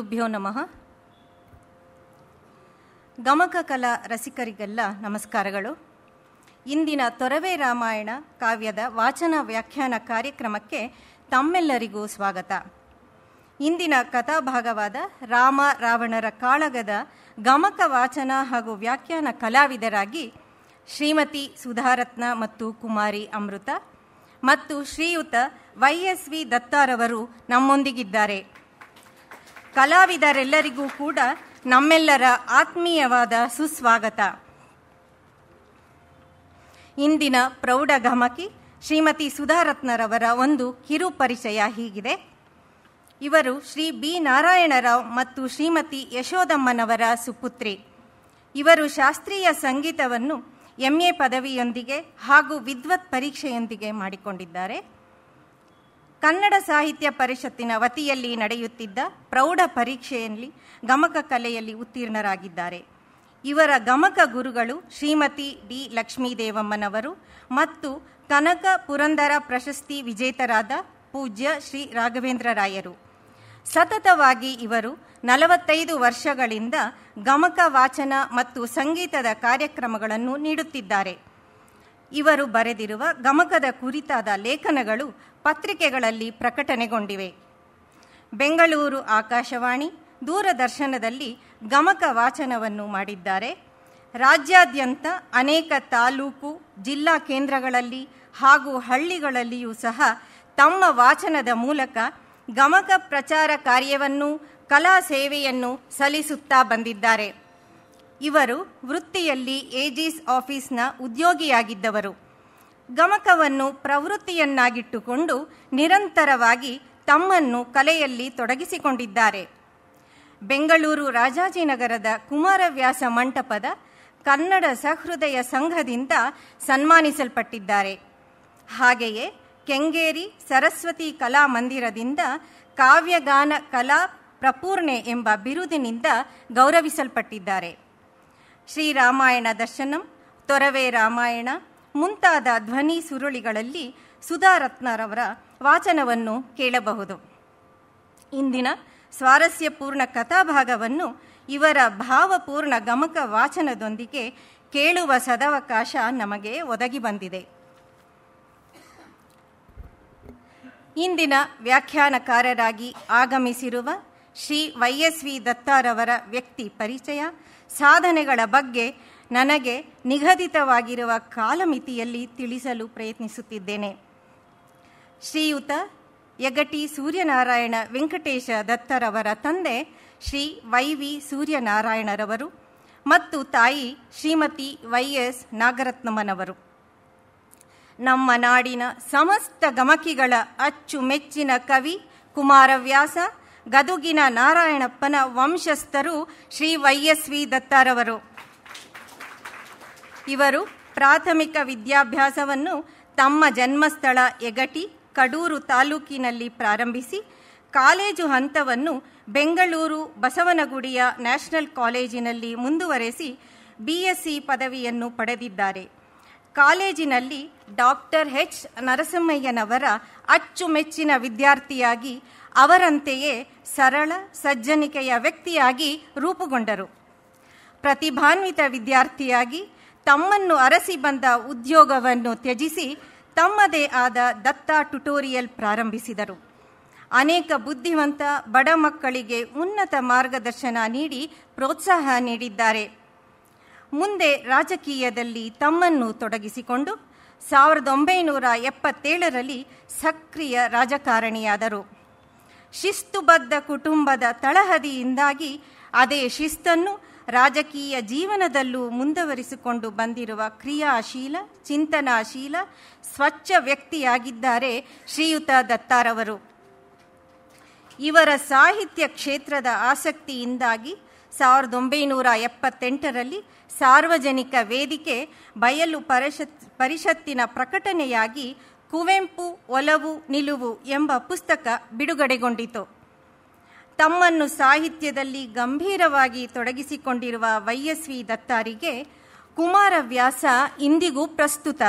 ಸುಭ್ಯೋ ನಮಃ ಗಮಕ ಕಲಾ ರಸಿಕರಿಗೆಲ್ಲ ನಮಸ್ಕಾರಗಳು ಇಂದಿನ ತೊರವೆ ರಾಮಾಯಣ ಕಾವ್ಯದ ವಾಚನ ವ್ಯಾಖ್ಯಾನ ಕಾರ್ಯಕ್ರಮಕ್ಕೆ ತಮ್ಮೆಲ್ಲರಿಗೂ ಸ್ವಾಗತ ಇಂದಿನ ಕಥಾಭಾಗವಾದ ರಾಮ ರಾವಣರ ಕಾಳಗದ ಗಮಕ ವಾಚನ ಹಾಗೂ ವ್ಯಾಖ್ಯಾನ ಕಲಾವಿದರಾಗಿ ಶ್ರೀಮತಿ ಸುಧಾರತ್ನ ಮತ್ತು ಕುಮಾರಿ ಅಮೃತ ಮತ್ತು ಶ್ರೀಯುತ ವೈ ಎಸ್ ವಿ ದತ್ತಾರವರು ನಮ್ಮೊಂದಿಗಿದ್ದಾರೆ ಕಲಾವಿದರೆಲ್ಲರಿಗೂ ಕೂಡ ನಮ್ಮೆಲ್ಲರ ಆತ್ಮೀಯವಾದ ಸುಸ್ವಾಗತ ಇಂದಿನ ಪ್ರೌಢ ಗಮಕಿ ಶ್ರೀಮತಿ ಸುಧಾರತ್ನರವರ ಒಂದು ಕಿರು ಪರಿಚಯ ಹೀಗಿದೆ ಇವರು ಶ್ರೀ ಬಿ ನಾರಾಯಣರಾವ್ ಮತ್ತು ಶ್ರೀಮತಿ ಯಶೋದಮ್ಮನವರ ಸುಪುತ್ರಿ ಇವರು ಶಾಸ್ತ್ರೀಯ ಸಂಗೀತವನ್ನು ಎಂಎ ಪದವಿಯೊಂದಿಗೆ ಹಾಗೂ ವಿದ್ವತ್ ಪರೀಕ್ಷೆಯೊಂದಿಗೆ ಮಾಡಿಕೊಂಡಿದ್ದಾರೆ ಕನ್ನಡ ಸಾಹಿತ್ಯ ಪರಿಷತ್ತಿನ ವತಿಯಲ್ಲಿ ನಡೆಯುತ್ತಿದ್ದ ಪ್ರೌಢ ಪರೀಕ್ಷೆಯಲ್ಲಿ ಗಮಕ ಕಲೆಯಲ್ಲಿ ಉತ್ತೀರ್ಣರಾಗಿದ್ದಾರೆ ಇವರ ಗಮಕ ಗುರುಗಳು ಶ್ರೀಮತಿ ಡಿ ಲಕ್ಷ್ಮೀದೇವಮ್ಮನವರು ಮತ್ತು ಕನಕ ಪುರಂದರ ಪ್ರಶಸ್ತಿ ವಿಜೇತರಾದ ಪೂಜ್ಯ ಶ್ರೀ ರಾಘವೇಂದ್ರ ರಾಯರು ಸತತವಾಗಿ ಇವರು ನಲವತ್ತೈದು ವರ್ಷಗಳಿಂದ ಗಮಕ ವಾಚನ ಮತ್ತು ಸಂಗೀತದ ಕಾರ್ಯಕ್ರಮಗಳನ್ನು ನೀಡುತ್ತಿದ್ದಾರೆ ಇವರು ಬರೆದಿರುವ ಗಮಕದ ಕುರಿತಾದ ಲೇಖನಗಳು ಪತ್ರಿಕೆಗಳಲ್ಲಿ ಪ್ರಕಟಣೆಗೊಂಡಿವೆ ಬೆಂಗಳೂರು ಆಕಾಶವಾಣಿ ದೂರದರ್ಶನದಲ್ಲಿ ಗಮಕ ವಾಚನವನ್ನು ಮಾಡಿದ್ದಾರೆ ರಾಜ್ಯಾದ್ಯಂತ ಅನೇಕ ತಾಲೂಕು ಜಿಲ್ಲಾ ಕೇಂದ್ರಗಳಲ್ಲಿ ಹಾಗೂ ಹಳ್ಳಿಗಳಲ್ಲಿಯೂ ಸಹ ತಮ್ಮ ವಾಚನದ ಮೂಲಕ ಗಮಕ ಪ್ರಚಾರ ಕಾರ್ಯವನ್ನು ಕಲಾ ಸೇವೆಯನ್ನು ಸಲ್ಲಿಸುತ್ತಾ ಬಂದಿದ್ದಾರೆ ಇವರು ವೃತ್ತಿಯಲ್ಲಿ ಏಜಿಸ್ ಆಫೀಸ್ನ ಉದ್ಯೋಗಿಯಾಗಿದ್ದವರು ಗಮಕವನ್ನು ಪ್ರವೃತ್ತಿಯನ್ನಾಗಿಟ್ಟುಕೊಂಡು ನಿರಂತರವಾಗಿ ತಮ್ಮನ್ನು ಕಲೆಯಲ್ಲಿ ತೊಡಗಿಸಿಕೊಂಡಿದ್ದಾರೆ ಬೆಂಗಳೂರು ರಾಜಾಜಿನಗರದ ಕುಮಾರವ್ಯಾಸ ಮಂಟಪದ ಕನ್ನಡ ಸಹೃದಯ ಸಂಘದಿಂದ ಸನ್ಮಾನಿಸಲ್ಪಟ್ಟಿದ್ದಾರೆ ಹಾಗೆಯೇ ಕೆಂಗೇರಿ ಸರಸ್ವತಿ ಕಲಾ ಮಂದಿರದಿಂದ ಕಾವ್ಯಗಾನ ಕಲಾ ಪ್ರಪೂರ್ಣೆ ಎಂಬ ಬಿರುದಿನಿಂದ ಗೌರವಿಸಲ್ಪಟ್ಟಿದ್ದಾರೆ ಶ್ರೀರಾಮಾಯಣ ದರ್ಶನಂ ತೊರವೆ ರಾಮಾಯಣ ಮುಂತಾದ ಧ್ವನಿ ಸುರುಳಿಗಳಲ್ಲಿ ಸುಧಾರತ್ನರವರ ವಾಚನವನ್ನು ಕೇಳಬಹುದು ಇಂದಿನ ಸ್ವಾರಸ್ಯಪೂರ್ಣ ಕಥಾಭಾಗವನ್ನು ಇವರ ಭಾವಪೂರ್ಣ ಗಮಕ ವಾಚನದೊಂದಿಗೆ ಕೇಳುವ ಸದವಕಾಶ ನಮಗೆ ಒದಗಿ ಬಂದಿದೆ ಇಂದಿನ ವ್ಯಾಖ್ಯಾನಕಾರರಾಗಿ ಆಗಮಿಸಿರುವ ಶ್ರೀ ವೈ ಎಸ್ ವಿ ದತ್ತಾರವರ ವ್ಯಕ್ತಿ ಪರಿಚಯ ಸಾಧನೆಗಳ ಬಗ್ಗೆ ನನಗೆ ನಿಗದಿತವಾಗಿರುವ ಕಾಲಮಿತಿಯಲ್ಲಿ ತಿಳಿಸಲು ಪ್ರಯತ್ನಿಸುತ್ತಿದ್ದೇನೆ ಶ್ರೀಯುತ ಯಗಟಿ ಸೂರ್ಯನಾರಾಯಣ ವೆಂಕಟೇಶ ದತ್ತರವರ ತಂದೆ ಶ್ರೀ ವೈ ವಿ ಸೂರ್ಯನಾರಾಯಣರವರು ಮತ್ತು ತಾಯಿ ಶ್ರೀಮತಿ ವೈ ಎಸ್ ನಾಗರತ್ನಮ್ಮನವರು ನಮ್ಮ ನಾಡಿನ ಸಮಸ್ತ ಗಮಕಿಗಳ ಅಚ್ಚುಮೆಚ್ಚಿನ ಕವಿ ಕುಮಾರವ್ಯಾಸ ಗದುಗಿನ ನಾರಾಯಣಪ್ಪನ ವಂಶಸ್ಥರು ಶ್ರೀ ವೈಎಸ್ವಿ ದತ್ತಾರವರು ಇವರು ಪ್ರಾಥಮಿಕ ವಿದ್ಯಾಭ್ಯಾಸವನ್ನು ತಮ್ಮ ಜನ್ಮಸ್ಥಳ ಎಗಟಿ ಕಡೂರು ತಾಲೂಕಿನಲ್ಲಿ ಪ್ರಾರಂಭಿಸಿ ಕಾಲೇಜು ಹಂತವನ್ನು ಬೆಂಗಳೂರು ಬಸವನಗುಡಿಯ ನ್ಯಾಷನಲ್ ಕಾಲೇಜಿನಲ್ಲಿ ಮುಂದುವರೆಸಿ ಬಿಎಸ್ಸಿ ಪದವಿಯನ್ನು ಪಡೆದಿದ್ದಾರೆ ಕಾಲೇಜಿನಲ್ಲಿ ಡಾಕ್ಟರ್ ಎಚ್ ನರಸಿಂಹಯ್ಯನವರ ಅಚ್ಚುಮೆಚ್ಚಿನ ವಿದ್ಯಾರ್ಥಿಯಾಗಿ ಅವರಂತೆಯೇ ಸರಳ ಸಜ್ಜನಿಕೆಯ ವ್ಯಕ್ತಿಯಾಗಿ ರೂಪುಗೊಂಡರು ಪ್ರತಿಭಾನ್ವಿತ ವಿದ್ಯಾರ್ಥಿಯಾಗಿ ತಮ್ಮನ್ನು ಅರಸಿ ಬಂದ ಉದ್ಯೋಗವನ್ನು ತ್ಯಜಿಸಿ ತಮ್ಮದೇ ಆದ ದತ್ತ ಟ್ಯುಟೋರಿಯಲ್ ಪ್ರಾರಂಭಿಸಿದರು ಅನೇಕ ಬುದ್ಧಿವಂತ ಬಡ ಮಕ್ಕಳಿಗೆ ಉನ್ನತ ಮಾರ್ಗದರ್ಶನ ನೀಡಿ ಪ್ರೋತ್ಸಾಹ ನೀಡಿದ್ದಾರೆ ಮುಂದೆ ರಾಜಕೀಯದಲ್ಲಿ ತಮ್ಮನ್ನು ತೊಡಗಿಸಿಕೊಂಡು ಸಾವಿರದ ಒಂಬೈನೂರ ಎಪ್ಪತ್ತೇಳರಲ್ಲಿ ಸಕ್ರಿಯ ರಾಜಕಾರಣಿಯಾದರು ಶಿಸ್ತುಬದ್ಧ ಕುಟುಂಬದ ತಳಹದಿಯಿಂದಾಗಿ ಅದೇ ಶಿಸ್ತನ್ನು ರಾಜಕೀಯ ಜೀವನದಲ್ಲೂ ಮುಂದುವರಿಸಿಕೊಂಡು ಬಂದಿರುವ ಕ್ರಿಯಾಶೀಲ ಚಿಂತನಾಶೀಲ ಸ್ವಚ್ಛ ವ್ಯಕ್ತಿಯಾಗಿದ್ದಾರೆ ಶ್ರೀಯುತ ದತ್ತಾರವರು ಇವರ ಸಾಹಿತ್ಯ ಕ್ಷೇತ್ರದ ಆಸಕ್ತಿಯಿಂದಾಗಿ ಸಾವಿರದ ಒಂಬೈನೂರ ಎಪ್ಪತ್ತೆಂಟರಲ್ಲಿ ಸಾರ್ವಜನಿಕ ವೇದಿಕೆ ಬಯಲು ಪರಿಷತ್ ಪರಿಷತ್ತಿನ ಪ್ರಕಟಣೆಯಾಗಿ ಕುವೆಂಪು ಒಲವು ನಿಲುವು ಎಂಬ ಪುಸ್ತಕ ಬಿಡುಗಡೆಗೊಂಡಿತು ತಮ್ಮನ್ನು ಸಾಹಿತ್ಯದಲ್ಲಿ ಗಂಭೀರವಾಗಿ ತೊಡಗಿಸಿಕೊಂಡಿರುವ ವೈಎಸ್ವಿ ದತ್ತಾರಿಗೆ ಕುಮಾರವ್ಯಾಸ ಇಂದಿಗೂ ಪ್ರಸ್ತುತ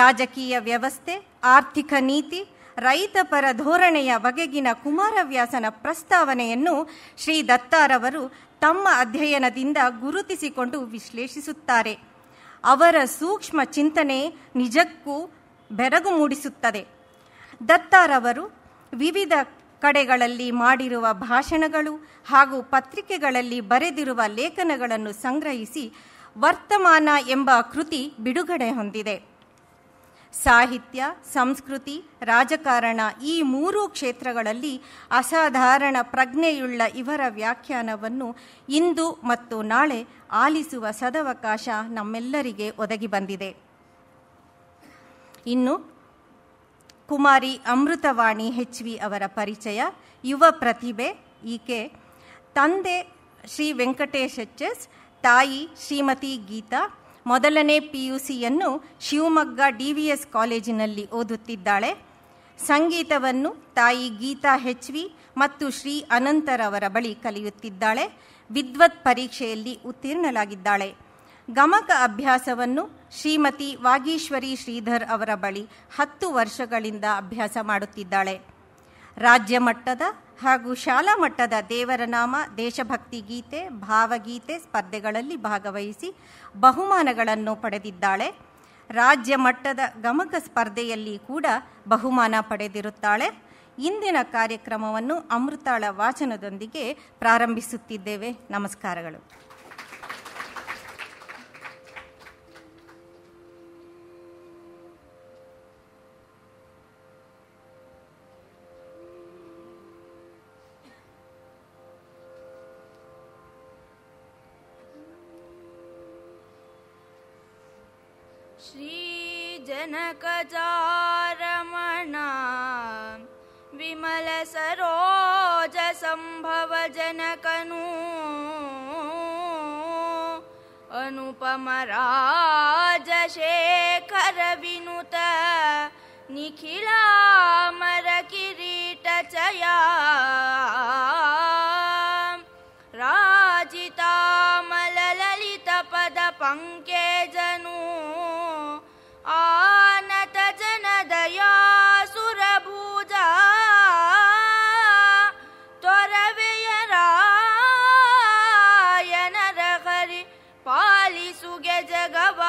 ರಾಜಕೀಯ ವ್ಯವಸ್ಥೆ ಆರ್ಥಿಕ ನೀತಿ ರೈತಪರ ಧೋರಣೆಯ ಬಗೆಗಿನ ಕುಮಾರವ್ಯಾಸನ ಪ್ರಸ್ತಾವನೆಯನ್ನು ಶ್ರೀ ದತ್ತಾರವರು ತಮ್ಮ ಅಧ್ಯಯನದಿಂದ ಗುರುತಿಸಿಕೊಂಡು ವಿಶ್ಲೇಷಿಸುತ್ತಾರೆ ಅವರ ಸೂಕ್ಷ್ಮ ಚಿಂತನೆ ನಿಜಕ್ಕೂ ಬೆರಗು ಮೂಡಿಸುತ್ತದೆ ದತ್ತಾರವರು ವಿವಿಧ ಕಡೆಗಳಲ್ಲಿ ಮಾಡಿರುವ ಭಾಷಣಗಳು ಹಾಗೂ ಪತ್ರಿಕೆಗಳಲ್ಲಿ ಬರೆದಿರುವ ಲೇಖನಗಳನ್ನು ಸಂಗ್ರಹಿಸಿ ವರ್ತಮಾನ ಎಂಬ ಕೃತಿ ಬಿಡುಗಡೆ ಹೊಂದಿದೆ ಸಾಹಿತ್ಯ ಸಂಸ್ಕೃತಿ ರಾಜಕಾರಣ ಈ ಮೂರು ಕ್ಷೇತ್ರಗಳಲ್ಲಿ ಅಸಾಧಾರಣ ಪ್ರಜ್ಞೆಯುಳ್ಳ ಇವರ ವ್ಯಾಖ್ಯಾನವನ್ನು ಇಂದು ಮತ್ತು ನಾಳೆ ಆಲಿಸುವ ಸದವಕಾಶ ನಮ್ಮೆಲ್ಲರಿಗೆ ಒದಗಿ ಬಂದಿದೆ ಇನ್ನು ಕುಮಾರಿ ಅಮೃತವಾಣಿ ಹೆಚ್ ವಿ ಅವರ ಪರಿಚಯ ಯುವ ಪ್ರತಿಭೆ ಈಕೆ ತಂದೆ ಶ್ರೀ ವೆಂಕಟೇಶ್ ಎಚ್ ಎಸ್ ತಾಯಿ ಶ್ರೀಮತಿ ಗೀತಾ ಮೊದಲನೇ ಪಿ ಯು ಸಿಯನ್ನು ಶಿವಮೊಗ್ಗ ಡಿ ವಿ ಎಸ್ ಕಾಲೇಜಿನಲ್ಲಿ ಓದುತ್ತಿದ್ದಾಳೆ ಸಂಗೀತವನ್ನು ತಾಯಿ ಗೀತಾ ಹೆಚ್ ವಿ ಮತ್ತು ಶ್ರೀ ಅನಂತರವರ ಬಳಿ ಕಲಿಯುತ್ತಿದ್ದಾಳೆ ವಿದ್ವತ್ ಪರೀಕ್ಷೆಯಲ್ಲಿ ಉತ್ತೀರ್ಣಳಾಗಿದ್ದಾಳೆ ಗಮಕ ಅಭ್ಯಾಸವನ್ನು ಶ್ರೀಮತಿ ವಾಗೀಶ್ವರಿ ಶ್ರೀಧರ್ ಅವರ ಬಳಿ ಹತ್ತು ವರ್ಷಗಳಿಂದ ಅಭ್ಯಾಸ ಮಾಡುತ್ತಿದ್ದಾಳೆ ರಾಜ್ಯ ಮಟ್ಟದ ಹಾಗೂ ಶಾಲಾ ಮಟ್ಟದ ದೇವರ ನಾಮ ದೇಶಭಕ್ತಿ ಗೀತೆ ಭಾವಗೀತೆ ಸ್ಪರ್ಧೆಗಳಲ್ಲಿ ಭಾಗವಹಿಸಿ ಬಹುಮಾನಗಳನ್ನು ಪಡೆದಿದ್ದಾಳೆ ರಾಜ್ಯ ಮಟ್ಟದ ಗಮಕ ಸ್ಪರ್ಧೆಯಲ್ಲಿ ಕೂಡ ಬಹುಮಾನ ಪಡೆದಿರುತ್ತಾಳೆ ಇಂದಿನ ಕಾರ್ಯಕ್ರಮವನ್ನು ಅಮೃತಾಳ ವಾಚನದೊಂದಿಗೆ ಪ್ರಾರಂಭಿಸುತ್ತಿದ್ದೇವೆ ನಮಸ್ಕಾರಗಳು जनकजारमणा विमल अनुपमराजशेखरविनुत निखिलामरकिरीटचया राजितामलललितपदपङ्केजनु आनत जनदया सुरभूजा त्वरवियरायनरहरि पालिसु ग जगवा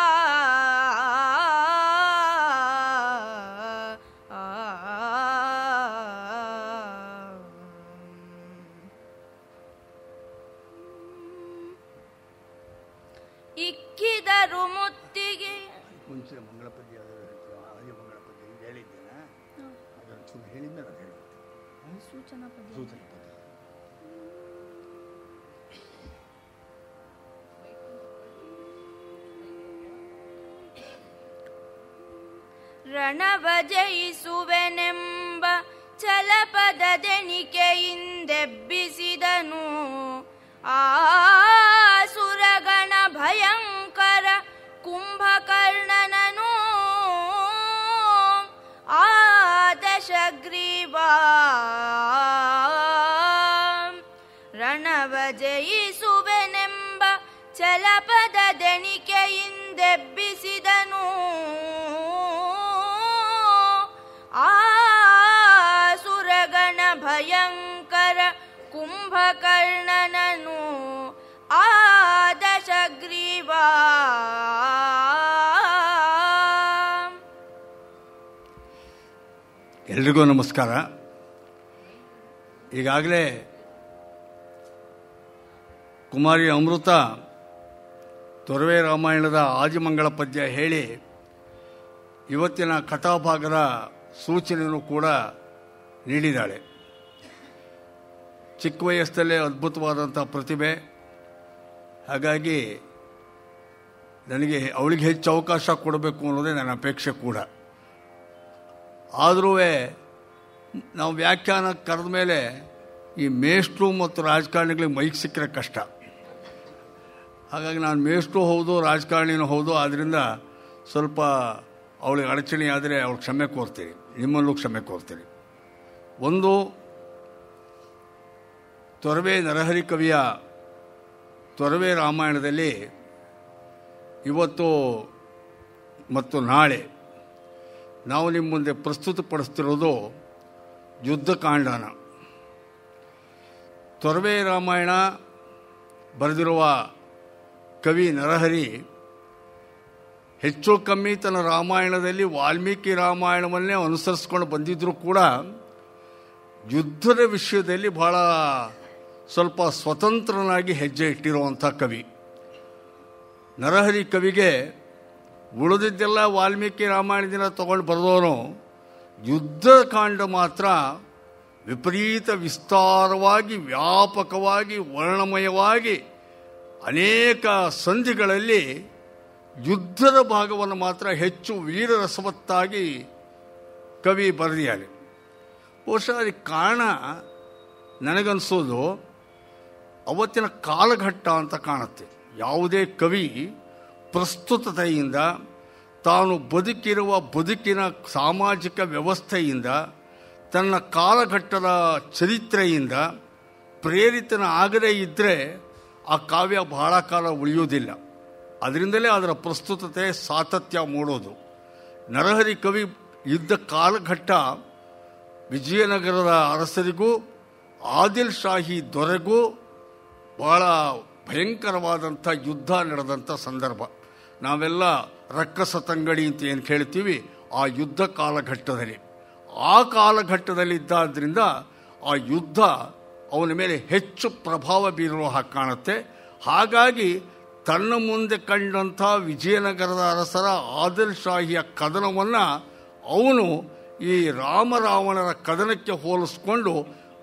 नु आसुरगण भयंकर कुम्भकर्णननु आ दशग्रीवाणवज ಕರ್ಣನನು ಆದಶಗ್ರೀವಾ ಎಲ್ರಿಗೂ ನಮಸ್ಕಾರ ಈಗಾಗಲೇ ಕುಮಾರಿ ಅಮೃತ ತೊರವೆ ರಾಮಾಯಣದ ಆದಿಮಂಗಳ ಪದ್ಯ ಹೇಳಿ ಇವತ್ತಿನ ಕಥಾಭಾಗದ ಸೂಚನೆಯನ್ನು ಕೂಡ ನೀಡಿದ್ದಾಳೆ ಚಿಕ್ಕ ವಯಸ್ಸಲ್ಲೇ ಅದ್ಭುತವಾದಂಥ ಪ್ರತಿಭೆ ಹಾಗಾಗಿ ನನಗೆ ಅವಳಿಗೆ ಹೆಚ್ಚು ಅವಕಾಶ ಕೊಡಬೇಕು ಅನ್ನೋದೇ ನನ್ನ ಅಪೇಕ್ಷೆ ಕೂಡ ಆದರೂ ನಾವು ವ್ಯಾಖ್ಯಾನ ಕರೆದ ಮೇಲೆ ಈ ಮೇಷ್ಟ್ರು ಮತ್ತು ರಾಜಕಾರಣಿಗಳಿಗೆ ಮೈಕ್ ಸಿಕ್ಕರೆ ಕಷ್ಟ ಹಾಗಾಗಿ ನಾನು ಮೇಷ್ಟ್ರು ಹೌದು ರಾಜಕಾರಣಿನೂ ಹೌದು ಆದ್ದರಿಂದ ಸ್ವಲ್ಪ ಅವಳಿಗೆ ಅಡಚಣೆ ಆದರೆ ಅವ್ಳು ಕ್ಷಮೆ ಕೋರ್ತೀನಿ ನಿಮ್ಮಲ್ಲೂ ಕ್ಷಮೆ ಕೋರ್ತೀನಿ ಒಂದು ತೊರವೆ ನರಹರಿ ಕವಿಯ ತೊರವೆ ರಾಮಾಯಣದಲ್ಲಿ ಇವತ್ತು ಮತ್ತು ನಾಳೆ ನಾವು ನಿಮ್ಮ ಮುಂದೆ ಪ್ರಸ್ತುತಪಡಿಸ್ತಿರೋದು ಯುದ್ಧಕಾಂಡನ ತೊರವೆ ರಾಮಾಯಣ ಬರೆದಿರುವ ಕವಿ ನರಹರಿ ಹೆಚ್ಚು ಕಮ್ಮಿ ತನ್ನ ರಾಮಾಯಣದಲ್ಲಿ ವಾಲ್ಮೀಕಿ ರಾಮಾಯಣವನ್ನೇ ಅನುಸರಿಸ್ಕೊಂಡು ಬಂದಿದ್ದರೂ ಕೂಡ ಯುದ್ಧದ ವಿಷಯದಲ್ಲಿ ಭಾಳ ಸ್ವಲ್ಪ ಸ್ವತಂತ್ರನಾಗಿ ಹೆಜ್ಜೆ ಇಟ್ಟಿರುವಂಥ ಕವಿ ನರಹರಿ ಕವಿಗೆ ಉಳಿದಿದ್ದೆಲ್ಲ ವಾಲ್ಮೀಕಿ ರಾಮಾಯಣದಿಂದ ತಗೊಂಡು ಬರೆದವನು ಯುದ್ಧಕಾಂಡ ಕಾಂಡ ಮಾತ್ರ ವಿಪರೀತ ವಿಸ್ತಾರವಾಗಿ ವ್ಯಾಪಕವಾಗಿ ವರ್ಣಮಯವಾಗಿ ಅನೇಕ ಸಂಧಿಗಳಲ್ಲಿ ಯುದ್ಧದ ಭಾಗವನ್ನು ಮಾತ್ರ ಹೆಚ್ಚು ವೀರರಸವತ್ತಾಗಿ ಕವಿ ಬರೆದಿದ್ದಾರೆ ಬಹುಶಃ ಅದಕ್ಕೆ ಕಾರಣ ನನಗನ್ಸೋದು ಅವತ್ತಿನ ಕಾಲಘಟ್ಟ ಅಂತ ಕಾಣುತ್ತೆ ಯಾವುದೇ ಕವಿ ಪ್ರಸ್ತುತತೆಯಿಂದ ತಾನು ಬದುಕಿರುವ ಬದುಕಿನ ಸಾಮಾಜಿಕ ವ್ಯವಸ್ಥೆಯಿಂದ ತನ್ನ ಕಾಲಘಟ್ಟದ ಚರಿತ್ರೆಯಿಂದ ಪ್ರೇರಿತನ ಆಗದೇ ಇದ್ದರೆ ಆ ಕಾವ್ಯ ಬಹಳ ಕಾಲ ಉಳಿಯುವುದಿಲ್ಲ ಅದರಿಂದಲೇ ಅದರ ಪ್ರಸ್ತುತತೆ ಸಾತತ್ಯ ಮೂಡೋದು ನರಹರಿ ಕವಿ ಇದ್ದ ಕಾಲಘಟ್ಟ ವಿಜಯನಗರದ ಅರಸರಿಗೂ ಆದಿಲ್ ಶಾಹಿ ದೊರೆಗೂ ಭಾಳ ಭಯಂಕರವಾದಂಥ ಯುದ್ಧ ನಡೆದಂಥ ಸಂದರ್ಭ ನಾವೆಲ್ಲ ರಕ್ಕಸ ತಂಗಡಿ ಅಂತ ಏನು ಕೇಳ್ತೀವಿ ಆ ಯುದ್ಧ ಕಾಲಘಟ್ಟದಲ್ಲಿ ಆ ಕಾಲಘಟ್ಟದಲ್ಲಿದ್ದಾದ್ದರಿಂದ ಆ ಯುದ್ಧ ಅವನ ಮೇಲೆ ಹೆಚ್ಚು ಪ್ರಭಾವ ಬೀರುವ ಹಾಗೆ ಕಾಣುತ್ತೆ ಹಾಗಾಗಿ ತನ್ನ ಮುಂದೆ ಕಂಡಂಥ ವಿಜಯನಗರದ ಅರಸರ ಆದಿಲ್ ಶಾಹಿಯ ಕದನವನ್ನು ಅವನು ಈ ರಾಮರಾವಣರ ಕದನಕ್ಕೆ ಹೋಲಿಸ್ಕೊಂಡು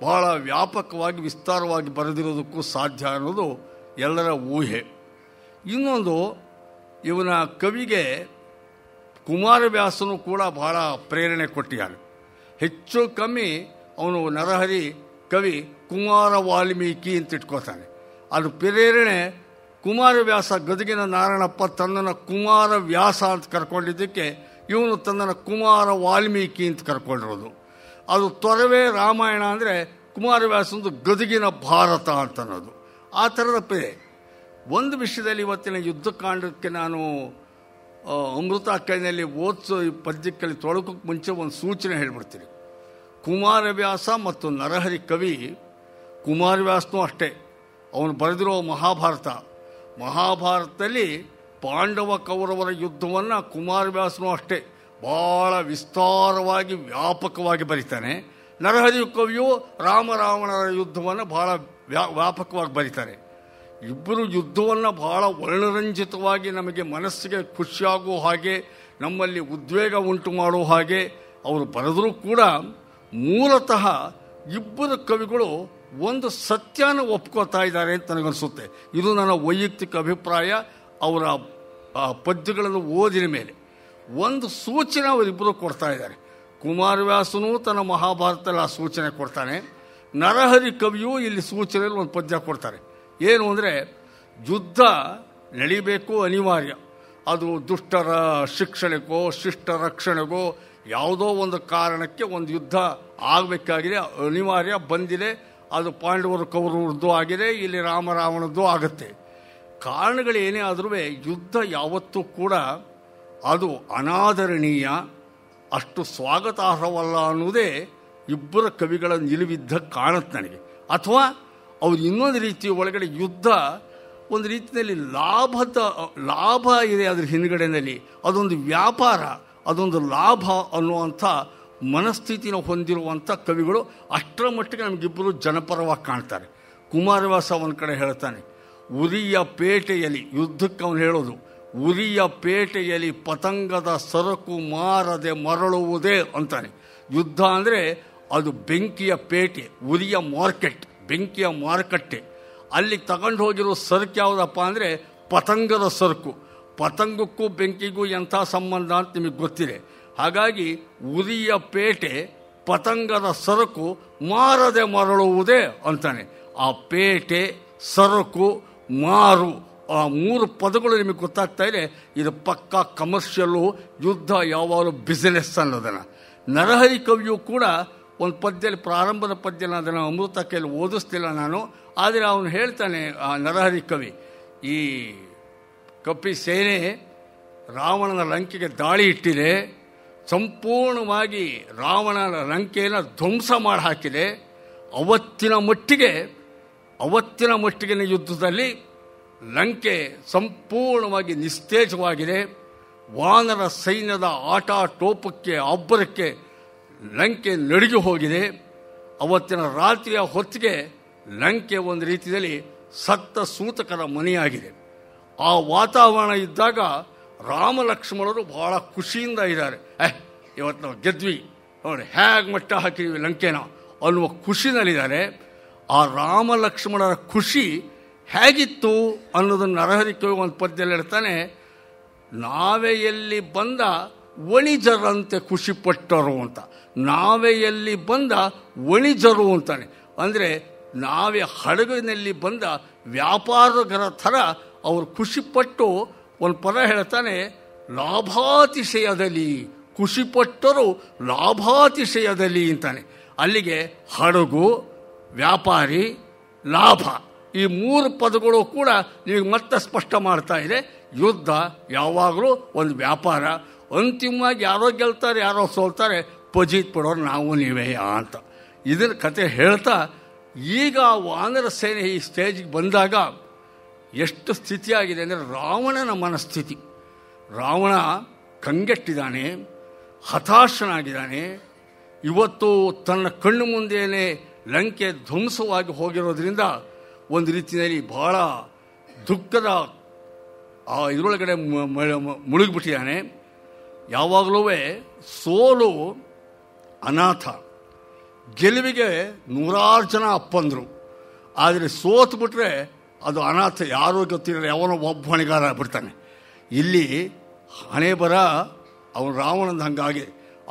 ಬಹಳ ವ್ಯಾಪಕವಾಗಿ ವಿಸ್ತಾರವಾಗಿ ಬರೆದಿರೋದಕ್ಕೂ ಸಾಧ್ಯ ಅನ್ನೋದು ಎಲ್ಲರ ಊಹೆ ಇನ್ನೊಂದು ಇವನ ಕವಿಗೆ ಕುಮಾರವ್ಯಾಸನು ಕೂಡ ಬಹಳ ಪ್ರೇರಣೆ ಕೊಟ್ಟಿದ್ದಾನೆ ಹೆಚ್ಚು ಕಮ್ಮಿ ಅವನು ನರಹರಿ ಕವಿ ಕುಮಾರ ವಾಲ್ಮೀಕಿ ಅಂತ ಇಟ್ಕೋತಾನೆ ಅದು ಪ್ರೇರಣೆ ಕುಮಾರವ್ಯಾಸ ಗದಗಿನ ನಾರಾಯಣಪ್ಪ ತನ್ನನ್ನು ಕುಮಾರವ್ಯಾಸ ಅಂತ ಕರ್ಕೊಂಡಿದ್ದಕ್ಕೆ ಇವನು ತನ್ನನ್ನು ಕುಮಾರ ವಾಲ್ಮೀಕಿ ಅಂತ ಕರ್ಕೊಂಡಿರೋದು ಅದು ತೊರವೇ ರಾಮಾಯಣ ಅಂದರೆ ಕುಮಾರವ್ಯಾಸಂದು ಗದಗಿನ ಭಾರತ ಅಂತನ್ನೋದು ಆ ಥರದ ಪೇ ಒಂದು ವಿಷಯದಲ್ಲಿ ಇವತ್ತಿನ ಯುದ್ಧಕಾಂಡಕ್ಕೆ ನಾನು ಅಮೃತ ಕೈನಲ್ಲಿ ಓದಿಸೋ ಪದ್ಯಕ್ಕಲ್ಲಿ ತೊಳಕೋಕ್ಕೆ ಮುಂಚೆ ಒಂದು ಸೂಚನೆ ಹೇಳಿಬಿಡ್ತೀನಿ ಕುಮಾರವ್ಯಾಸ ಮತ್ತು ನರಹರಿ ಕವಿ ಕುಮಾರವ್ಯಾಸನೂ ಅಷ್ಟೇ ಅವನು ಬರೆದಿರೋ ಮಹಾಭಾರತ ಮಹಾಭಾರತದಲ್ಲಿ ಪಾಂಡವ ಕೌರವರ ಯುದ್ಧವನ್ನು ಕುಮಾರವ್ಯಾಸನೂ ಅಷ್ಟೇ ಭಾಳ ವಿಸ್ತಾರವಾಗಿ ವ್ಯಾಪಕವಾಗಿ ಬರೀತಾನೆ ನರಹರಿ ಕವಿಯು ರಾಮರಾವಣರ ಯುದ್ಧವನ್ನು ಬಹಳ ವ್ಯಾಪಕವಾಗಿ ಬರೀತಾರೆ ಇಬ್ಬರು ಯುದ್ಧವನ್ನು ಬಹಳ ವರ್ಣರಂಜಿತವಾಗಿ ನಮಗೆ ಮನಸ್ಸಿಗೆ ಖುಷಿಯಾಗುವ ಹಾಗೆ ನಮ್ಮಲ್ಲಿ ಉದ್ವೇಗ ಉಂಟು ಮಾಡೋ ಹಾಗೆ ಅವರು ಬರೆದರೂ ಕೂಡ ಮೂಲತಃ ಇಬ್ಬರು ಕವಿಗಳು ಒಂದು ಸತ್ಯನ ಒಪ್ಕೋತಾ ಇದ್ದಾರೆ ಅಂತ ನನಗನ್ಸುತ್ತೆ ಇದು ನನ್ನ ವೈಯಕ್ತಿಕ ಅಭಿಪ್ರಾಯ ಅವರ ಪದ್ಯಗಳನ್ನು ಓದಿನ ಮೇಲೆ ಒಂದು ಸೂಚನೆ ಅವರಿಬ್ಬರು ಕೊಡ್ತಾ ಇದ್ದಾರೆ ಕುಮಾರವ್ಯಾಸನು ತನ್ನ ಮಹಾಭಾರತದಲ್ಲಿ ಆ ಸೂಚನೆ ಕೊಡ್ತಾನೆ ನರಹರಿ ಕವಿಯು ಇಲ್ಲಿ ಸೂಚನೆಯಲ್ಲಿ ಒಂದು ಪದ್ಯ ಕೊಡ್ತಾರೆ ಏನು ಅಂದರೆ ಯುದ್ಧ ನಡಿಬೇಕು ಅನಿವಾರ್ಯ ಅದು ದುಷ್ಟರ ಶಿಕ್ಷಣೆಗೋ ಶಿಷ್ಟ ರಕ್ಷಣೆಗೋ ಯಾವುದೋ ಒಂದು ಕಾರಣಕ್ಕೆ ಒಂದು ಯುದ್ಧ ಆಗಬೇಕಾಗಿದೆ ಅನಿವಾರ್ಯ ಬಂದಿದೆ ಅದು ಪಾಂಡವರು ಕೌರವ್ರದ್ದು ಆಗಿದೆ ಇಲ್ಲಿ ರಾಮರಾವಣದ್ದು ಆಗುತ್ತೆ ಕಾರಣಗಳೇನೇ ಆದರೂ ಯುದ್ಧ ಯಾವತ್ತೂ ಕೂಡ ಅದು ಅನಾದರಣೀಯ ಅಷ್ಟು ಸ್ವಾಗತಾರ್ಹವಲ್ಲ ಅನ್ನೋದೇ ಇಬ್ಬರ ಕವಿಗಳ ನಿಲುವಿದ್ದ ಕಾಣುತ್ತೆ ನನಗೆ ಅಥವಾ ಅವ್ರು ಇನ್ನೊಂದು ರೀತಿಯ ಒಳಗಡೆ ಯುದ್ಧ ಒಂದು ರೀತಿಯಲ್ಲಿ ಲಾಭದ ಲಾಭ ಇದೆ ಅದರ ಹಿಂದುಗಡೆಯಲ್ಲಿ ಅದೊಂದು ವ್ಯಾಪಾರ ಅದೊಂದು ಲಾಭ ಅನ್ನುವಂಥ ಮನಸ್ಥಿತಿನ ಹೊಂದಿರುವಂಥ ಕವಿಗಳು ಅಷ್ಟರ ಮಟ್ಟಿಗೆ ನಮಗಿಬ್ಬರು ಜನಪರವಾಗಿ ಕಾಣ್ತಾರೆ ಕುಮಾರವ್ಯಾಸ ಒಂದು ಕಡೆ ಹೇಳ್ತಾನೆ ಉರಿಯ ಪೇಟೆಯಲ್ಲಿ ಯುದ್ಧಕ್ಕೆ ಅವನು ಹೇಳೋದು ಉರಿಯ ಪೇಟೆಯಲ್ಲಿ ಪತಂಗದ ಸರಕು ಮಾರದೆ ಮರಳುವುದೇ ಅಂತಾನೆ ಯುದ್ಧ ಅಂದರೆ ಅದು ಬೆಂಕಿಯ ಪೇಟೆ ಉರಿಯ ಮಾರ್ಕೆಟ್ ಬೆಂಕಿಯ ಮಾರುಕಟ್ಟೆ ಅಲ್ಲಿ ತಗೊಂಡು ಹೋಗಿರೋ ಸರಕು ಯಾವುದಪ್ಪ ಅಂದರೆ ಪತಂಗದ ಸರಕು ಪತಂಗಕ್ಕೂ ಬೆಂಕಿಗೂ ಎಂಥ ಸಂಬಂಧ ಅಂತ ನಿಮಗೆ ಗೊತ್ತಿದೆ ಹಾಗಾಗಿ ಉರಿಯ ಪೇಟೆ ಪತಂಗದ ಸರಕು ಮಾರದೆ ಮರಳುವುದೇ ಅಂತಾನೆ ಆ ಪೇಟೆ ಸರಕು ಮಾರು ಆ ಮೂರು ಪದಗಳು ನಿಮಗೆ ಗೊತ್ತಾಗ್ತಾ ಇದೆ ಇದು ಪಕ್ಕಾ ಕಮರ್ಷಿಯಲ್ಲು ಯುದ್ಧ ಯಾವಾಗಲೂ ಬಿಸಿನೆಸ್ ಅನ್ನೋದನ್ನು ನರಹರಿ ಕವಿಯು ಕೂಡ ಒಂದು ಪದ್ಯದಲ್ಲಿ ಪ್ರಾರಂಭದ ಪದ್ಯನ ಅದನ್ನು ಅಮೃತ ಕೈಯಲ್ಲಿ ಓದಿಸ್ತಿಲ್ಲ ನಾನು ಆದರೆ ಅವನು ಹೇಳ್ತಾನೆ ಆ ನರಹರಿ ಕವಿ ಈ ಕಪಿ ಸೇನೆ ರಾವಣನ ಲಂಕೆಗೆ ದಾಳಿ ಇಟ್ಟಿದೆ ಸಂಪೂರ್ಣವಾಗಿ ರಾವಣನ ಲಂಕೆಯನ್ನು ಧ್ವಂಸ ಮಾಡಿ ಹಾಕಿದೆ ಅವತ್ತಿನ ಮಟ್ಟಿಗೆ ಅವತ್ತಿನ ಮಟ್ಟಿಗೆ ಯುದ್ಧದಲ್ಲಿ ಲಂಕೆ ಸಂಪೂರ್ಣವಾಗಿ ನಿಸ್ತೇಜವಾಗಿದೆ ವಾನರ ಸೈನ್ಯದ ಆಟ ಟೋಪಕ್ಕೆ ಅಬ್ಬರಕ್ಕೆ ಲಂಕೆ ನಡುಗಿ ಹೋಗಿದೆ ಅವತ್ತಿನ ರಾತ್ರಿಯ ಹೊತ್ತಿಗೆ ಲಂಕೆ ಒಂದು ರೀತಿಯಲ್ಲಿ ಸತ್ತ ಸೂತಕರ ಮನೆಯಾಗಿದೆ ಆ ವಾತಾವರಣ ಇದ್ದಾಗ ರಾಮ ಲಕ್ಷ್ಮಣರು ಬಹಳ ಖುಷಿಯಿಂದ ಇದ್ದಾರೆ ಏ ಇವತ್ತು ನಾವು ಗೆದ್ವಿ ನೋಡಿ ಹೇಗೆ ಮಟ್ಟ ಹಾಕಿದ್ವಿ ಲಂಕೆನ ಅನ್ನುವ ಖುಷಿನಲ್ಲಿದ್ದಾರೆ ಆ ರಾಮ ಲಕ್ಷ್ಮಣರ ಖುಷಿ ಹೇಗಿತ್ತು ಅನ್ನೋದನ್ನು ನರಹರಿ ಒಂದು ಪದ್ಯದಲ್ಲಿ ಹೇಳ್ತಾನೆ ನಾವೆಯಲ್ಲಿ ಬಂದ ಒಣಿಜರಂತೆ ಖುಷಿಪಟ್ಟರು ಅಂತ ನಾವೆಯಲ್ಲಿ ಬಂದ ಒಳಿಜರು ಅಂತಾನೆ ಅಂದರೆ ನಾವೇ ಹಡಗಿನಲ್ಲಿ ಬಂದ ವ್ಯಾಪಾರಗರ ಥರ ಅವರು ಖುಷಿಪಟ್ಟು ಒಂದು ಪದ ಹೇಳ್ತಾನೆ ಲಾಭಾತಿಶಯದಲ್ಲಿ ಖುಷಿಪಟ್ಟರು ಲಾಭಾತಿಶಯದಲ್ಲಿ ಅಂತಾನೆ ಅಲ್ಲಿಗೆ ಹಡಗು ವ್ಯಾಪಾರಿ ಲಾಭ ಈ ಮೂರು ಪದಗಳು ಕೂಡ ನೀವು ಮತ್ತೆ ಸ್ಪಷ್ಟ ಮಾಡ್ತಾ ಇದೆ ಯುದ್ಧ ಯಾವಾಗಲೂ ಒಂದು ವ್ಯಾಪಾರ ಅಂತಿಮವಾಗಿ ಯಾರೋ ಗೆಲ್ತಾರೆ ಯಾರೋ ಸೋಲ್ತಾರೆ ಪಜೀತ್ ಪಡೋರು ನಾವು ನೀವೇ ಅಂತ ಇದರ ಕತೆ ಹೇಳ್ತಾ ಈಗ ವಾನರ ಸೇನೆ ಈ ಸ್ಟೇಜ್ಗೆ ಬಂದಾಗ ಎಷ್ಟು ಸ್ಥಿತಿಯಾಗಿದೆ ಅಂದರೆ ರಾವಣನ ಮನಸ್ಥಿತಿ ರಾವಣ ಕಂಗೆಟ್ಟಿದ್ದಾನೆ ಹತಾಶನಾಗಿದ್ದಾನೆ ಇವತ್ತು ತನ್ನ ಕಣ್ಣು ಮುಂದೆಯೇ ಲಂಕೆ ಧ್ವಂಸವಾಗಿ ಹೋಗಿರೋದ್ರಿಂದ ಒಂದು ರೀತಿಯಲ್ಲಿ ಬಹಳ ದುಃಖದ ಆ ಇದರೊಳಗಡೆ ಮುಳುಗಿಬಿಟ್ಟಿದ್ದಾನೆ ಯಾವಾಗಲೂ ಸೋಲು ಅನಾಥ ಗೆಲುವಿಗೆ ನೂರಾರು ಜನ ಅಪ್ಪಂದರು ಆದರೆ ಸೋತು ಬಿಟ್ಟರೆ ಅದು ಅನಾಥ ಯಾರೂ ಗೊತ್ತಿರಲ್ಲ ಯಾವನೋ ಒಬ್ಬ ಹಣೆಗಾರ ಬಿಡ್ತಾನೆ ಇಲ್ಲಿ ಹಣೆ ಬರ ಅವನು ರಾವಣದ ಹಂಗಾಗಿ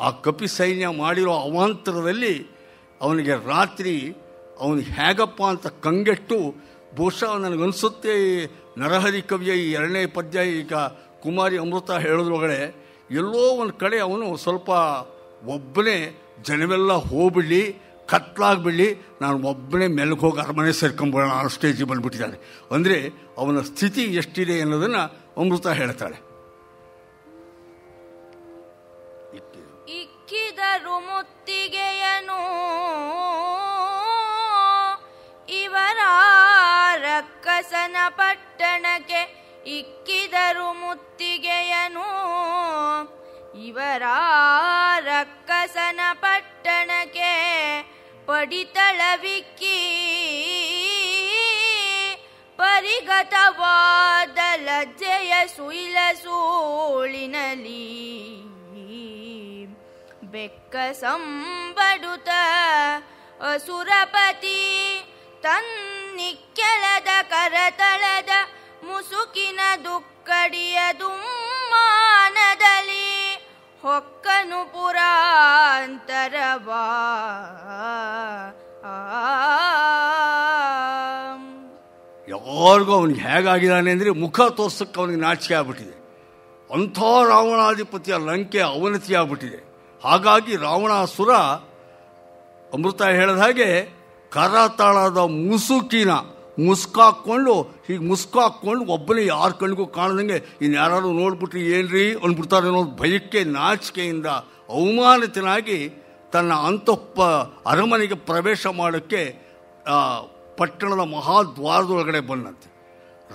ಆ ಕಪಿ ಸೈನ್ಯ ಮಾಡಿರೋ ಅವಾಂತರದಲ್ಲಿ ಅವನಿಗೆ ರಾತ್ರಿ ಅವನು ಹೇಗಪ್ಪ ಅಂತ ಕಂಗೆಟ್ಟು ಬಹುಶಃ ನನಗನ್ಸುತ್ತೆ ಈ ನರಹರಿ ಕವಿಯ ಈ ಎರಡನೇ ಪದ್ಯ ಈಗ ಕುಮಾರಿ ಅಮೃತ ಹೇಳೋದ್ರೊಳಗಡೆ ಎಲ್ಲೋ ಒಂದು ಕಡೆ ಅವನು ಸ್ವಲ್ಪ ಒಬ್ಬನೇ ಜನವೆಲ್ಲ ಹೋಗ್ಬಿಡಲಿ ಕತ್ಲಾಗ್ಬಿಡಲಿ ನಾನು ಒಬ್ಬನೇ ಮೆಲ್ಗೆ ಹೋಗಿ ಅರಮನೆ ಸೇರ್ಕೊಂಬಿಡೋಣ ಆ ಸ್ಟೇಜಿಗೆ ಬಂದುಬಿಟ್ಟಿದ್ದಾನೆ ಅಂದರೆ ಅವನ ಸ್ಥಿತಿ ಎಷ್ಟಿದೆ ಅನ್ನೋದನ್ನು ಅಮೃತ ಹೇಳ್ತಾಳೆ ಇಕ್ಕಿದರು ಮುತ್ತಿಗೆಯನು ನರ ಪಟ್ಟಣಕ್ಕೆ ಇಕ್ಕಿದರು ಮುತ್ತಿಗೆಯನು ಇವರ ರಕ್ಕಸನ ಪಟ್ಟಣಕ್ಕೆ ಪಡಿತಳವಿಕ್ಕಿ ಪರಿಗತವಾದ ಲಜ್ಜೆಯ ಸುಯಿಲ ಸೂಳಿನಲಿ ಬೆಕ್ಕ ಸಂಬಡುತ ಅಸುರಪತಿ ತನ್ನಿಕ್ಕೆಲದ ಕರತಳದ ಮುಸುಕಿನ ದುಕ್ಕಡಿಯ ದುಮ್ಮಾನದಲ್ಲಿ ಹೊಕ್ಕನು ಪುರಾಂತರವಾ ಯಾರಿಗೂ ಅವನಿಗೆ ಹೇಗಾಗಿದ್ದಾನೆ ಅಂದರೆ ಮುಖ ತೋರ್ಸಕ್ಕೆ ಅವನಿಗೆ ನಾಚಿಕೆ ಆಗ್ಬಿಟ್ಟಿದೆ ಅಂಥ ರಾವಣಾಧಿಪತಿಯ ಲಂಕೆ ಅವನತಿ ಆಗ್ಬಿಟ್ಟಿದೆ ಹಾಗಾಗಿ ರಾವಣಾಸುರ ಅಮೃತ ಹೇಳಿದ ಹಾಗೆ ಕರತಳದ ಮುಸುಕಿನ ಮುಸ್ಕಾಕೊಂಡು ಹೀಗೆ ಮುಸ್ಕಾಕೊಂಡು ಒಬ್ಬನೇ ಯಾರು ಕಣ್ಗೂ ಕಾಣದಂಗೆ ಯಾರಾದರೂ ನೋಡ್ಬಿಟ್ರಿ ಏನ್ರಿ ಅಂದ್ಬಿಡ್ತಾರೆ ಅನ್ನೋದು ಭಯಕ್ಕೆ ನಾಚಿಕೆಯಿಂದ ಅವಮಾನಿತನಾಗಿ ತನ್ನ ಅಂತಪ್ಪ ಅರಮನೆಗೆ ಪ್ರವೇಶ ಮಾಡೋಕ್ಕೆ ಪಟ್ಟಣದ ಮಹಾದ್ವಾರದೊಳಗಡೆ ಬಂದಂತೆ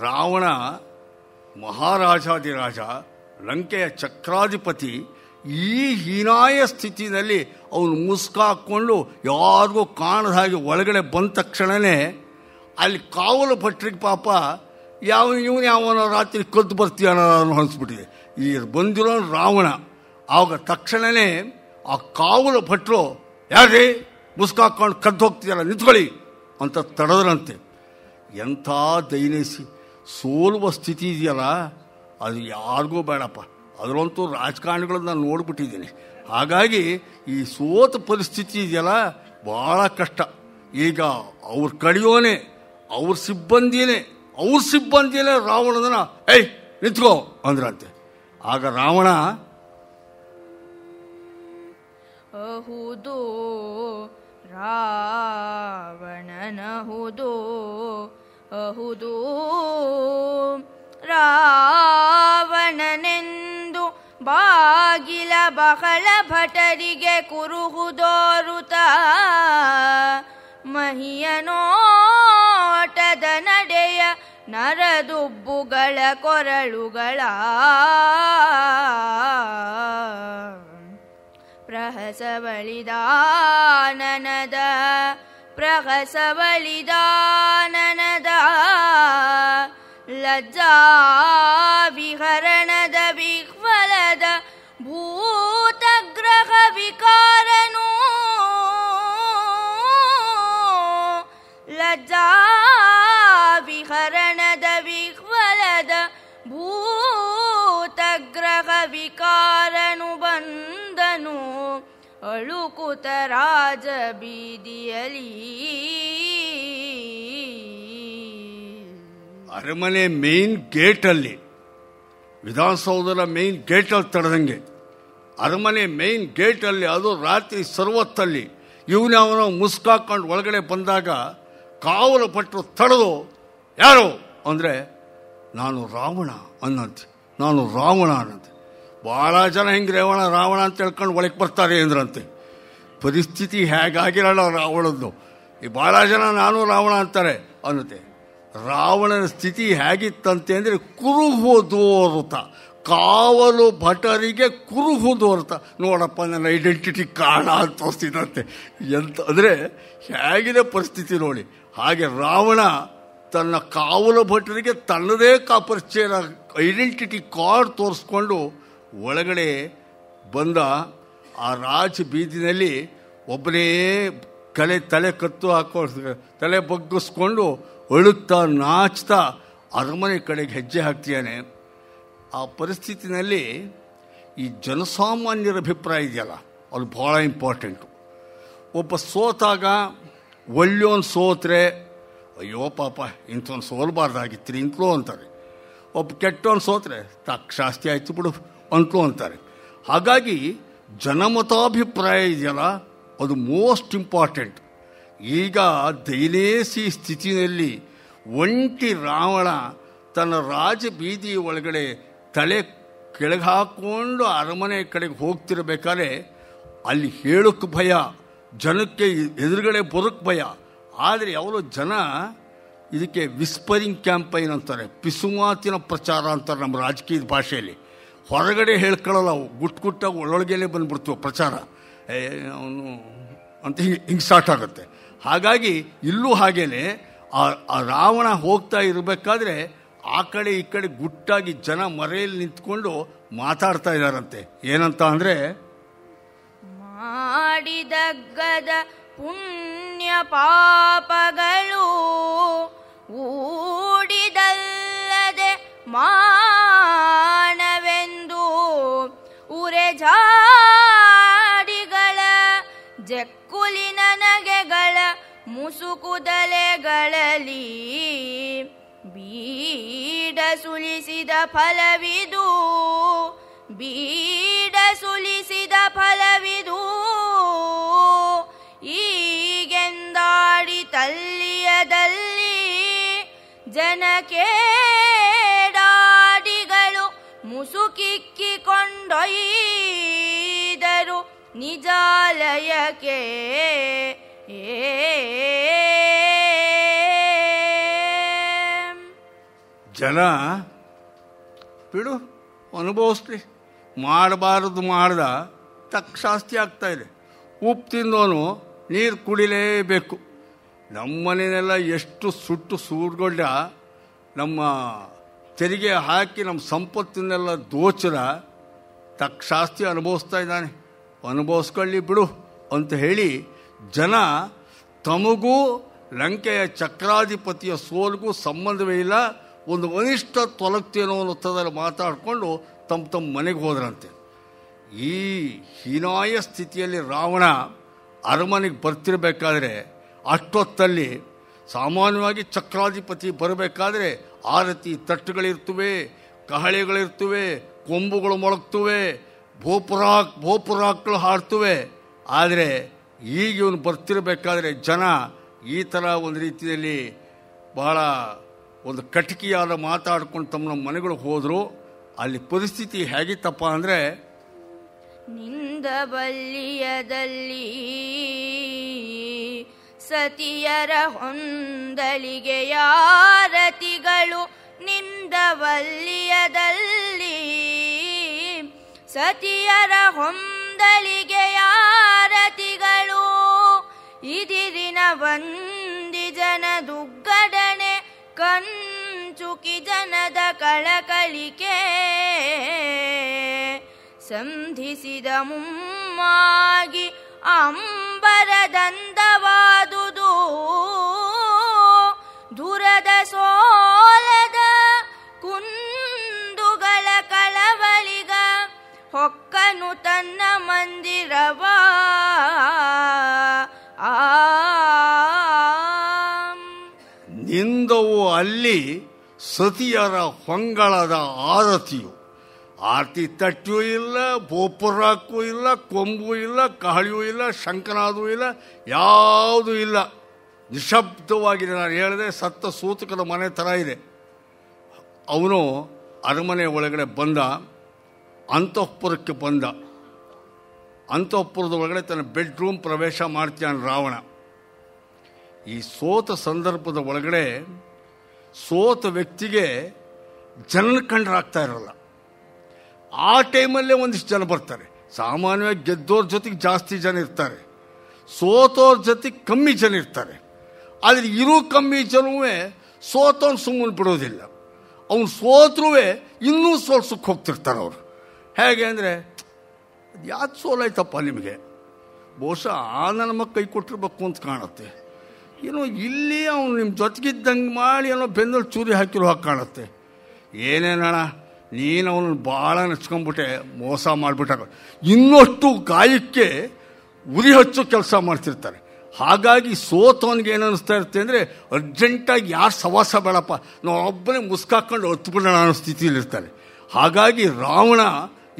ರಾವಣ ಮಹಾರಾಜಾದಿರಾಜ ಲಂಕೆಯ ಚಕ್ರಾಧಿಪತಿ ಈ ಹೀನಾಯ ಸ್ಥಿತಿನಲ್ಲಿ ಅವನು ಮುಸ್ಕಾಕೊಂಡು ಯಾರಿಗೂ ಕಾಣದ ಹಾಗೆ ಒಳಗಡೆ ಬಂದ ತಕ್ಷಣವೇ ಅಲ್ಲಿ ಕಾವಲು ಪಟ್ರಿಗೆ ಪಾಪ ಯಾವ ಇವನು ಯಾವನ ರಾತ್ರಿ ಕದ್ದು ಬರ್ತೀಯ ಅನ್ನೋದನ್ನು ಅನಿಸ್ಬಿಟ್ಟಿದೆ ಈ ಬಂದಿರೋ ರಾವಣ ಆವಾಗ ತಕ್ಷಣವೇ ಆ ಕಾವಲು ಭಟ್ರು ಯಾರೇ ಮುಸ್ಕಾಕೊಂಡು ಕದ್ದು ಹೋಗ್ತೀಯಲ್ಲ ನಿಂತ್ಕೊಳ್ಳಿ ಅಂತ ತಡೆದ್ರಂತೆ ಎಂಥ ದೈನೇಸಿ ಸೋಲುವ ಸ್ಥಿತಿ ಇದೆಯಲ್ಲ ಅದು ಯಾರಿಗೂ ಬೇಡಪ್ಪ ಅದರಂತೂ ರಾಜಕಾರಣಿಗಳನ್ನ ನಾನು ನೋಡ್ಬಿಟ್ಟಿದ್ದೀನಿ ಹಾಗಾಗಿ ಈ ಸೋತ ಪರಿಸ್ಥಿತಿ ಇದೆಯಲ್ಲ ಭಾಳ ಕಷ್ಟ ಈಗ ಅವ್ರ ಕಡಿಯೋನೆ ಅವ್ರ ಸಿಬ್ಬಂದಿನೇ ಅವ್ರ ಸಿಬ್ಬಂದಿನೇ ರಾವಣನ ಏಯ್ ನಿಂತ್ಕೋ ಅಂದ್ರಂತೆ ಆಗ ರಾವಣ ಅಹುದೋ ರಾವಣನಹುದೋ ಅಹುದೋ ರಾವಣನೆಂದು ಬಾಗಿಲ ಬಹಳ ಭಟರಿಗೆ ಕುರುಹುದೋರುತ ಮಹಿಯ ನೋಟದ ನಡೆಯ ನರದುಬ್ಬುಗಳ ಕೊರಳುಗಳ ಪ್ರಹಸಬಲಿದಾನನದ ಪ್ರಹಸಬಲಿದಾನನದ ಲಜ್ಜಾ ವಿಹರ ರಾಜ ಬೀದಿಯಲಿ ಅರಮನೆ ಮೇನ್ ಗೇಟಲ್ಲಿ ವಿಧಾನಸೌಧದ ಮೇನ್ ಗೇಟಲ್ಲಿ ತಡೆದಂಗೆ ಅರಮನೆ ಮೇನ್ ಗೇಟಲ್ಲಿ ಅದು ರಾತ್ರಿ ಸರ್ವತ್ತಲ್ಲಿ ಅವನು ಮುಸ್ಕಾಕೊಂಡು ಒಳಗಡೆ ಬಂದಾಗ ಕಾವಲು ಪಟ್ಟರು ತಡೆದು ಯಾರು ಅಂದರೆ ನಾನು ರಾವಣ ಅನ್ನಂತೆ ನಾನು ರಾವಣ ಅನ್ನಂತೆ ಭಾಳ ಜನ ಹಿಂಗೆ ರೇವಣ ರಾವಣ ಅಂತ ಹೇಳ್ಕೊಂಡು ಒಳಗೆ ಬರ್ತಾರೆ ಅಂದ್ರಂತೆ ಪರಿಸ್ಥಿತಿ ಹೇಗಾಗಿರೋಣ ರಾವಣದ್ದು ಈ ಭಾಳ ಜನ ನಾನು ರಾವಣ ಅಂತಾರೆ ಅನ್ನುತ್ತೆ ರಾವಣನ ಸ್ಥಿತಿ ಹೇಗಿತ್ತಂತೆ ಅಂದರೆ ಕುರುಹು ದೋರುತ್ತ ಕಾವಲು ಭಟರಿಗೆ ಕುರುಹು ದೋರುತ ನೋಡಪ್ಪ ನನ್ನ ಐಡೆಂಟಿಟಿ ಕಾಣ ಅಂತ ತೋರಿಸ್ತಿದಂತೆ ಎಂತ ಅಂದರೆ ಹೇಗಿದೆ ಪರಿಸ್ಥಿತಿ ನೋಡಿ ಹಾಗೆ ರಾವಣ ತನ್ನ ಕಾವಲು ಭಟರಿಗೆ ತನ್ನದೇ ಕಾ ಪರಿಚಯ ಐಡೆಂಟಿಟಿ ಕಾರ್ಡ್ ತೋರಿಸ್ಕೊಂಡು ಒಳಗಡೆ ಬಂದ ಆ ರಾಜ ಬೀದಿನಲ್ಲಿ ಒಬ್ಬನೇ ಕಲೆ ತಲೆ ಕತ್ತು ಹಾಕೋ ತಲೆ ಬಗ್ಗಿಸ್ಕೊಂಡು ಅಳುತ್ತಾ ನಾಚ್ತಾ ಅರಮನೆ ಕಡೆಗೆ ಹೆಜ್ಜೆ ಹಾಕ್ತಿಯಾನೆ ಆ ಪರಿಸ್ಥಿತಿನಲ್ಲಿ ಈ ಜನಸಾಮಾನ್ಯರ ಅಭಿಪ್ರಾಯ ಇದೆಯಲ್ಲ ಅದು ಭಾಳ ಇಂಪಾರ್ಟೆಂಟು ಒಬ್ಬ ಸೋತಾಗ ಒಳ್ಳೆಯವನು ಸೋತ್ರೆ ಅಯ್ಯೋ ಪಾಪ ಇಂಥವ್ನು ಸೋಲ್ಬಾರ್ದಾಗಿತ್ತು ಇಂತಲೂ ಅಂತಾರೆ ಒಬ್ಬ ಕೆಟ್ಟವನು ಸೋತ್ರೆ ತಕ್ಷಾಸ್ತಿ ಆಯ್ತು ಬಿಡು ಅಂತಲೂ ಅಂತಾರೆ ಹಾಗಾಗಿ ಜನಮತಾಭಿಪ್ರಾಯ ಇದೆಯಲ್ಲ ಅದು ಮೋಸ್ಟ್ ಇಂಪಾರ್ಟೆಂಟ್ ಈಗ ದೈಲೇಸಿ ಸ್ಥಿತಿಯಲ್ಲಿ ಒಂಟಿ ರಾವಣ ತನ್ನ ರಾಜಬೀದಿ ಒಳಗಡೆ ತಲೆ ಕೆಳಗೆ ಹಾಕ್ಕೊಂಡು ಅರಮನೆ ಕಡೆಗೆ ಹೋಗ್ತಿರಬೇಕಾದ್ರೆ ಅಲ್ಲಿ ಹೇಳೋಕ್ಕೆ ಭಯ ಜನಕ್ಕೆ ಎದುರುಗಡೆ ಬರೋಕ್ಕೆ ಭಯ ಆದರೆ ಅವರು ಜನ ಇದಕ್ಕೆ ವಿಸ್ಪರಿಂಗ್ ಕ್ಯಾಂಪೈನ್ ಅಂತಾರೆ ಪಿಸುಮಾತಿನ ಪ್ರಚಾರ ಅಂತಾರೆ ನಮ್ಮ ರಾಜಕೀಯ ಭಾಷೆಯಲ್ಲಿ ಹೊರಗಡೆ ಹೇಳ್ಕೊಳ್ಳಲ್ಲ ಗುಟ್ ಗುಟ್ಟಾಗಿ ಒಳೊಳಗೆಲ್ಲೇ ಬಂದುಬಿಡ್ತು ಪ್ರಚಾರ ಅವನು ಅಂತ ಹಿಂಗೆ ಹಿಂಗೆ ಸ್ಟಾರ್ಟ್ ಆಗುತ್ತೆ ಹಾಗಾಗಿ ಇಲ್ಲೂ ಹಾಗೇ ಆ ರಾವಣ ಹೋಗ್ತಾ ಇರಬೇಕಾದ್ರೆ ಆ ಕಡೆ ಈ ಕಡೆ ಗುಟ್ಟಾಗಿ ಜನ ಮರೆಯಲ್ಲಿ ನಿಂತ್ಕೊಂಡು ಮಾತಾಡ್ತಾ ಇದ್ದಾರಂತೆ ಏನಂತ ಅಂದರೆ ಗದ ಪುಣ್ಯ ಪಾಪಗಳು ಊಡಿದಲ್ಲದೆ ಮಾ ಚಾಡಿಗಳ ಜಕ್ಕುಲಿನ ನನಗೆಗಳ ಮುಸುಕುದಲೆಗಳಲ್ಲಿ ಬೀಡ ಸುಲಿಸಿದ ಫಲವಿದು ಬೀಡ ಸುಲಿಸಿದ ಫಲವಿದು ಈಗೆಂದಾಡಿ ತಲ್ಲಿಯದಲ್ಲಿ ಜನಕೇ ಕೊಂಡೊಯ್ದರು ನಿಜಾಲಯಕ್ಕೆ ಜನ ಬಿಡು ಅನುಭವಿಸ್ಲಿ ಮಾಡಬಾರದು ಮಾಡ್ದ ತಕ್ಷಾಸ್ತಿ ಆಗ್ತಾ ಇದೆ ಉಪ್ಪು ತಿಂದವನು ನೀರು ಕುಡಿಲೇಬೇಕು ನಮ್ಮನೆಯೆಲ್ಲ ಎಷ್ಟು ಸುಟ್ಟು ಸೂರ್ಗೊಂಡ ನಮ್ಮ ತೆರಿಗೆ ಹಾಕಿ ನಮ್ಮ ಸಂಪತ್ತಿನೆಲ್ಲ ದೋಚರ ತಕ್ಕ ಶಾಸ್ತಿ ಅನುಭವಿಸ್ತಾ ಇದ್ದಾನೆ ಅನುಭವಿಸ್ಕೊಳ್ಳಿ ಬಿಡು ಅಂತ ಹೇಳಿ ಜನ ತಮಗೂ ಲಂಕೆಯ ಚಕ್ರಾಧಿಪತಿಯ ಸೋಲ್ಗೂ ಸಂಬಂಧವೇ ಇಲ್ಲ ಒಂದು ಅನಿಷ್ಟ ತೊಲಗ್ತೇನೋ ಅನ್ನೋದ್ರಲ್ಲಿ ಮಾತಾಡಿಕೊಂಡು ತಮ್ಮ ತಮ್ಮ ಮನೆಗೆ ಹೋದ್ರಂತೆ ಈ ಹೀನಾಯ ಸ್ಥಿತಿಯಲ್ಲಿ ರಾವಣ ಅರಮನೆಗೆ ಬರ್ತಿರಬೇಕಾದ್ರೆ ಅಷ್ಟೊತ್ತಲ್ಲಿ ಸಾಮಾನ್ಯವಾಗಿ ಚಕ್ರಾಧಿಪತಿ ಬರಬೇಕಾದ್ರೆ ಆರತಿ ತಟ್ಟುಗಳಿರ್ತವೆ ಕಹಳೆಗಳಿರ್ತವೆ ಕೊಂಬುಗಳು ಮೊಳಗ್ತುವೆ ಭೋಪುರಾಕ್ ಭೋಪುರಾಕ್ಗಳು ಹಾಡ್ತವೆ ಆದರೆ ಈಗ ಇವನು ಬರ್ತಿರಬೇಕಾದ್ರೆ ಜನ ಈ ಥರ ಒಂದು ರೀತಿಯಲ್ಲಿ ಬಹಳ ಒಂದು ಕಟಕಿಯಾದ ಮಾತಾಡ್ಕೊಂಡು ತಮ್ಮ ನಮ್ಮ ಮನೆಗಳು ಹೋದರು ಅಲ್ಲಿ ಪರಿಸ್ಥಿತಿ ಹೇಗಿತ್ತಪ್ಪ ಅಂದರೆ ನಿಂದ ಬಲ್ಲಿಯದಲ್ಲಿ ಸತಿಯರ ಹೊಂದಲಿಗೆ ಯಾರತಿಗಳು ನಿಂದ ಸತಿಯರ ಹೊಂದಲಿಗೆ ಯಾರತಿಗಳು ಇದಿರಿನ ಬಂದಿ ಜನ ದುಗ್ಗಡಣೆ ಕಂಚುಕಿ ಜನದ ಕಳಕಳಿಕೆ ಸಂಧಿಸಿದ ಮುಮ್ಮಾಗಿ ಅಂಬರದಂದವಾದುದು ಹೊಕ್ಕನು ತನ್ನ ಮಂದಿರವ ನಿಂದವು ಅಲ್ಲಿ ಸತಿಯರ ಹೊಂಗಳದ ಆರತಿಯು ಆರತಿ ತಟ್ಟಿಯೂ ಇಲ್ಲ ಬೋಪುರಕ್ಕೂ ಇಲ್ಲ ಕೊಂಬು ಇಲ್ಲ ಕಹಳಿಯೂ ಇಲ್ಲ ಶಂಕನಾದೂ ಇಲ್ಲ ಯಾವುದೂ ಇಲ್ಲ ನಿಶಬ್ದವಾಗಿದೆ ನಾನು ಹೇಳಿದೆ ಸತ್ತ ಸೂತಕದ ಮನೆ ಥರ ಇದೆ ಅವನು ಅರಮನೆ ಒಳಗಡೆ ಬಂದ ಅಂತಃಪುರಕ್ಕೆ ಬಂದ ಅಂತಃಪುರದ ಒಳಗಡೆ ತನ್ನ ಬೆಡ್ರೂಮ್ ಪ್ರವೇಶ ಮಾಡ್ತಾನೆ ರಾವಣ ಈ ಸೋತ ಸಂದರ್ಭದ ಒಳಗಡೆ ಸೋತ ವ್ಯಕ್ತಿಗೆ ಜನನ ಕಂಡ್ರಾಗ್ತಾ ಇರಲ್ಲ ಆ ಟೈಮಲ್ಲೇ ಒಂದಿಷ್ಟು ಜನ ಬರ್ತಾರೆ ಸಾಮಾನ್ಯವಾಗಿ ಗೆದ್ದೋರ ಜೊತೆಗೆ ಜಾಸ್ತಿ ಜನ ಇರ್ತಾರೆ ಸೋತೋರ ಜೊತೆಗೆ ಕಮ್ಮಿ ಜನ ಇರ್ತಾರೆ ಆದರೆ ಇರೋ ಕಮ್ಮಿ ಜನವೇ ಸೋತೋನು ಸುಮ್ಮನೆ ಬಿಡೋದಿಲ್ಲ ಅವನು ಸೋತ್ರೂ ಇನ್ನೂ ಸೋಲ್ಸಕ್ಕೆ ಹೋಗ್ತಿರ್ತಾರೆ ಅವರು ಹೇಗೆ ಅಂದರೆ ಯಾಕೆ ಸೋಲಾಯ್ತಪ್ಪ ನಿಮಗೆ ಬಹುಶಃ ಆ ನನ್ನ ಮಗ ಕೈ ಕೊಟ್ಟಿರ್ಬೇಕು ಅಂತ ಕಾಣುತ್ತೆ ಏನೋ ಇಲ್ಲಿ ಅವನು ನಿಮ್ಮ ಜೊತೆಗಿದ್ದಂಗೆ ಮಾಡಿ ಏನೋ ಬೆನ್ನಲ್ಲಿ ಚೂರಿ ಹಾಕಿರೋ ಹಾಗೆ ಕಾಣುತ್ತೆ ಏನೇನಣ ನೀನು ಅವನು ಭಾಳ ನೆಚ್ಕೊಂಬಿಟ್ಟೆ ಮೋಸ ಮಾಡಿಬಿಟ್ಟಾಗ ಇನ್ನಷ್ಟು ಗಾಯಕ್ಕೆ ಉರಿ ಹಚ್ಚು ಕೆಲಸ ಮಾಡ್ತಿರ್ತಾರೆ ಹಾಗಾಗಿ ಸೋತವನಿಗೆ ಏನು ಅನಿಸ್ತಾ ಇರುತ್ತೆ ಅಂದರೆ ಅರ್ಜೆಂಟಾಗಿ ಯಾರು ಸವಾಸ ಬೇಡಪ್ಪ ನಾವು ಒಬ್ಬನೇ ಮುಸ್ಕಾಕೊಂಡು ಹತ್ಬಿಡೋಣ ಅನ್ನೋ ಸ್ಥಿತಿಯಲ್ಲಿರ್ತಾರೆ ಹಾಗಾಗಿ ರಾವಣ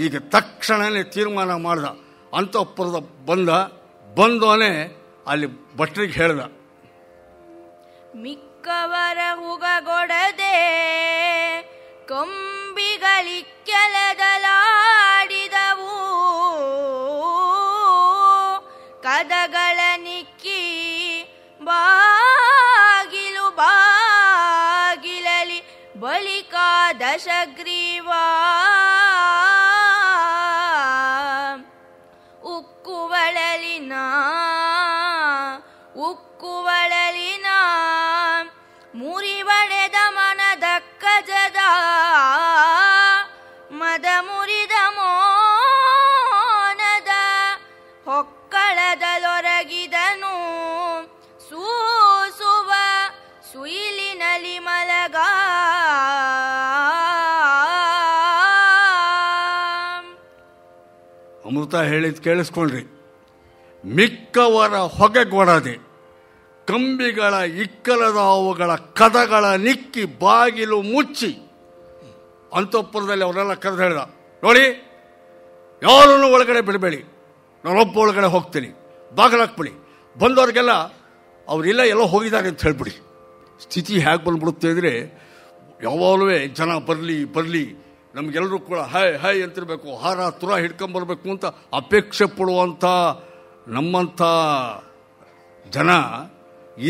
ಈಗ ತಕ್ಷಣವೇ ತೀರ್ಮಾನ ಮಾಡ್ದ ಅಂತಃಪುರದ ಬಂದ ಬಂದೋನೆ ಅಲ್ಲಿ ಭಟ್ರಿಗೆ ಹೇಳ್ದ ಮಿಕ್ಕವರ ಹುಗೊಡದೆ ಕೊಂಬಿಗಳಿ ಕೆಲದಲಾಡಿದವು ಕದಗಳ ನಿಕ್ಕಿ ಬಾಗಿಲು ಬಾಗಿಲಲಿ ಬಳಿಕ ದಶಗ್ರೀವಾ ಅಮೃತ ಹೇಳಿದ ಕೇಳಿಸ್ಕೊಳ್ರಿ ಮಿಕ್ಕವರ ಹೊಗೆ ಕೊಡದೆ ಕಂಬಿಗಳ ಇಕ್ಕಲದ ಅವುಗಳ ಕದಗಳ ನಿಕ್ಕಿ ಬಾಗಿಲು ಮುಚ್ಚಿ ಅಂತಃಪುರದಲ್ಲಿ ಅವರೆಲ್ಲ ಕರೆದು ಹೇಳಿದ ನೋಡಿ ಯಾರನ್ನೂ ಒಳಗಡೆ ಬಿಡಬೇಡಿ ನಾನೊಬ್ಬ ಒಳಗಡೆ ಹೋಗ್ತೀನಿ ಬಾಗಿಲಾಕ್ಬಿಡಿ ಬಂದವ್ರಿಗೆಲ್ಲ ಅವರೆಲ್ಲ ಎಲ್ಲ ಹೋಗಿದ್ದಾರೆ ಅಂತ ಹೇಳ್ಬಿಡಿ ಸ್ಥಿತಿ ಹೇಗೆ ಬಂದ್ಬಿಡುತ್ತೆ ಅಂದರೆ ಯಾವಾಗಲೂ ಜನ ಬರಲಿ ಬರಲಿ ನಮಗೆಲ್ಲರೂ ಕೂಡ ಹೈ ಹೈ ಅಂತಿರಬೇಕು ಹಾರ ತುರ ಹಿಡ್ಕೊಂಬರ್ಬೇಕು ಅಂತ ಅಪೇಕ್ಷೆ ಪಡುವಂಥ ನಮ್ಮಂಥ ಜನ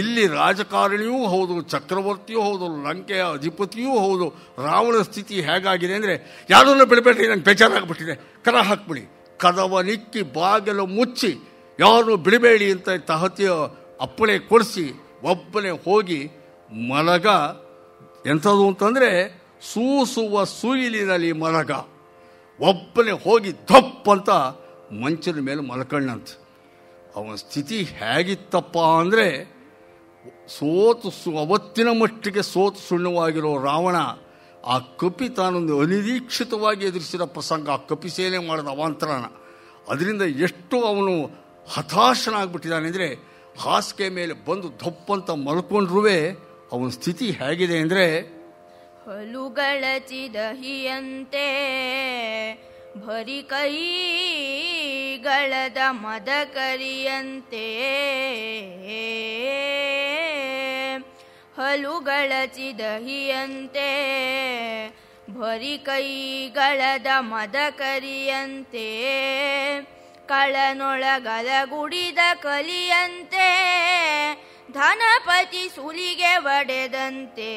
ಇಲ್ಲಿ ರಾಜಕಾರಣಿಯೂ ಹೌದು ಚಕ್ರವರ್ತಿಯೂ ಹೌದು ಲಂಕೆಯ ಅಧಿಪತಿಯೂ ಹೌದು ರಾವಣ ಸ್ಥಿತಿ ಹೇಗಾಗಿದೆ ಅಂದರೆ ಯಾರನ್ನೂ ಬಿಡಬೇಡ್ರಿ ನಂಗೆ ಬೇಜಾರಾಗ್ಬಿಟ್ಟಿದೆ ಕರ ಹಾಕ್ಬಿಡಿ ಕದವನಿಕ್ಕಿ ಬಾಗಿಲು ಮುಚ್ಚಿ ಯಾರು ಬಿಡಬೇಡಿ ಅಂತ ತಹತಿಯ ಅಪ್ಪಣೆ ಕೊಡಿಸಿ ಒಬ್ಬನೇ ಹೋಗಿ ಮಲಗ ಎಂಥದ್ದು ಅಂತಂದರೆ ಸೂಸುವ ಸುಯಿಲಿನಲ್ಲಿ ಮಲಗ ಒಬ್ಬನೇ ಹೋಗಿ ದಪ್ಪ ಅಂತ ಮಂಚಿನ ಮೇಲೆ ಮಲ್ಕಣ್ಣಂತ ಅವನ ಸ್ಥಿತಿ ಹೇಗಿತ್ತಪ್ಪ ಅಂದರೆ ಸೋತು ಸು ಅವತ್ತಿನ ಮಟ್ಟಿಗೆ ಸೋತು ಸುಣ್ಣವಾಗಿರೋ ರಾವಣ ಆ ಕಪಿ ತಾನೊಂದು ಅನಿರೀಕ್ಷಿತವಾಗಿ ಎದುರಿಸಿದ ಪ್ರಸಂಗ ಆ ಕಪಿಸೇನೆ ಮಾಡಿದ ಅವಾಂತರನ ಅದರಿಂದ ಎಷ್ಟು ಅವನು ಹತಾಶನಾಗ್ಬಿಟ್ಟಿದ್ದಾನೆ ಅಂದರೆ ಹಾಸಿಗೆ ಮೇಲೆ ಬಂದು ದಪ್ಪಂತ ಮಲ್ಕೊಂಡ್ರೂ ಅವನ ಸ್ಥಿತಿ ಹೇಗಿದೆ ಅಂದರೆ ಹಲುಗಳ ಚಿದಹಿಯಂತೆ ಭರಿ ಕೈಗಳದ ಮದ ಕರಿಯಂತೆ ಹಲುಗಳ ಚಿದಹಿಯಂತೆ ಭರಿ ಕೈಗಳದ ಮದ ಕರಿಯಂತೆ ಕಳನೊಳಗಲ ಗುಡಿದ ಕಲಿಯಂತೆ ಧನಪತಿ ಸುಲಿಗೆ ಒಡೆದಂತೆ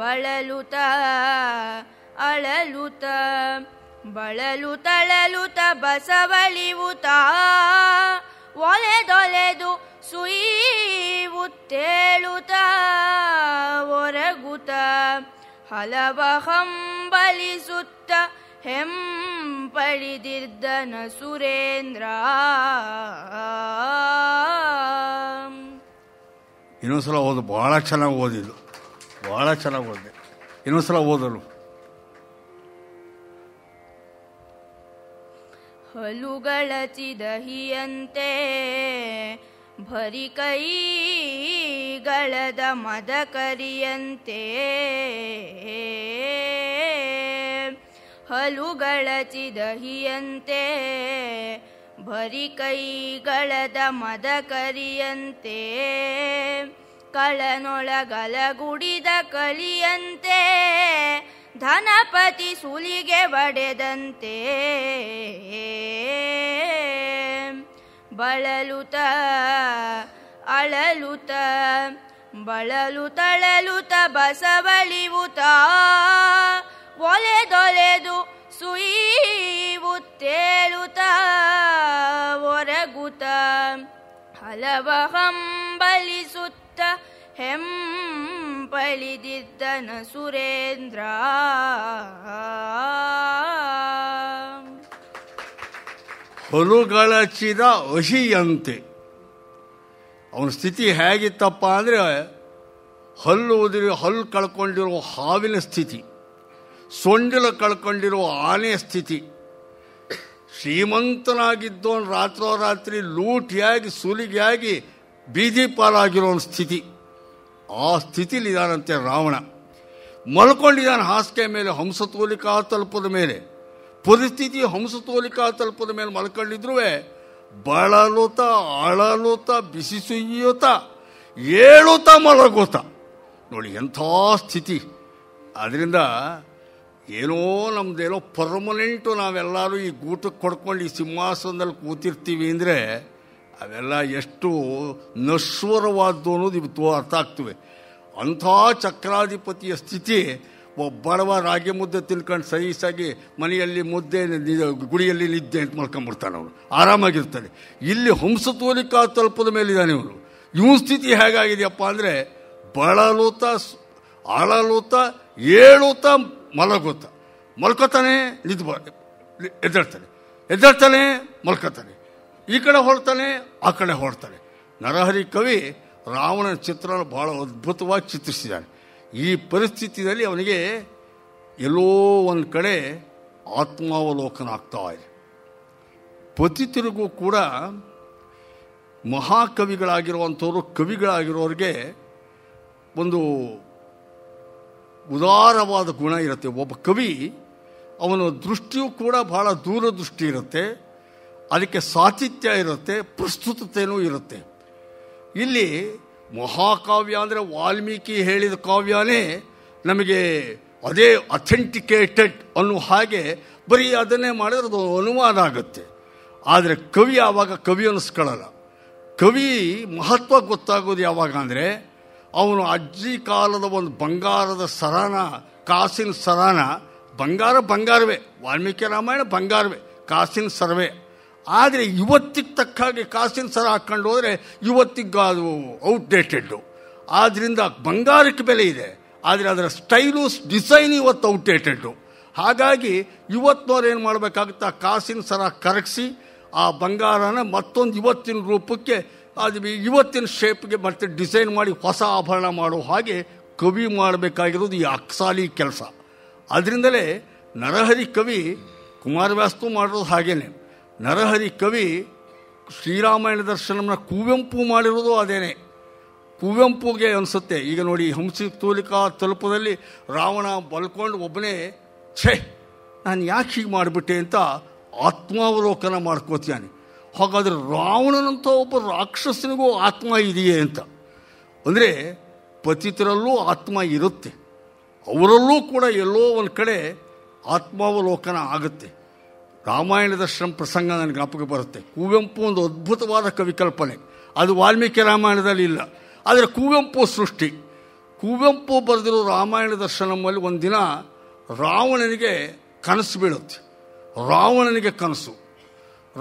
ಬಳಲುತ ಅಳಲುತ ಬಳಲು ತಳಲುತ ಬಸವಳಿವುತ ಒಲೆದೊಲೆದು ಸುಯಿವುತ್ತೇಳುತ ಒರಗುತ ಹಲವ ಹಂಬಲಿಸುತ್ತ ಹೆಮ್ಮ ಹಿಂಪಡೆದಿದ್ದನ ಸುರೇಂದ್ರ ಇನ್ನೊಂದ್ಸಲ ಓದು ಬಹಳ ಚೆನ್ನಾಗಿ ಓದಿದ್ದು ಬಹಳ ಚೆನ್ನಾಗಿ ಓದಿದೆ ಇನ್ನೊಂದ್ಸಲ ಓದಲು ಹಲುಗಳ ಚಿದಹಿಯಂತೆ ಭರಿ ಕೈಗಳದ ಮದ ಕರಿಯಂತೆ ಹಲುಗಳಚಿದಹಿಯಂತೆ ಭರಿ ಕೈಗಳದ ಮದ ಕರಿಯಂತೆ ಗುಡಿದ ಕಲಿಯಂತೆ ಧನಪತಿ ಸುಲಿಗೆ ಬಡೆದಂತೆ ಬಳಲುತ ಅಳಲುತ ಬಳಲು ತಳಲುತ ಬಸವಳಿವುತ ಒಲೆದೊಲೆದು ಸುಯೀವುತ್ತೇಳುತ್ತ ಒರಗುತ ಹಲವ ಹಂಬಲಿಸುತ್ತ ಹೆಂಪಳಿದಿದ್ದನ ಸುರೇಂದ್ರ ಹೊಲುಗಳಚ್ಚಿದ ಹಸಿಯಂತೆ ಅವನ ಸ್ಥಿತಿ ಹೇಗಿತ್ತಪ್ಪ ಅಂದರೆ ಹಲ್ಲು ಉದುರಿ ಹಲ್ಲು ಕಳ್ಕೊಂಡಿರೋ ಹಾವಿನ ಸ್ಥಿತಿ ಸೊಂಡಿಲ ಕಳ್ಕೊಂಡಿರುವ ಆನೆ ಸ್ಥಿತಿ ಶ್ರೀಮಂತನಾಗಿದ್ದವನು ರಾತ್ರೋರಾತ್ರಿ ಲೂಟಿಯಾಗಿ ಸುಲಿಗೆಯಾಗಿ ಬೀದಿ ಪಾಲಾಗಿರೋನ್ ಸ್ಥಿತಿ ಆ ಇದಾನಂತೆ ರಾವಣ ಮಲ್ಕೊಂಡಿದ್ದಾನೆ ಹಾಸಿಗೆ ಮೇಲೆ ಹಂಸ ತೋಲಿಕಾ ತಲುಪದ ಮೇಲೆ ಪರಿಸ್ಥಿತಿ ಹಂಸ ತೋಲಿಕಾ ತಲುಪದ ಮೇಲೆ ಮಲ್ಕೊಂಡಿದ್ರೂ ಬಳಲುತ ಅಳಲುತ ಬಿಸಿ ಸುಯ್ಯುತ್ತ ಏಳುತ್ತಾ ಮಲಗೋತ ನೋಡಿ ಎಂಥ ಸ್ಥಿತಿ ಅದರಿಂದ ಏನೋ ನಮ್ಮದೇನೋ ಪರ್ಮನೆಂಟು ನಾವೆಲ್ಲರೂ ಈ ಗೂಟಕ್ಕೆ ಕೊಡ್ಕೊಂಡು ಈ ಸಿಂಹಾಸನದಲ್ಲಿ ಕೂತಿರ್ತೀವಿ ಅಂದರೆ ಅವೆಲ್ಲ ಎಷ್ಟು ನಶ್ವರವಾದ್ದು ಅನ್ನೋದು ಇವತ್ತು ಅರ್ಥ ಆಗ್ತವೆ ಅಂಥ ಚಕ್ರಾಧಿಪತಿಯ ಸ್ಥಿತಿ ಒಬ್ಬಡವ ರಾಗಿ ಮುದ್ದೆ ತಿನ್ಕೊಂಡು ಸಹಿಸಾಗಿ ಮನೆಯಲ್ಲಿ ಮುದ್ದೆ ಗುಡಿಯಲ್ಲಿ ನಿದ್ದೆ ಅಂತ ಮಾಡ್ಕೊಂಬಿಡ್ತಾನೆ ಅವನು ಆರಾಮಾಗಿರ್ತಾರೆ ಇಲ್ಲಿ ಹಂಸತೋಲಿಕಾ ತಲುಪದ ಮೇಲಿದ್ದಾನೆ ಇವನು ಇವನ ಸ್ಥಿತಿ ಹೇಗಾಗಿದೆಯಪ್ಪ ಅಂದರೆ ಬಳಲುತ ಅಳಲುತ ಏಳುತ್ತ ಮಲಗುತ್ತ ಮಲ್ಕೋತಾನೆ ನಿದ್ದು ಎದ್ದೇಳ್ತಾನೆ ಎದ್ದೇಳ್ತಾನೆ ಮಲ್ಕೋತಾನೆ ಈ ಕಡೆ ಹೊರಡ್ತಾನೆ ಆ ಕಡೆ ಹೊರಡ್ತಾನೆ ನರಹರಿ ಕವಿ ರಾವಣನ ಚಿತ್ರ ಭಾಳ ಅದ್ಭುತವಾಗಿ ಚಿತ್ರಿಸಿದ್ದಾನೆ ಈ ಪರಿಸ್ಥಿತಿಯಲ್ಲಿ ಅವನಿಗೆ ಎಲ್ಲೋ ಒಂದು ಕಡೆ ಆತ್ಮಾವಲೋಕನ ಆಗ್ತಾ ಇದೆ ಪತಿತರಿಗೂ ಕೂಡ ಮಹಾಕವಿಗಳಾಗಿರುವಂಥವ್ರು ಕವಿಗಳಾಗಿರೋರಿಗೆ ಒಂದು ಉದಾರವಾದ ಗುಣ ಇರುತ್ತೆ ಒಬ್ಬ ಕವಿ ಅವನ ದೃಷ್ಟಿಯೂ ಕೂಡ ಬಹಳ ದೂರದೃಷ್ಟಿ ಇರುತ್ತೆ ಅದಕ್ಕೆ ಸಾತಿಥ್ಯ ಇರುತ್ತೆ ಪ್ರಸ್ತುತತೆಯೂ ಇರುತ್ತೆ ಇಲ್ಲಿ ಮಹಾಕಾವ್ಯ ಅಂದರೆ ವಾಲ್ಮೀಕಿ ಹೇಳಿದ ಕಾವ್ಯನೇ ನಮಗೆ ಅದೇ ಅಥೆಂಟಿಕೇಟೆಡ್ ಅನ್ನು ಹಾಗೆ ಬರೀ ಅದನ್ನೇ ಮಾಡಿದ್ರೆ ಅದು ಅನುವಾದ ಆಗುತ್ತೆ ಆದರೆ ಕವಿ ಆವಾಗ ಕವಿ ಅನ್ನಿಸ್ಕೊಳ್ಳಲ್ಲ ಕವಿ ಮಹತ್ವ ಗೊತ್ತಾಗೋದು ಯಾವಾಗ ಅಂದರೆ ಅವನು ಅಜ್ಜಿ ಕಾಲದ ಒಂದು ಬಂಗಾರದ ಸರಾನ ಕಾಸಿನ ಸರಾನ ಬಂಗಾರ ಬಂಗಾರವೇ ವಾಲ್ಮೀಕಿ ರಾಮಾಯಣ ಬಂಗಾರವೇ ಕಾಸಿನ ಸರವೇ ಆದರೆ ಇವತ್ತಿಗೆ ತಕ್ಕ ಹಾಗೆ ಕಾಸಿನ ಸರ ಹಾಕ್ಕೊಂಡು ಹೋದರೆ ಇವತ್ತಿಗೆ ಅದು ಔಟ್ಡೇಟೆಡ್ಡು ಆದ್ದರಿಂದ ಬಂಗಾರಕ್ಕೆ ಬೆಲೆ ಇದೆ ಆದರೆ ಅದರ ಸ್ಟೈಲು ಡಿಸೈನ್ ಇವತ್ತು ಔಟ್ಡೇಟೆಡ್ಡು ಹಾಗಾಗಿ ಇವತ್ತಿನವ್ರು ಏನು ಮಾಡಬೇಕಾಗುತ್ತೆ ಕಾಸಿನ ಸರ ಕರಗಿಸಿ ಆ ಬಂಗಾರನ ಮತ್ತೊಂದು ಇವತ್ತಿನ ರೂಪಕ್ಕೆ ಅದು ಇವತ್ತಿನ ಶೇಪ್ಗೆ ಮತ್ತೆ ಡಿಸೈನ್ ಮಾಡಿ ಹೊಸ ಆಭರಣ ಮಾಡೋ ಹಾಗೆ ಕವಿ ಮಾಡಬೇಕಾಗಿರೋದು ಈ ಅಕ್ಸಾಲಿ ಕೆಲಸ ಅದರಿಂದಲೇ ನರಹರಿ ಕವಿ ಕುಮಾರವ್ಯಾಸ್ತು ಮಾಡಿರೋದು ಹಾಗೇನೆ ನರಹರಿ ಕವಿ ಶ್ರೀರಾಮಾಯಣ ದರ್ಶನವನ್ನು ಕುವೆಂಪು ಮಾಡಿರೋದು ಅದೇನೆ ಕುವೆಂಪುಗೆ ಅನಿಸುತ್ತೆ ಈಗ ನೋಡಿ ಹಂಸಿ ತೂಲಿಕಾ ತಲುಪದಲ್ಲಿ ರಾವಣ ಬಲ್ಕೊಂಡು ಒಬ್ಬನೇ ಛೇ ನಾನು ಯಾಕೆ ಹೀಗೆ ಮಾಡಿಬಿಟ್ಟೆ ಅಂತ ಆತ್ಮಾವಲೋಕನ ಮಾಡ್ಕೋತೀನಿ ಹಾಗಾದರೆ ರಾವಣನಂಥ ಒಬ್ಬ ರಾಕ್ಷಸನಿಗೂ ಆತ್ಮ ಇದೆಯೇ ಅಂತ ಅಂದರೆ ಪತಿತರಲ್ಲೂ ಆತ್ಮ ಇರುತ್ತೆ ಅವರಲ್ಲೂ ಕೂಡ ಎಲ್ಲೋ ಒಂದು ಕಡೆ ಆತ್ಮಾವಲೋಕನ ಆಗುತ್ತೆ ರಾಮಾಯಣ ದರ್ಶನ ಪ್ರಸಂಗ ನನಗೆ ಜ್ಞಾಪಕ ಬರುತ್ತೆ ಕುವೆಂಪು ಒಂದು ಅದ್ಭುತವಾದ ಕವಿಕಲ್ಪನೆ ಅದು ವಾಲ್ಮೀಕಿ ರಾಮಾಯಣದಲ್ಲಿ ಇಲ್ಲ ಆದರೆ ಕುವೆಂಪು ಸೃಷ್ಟಿ ಕುವೆಂಪು ಬರೆದಿರೋ ರಾಮಾಯಣ ಒಂದು ಒಂದಿನ ರಾವಣನಿಗೆ ಕನಸು ಬೀಳುತ್ತೆ ರಾವಣನಿಗೆ ಕನಸು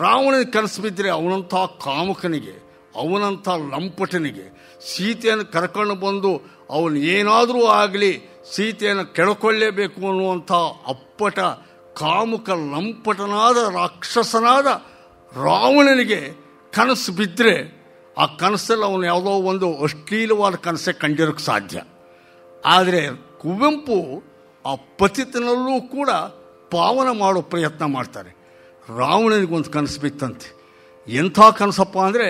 ರಾವಣನ ಕನಸು ಬಿದ್ದರೆ ಅವನಂಥ ಕಾಮುಕನಿಗೆ ಅವನಂಥ ಲಂಪಟನಿಗೆ ಸೀತೆಯನ್ನು ಕರ್ಕೊಂಡು ಬಂದು ಅವನು ಏನಾದರೂ ಆಗಲಿ ಸೀತೆಯನ್ನು ಕೆಳಕೊಳ್ಳೇಬೇಕು ಅನ್ನುವಂಥ ಅಪ್ಪಟ ಕಾಮುಕ ಲಂಪಟನಾದ ರಾಕ್ಷಸನಾದ ರಾವಣನಿಗೆ ಕನಸು ಬಿದ್ದರೆ ಆ ಕನಸಲ್ಲಿ ಅವನು ಯಾವುದೋ ಒಂದು ಅಶ್ಲೀಲವಾದ ಕನಸೇ ಕಂಡಿರೋಕ್ಕೆ ಸಾಧ್ಯ ಆದರೆ ಕುವೆಂಪು ಆ ಪತಿತನಲ್ಲೂ ಕೂಡ ಪಾವನ ಮಾಡೋ ಪ್ರಯತ್ನ ಮಾಡ್ತಾರೆ ರಾವಣನಿಗೊಂದು ಕನಸು ಬಿತ್ತಂತೆ ಎಂಥ ಕನಸಪ್ಪ ಅಂದರೆ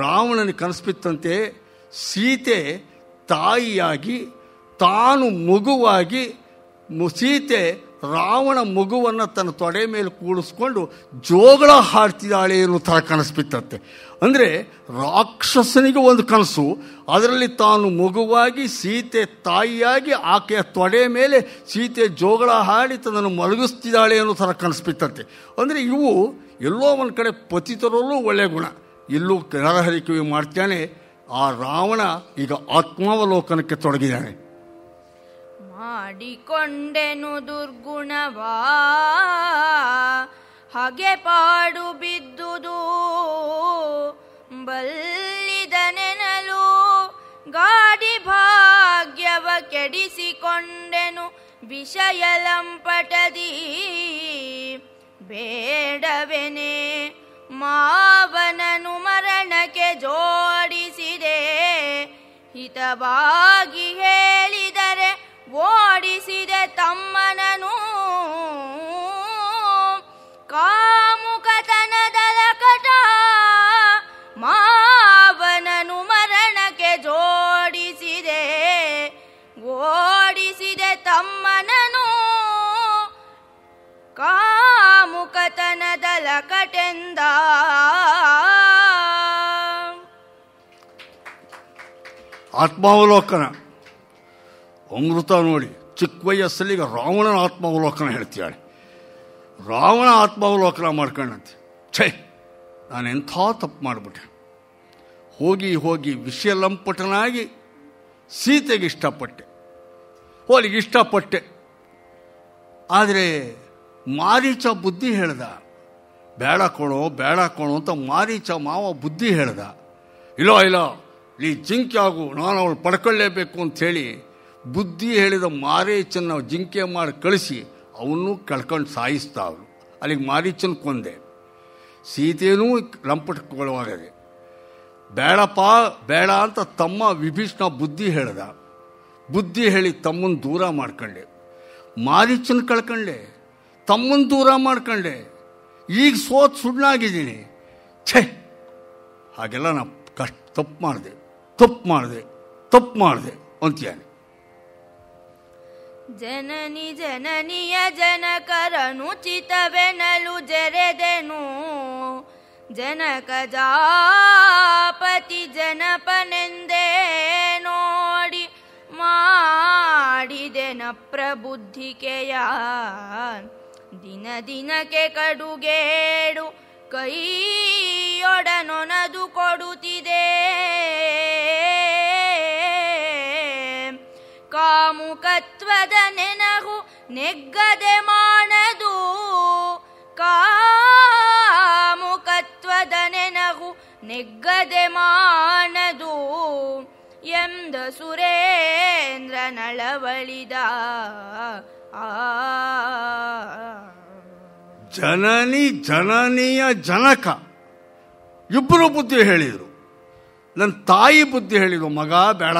ರಾವಣನಿಗೆ ಕನಸು ಬಿತ್ತಂತೆ ಸೀತೆ ತಾಯಿಯಾಗಿ ತಾನು ಮಗುವಾಗಿ ಸೀತೆ ರಾವಣ ಮಗುವನ್ನು ತನ್ನ ತೊಡೆ ಮೇಲೆ ಕೂಡಿಸ್ಕೊಂಡು ಜೋಗಳ ಹಾಡ್ತಿದ್ದಾಳೆ ಅನ್ನೋ ಥರ ಕನಸು ಅಂದರೆ ರಾಕ್ಷಸನಿಗೆ ಒಂದು ಕನಸು ಅದರಲ್ಲಿ ತಾನು ಮಗುವಾಗಿ ಸೀತೆ ತಾಯಿಯಾಗಿ ಆಕೆಯ ತೊಡೆ ಮೇಲೆ ಸೀತೆ ಜೋಗಳ ಹಾಡಿ ತನ್ನನ್ನು ಮಲಗಿಸ್ತಿದ್ದಾಳೆ ಅನ್ನೋ ಥರ ಕನಸು ಅಂದರೆ ಇವು ಎಲ್ಲೋ ಒಂದು ಕಡೆ ಪತಿತರಲ್ಲೂ ಒಳ್ಳೆಯ ಗುಣ ಎಲ್ಲೂ ನರಹರಿಕೆ ಮಾಡ್ತಾನೆ ಆ ರಾವಣ ಈಗ ಆತ್ಮಾವಲೋಕನಕ್ಕೆ ತೊಡಗಿದ್ದಾನೆ ಮಾಡಿಕೊಂಡೆನು ದುರ್ಗುಣವಾ ಹಾಗೆ ಪಾಡು ಬಿದ್ದುದು ಬಲ್ಲಿದನೆನಲು ಗಾಡಿ ಭಾಗ್ಯವ ಕೆಡಿಸಿಕೊಂಡೆನು ವಿಷಯ ಬೇಡವೆನೆ ಮಾವನನು ಮರಣಕ್ಕೆ ಜೋಡಿಸಿದೆ ಹಿತವಾಗಿ ಹೇಳಿದ ಓಡಿಸಿದೆ ತಮ್ಮನನು ಕಾಮುಕತನದಲ ಕಟ ಮಾವನನು ಮರಣಕ್ಕೆ ಜೋಡಿಸಿದೆ ಓಡಿಸಿದೆ ತಮ್ಮನನು ಕಾಮುಕತನದಲ ಕಟೆಂದ ಆತ್ಮಾವಲೋಕನ ಅಮೃತ ನೋಡಿ ಚಿಕ್ಕ ವಯಸ್ಸಲ್ಲಿಗೆ ರಾವಣನ ಆತ್ಮಾವಲೋಕನ ಹೇಳ್ತೀಯಾಳೆ ರಾವಣ ಆತ್ಮಾವಲೋಕನ ಮಾಡ್ಕೊಂಡಂತೆ ಛೇ ನಾನೆಂಥ ತಪ್ಪು ಮಾಡಿಬಿಟ್ಟೆ ಹೋಗಿ ಹೋಗಿ ವಿಷಯ ಲಂಪಟನಾಗಿ ಸೀತೆಗೆ ಇಷ್ಟಪಟ್ಟೆ ಹೋಲಿಗೆ ಇಷ್ಟಪಟ್ಟೆ ಆದರೆ ಮಾರೀಚ ಬುದ್ಧಿ ಹೇಳ್ದ ಬೇಡ ಕೊಡೋ ಬೇಡ ಕೊಡೋ ಅಂತ ಮಾರೀಚ ಮಾವ ಬುದ್ಧಿ ಹೇಳ್ದ ಇಲ್ಲೋ ಇಲ್ಲೋ ನೀ ಜಿಂಕೆ ಆಗು ನಾನು ಅವಳು ಪಡ್ಕೊಳ್ಳೇಬೇಕು ಅಂಥೇಳಿ ಬುದ್ಧಿ ಹೇಳಿದ ಮಾರೀಚನ್ನು ಜಿಂಕೆ ಮಾಡಿ ಕಳಿಸಿ ಅವನು ಕಳ್ಕೊಂಡು ಸಾಯಿಸ್ತಾ ಅಲ್ಲಿಗೆ ಮಾರೀಚನ ಕೊಂದೆ ಸೀತೆಯೂ ಲಂಪಟಕ್ಕೊಳವಾಗದೆ ಬೇಡಪ್ಪ ಬೇಡ ಅಂತ ತಮ್ಮ ವಿಭೀಷಣ ಬುದ್ಧಿ ಹೇಳ್ದ ಬುದ್ಧಿ ಹೇಳಿ ತಮ್ಮನ್ನು ದೂರ ಮಾಡ್ಕೊಂಡೆ ಮಾರೀಚನ ಕಳ್ಕೊಂಡೆ ತಮ್ಮನ್ನು ದೂರ ಮಾಡ್ಕೊಂಡೆ ಈಗ ಸೋತ್ ಸುಣ್ಣಾಗಿದ್ದೀನಿ ಛೇ ಹಾಗೆಲ್ಲ ನಾ ಕಷ್ಟ ತಪ್ಪು ಮಾಡಿದೆ ತಪ್ಪು ಮಾಡಿದೆ ತಪ್ಪು ಮಾಡಿದೆ ಅಂತೀಯ ಜನನಿ ಜನನಿಯ ಜನಕರನು ಬೆನಲು ಜರೆದೆನು ಜನಕ ಜಾಪತಿ ಜನಪನೆಂದೇ ನೋಡಿ ಮಾಡಿದೆನ ಪ್ರಬುದ್ಧಿಕೆಯ ದಿನ ದಿನಕ್ಕೆ ಕಡುಗೇಡು ಕೈಯೊಡನೊನದು ಕೊಡುತ್ತಿದೆ ಮುಖತ್ವದ ನೆನಹು ನೆಗ್ಗದೆ ಮಾಡದು ಕಾಮುಕತ್ವದ ನೆನಹು ನೆಗ್ಗದೆ ಮಾಡದು ಎಂದ ಸುರೇಂದ್ರ ನಳವಳಿದ ಜನನಿ ಜನನಿಯ ಜನಕ ಇಬ್ಬರು ಬುದ್ಧಿ ಹೇಳಿದರು ನನ್ನ ತಾಯಿ ಬುದ್ಧಿ ಹೇಳಿದ್ರು ಮಗ ಬೇಡ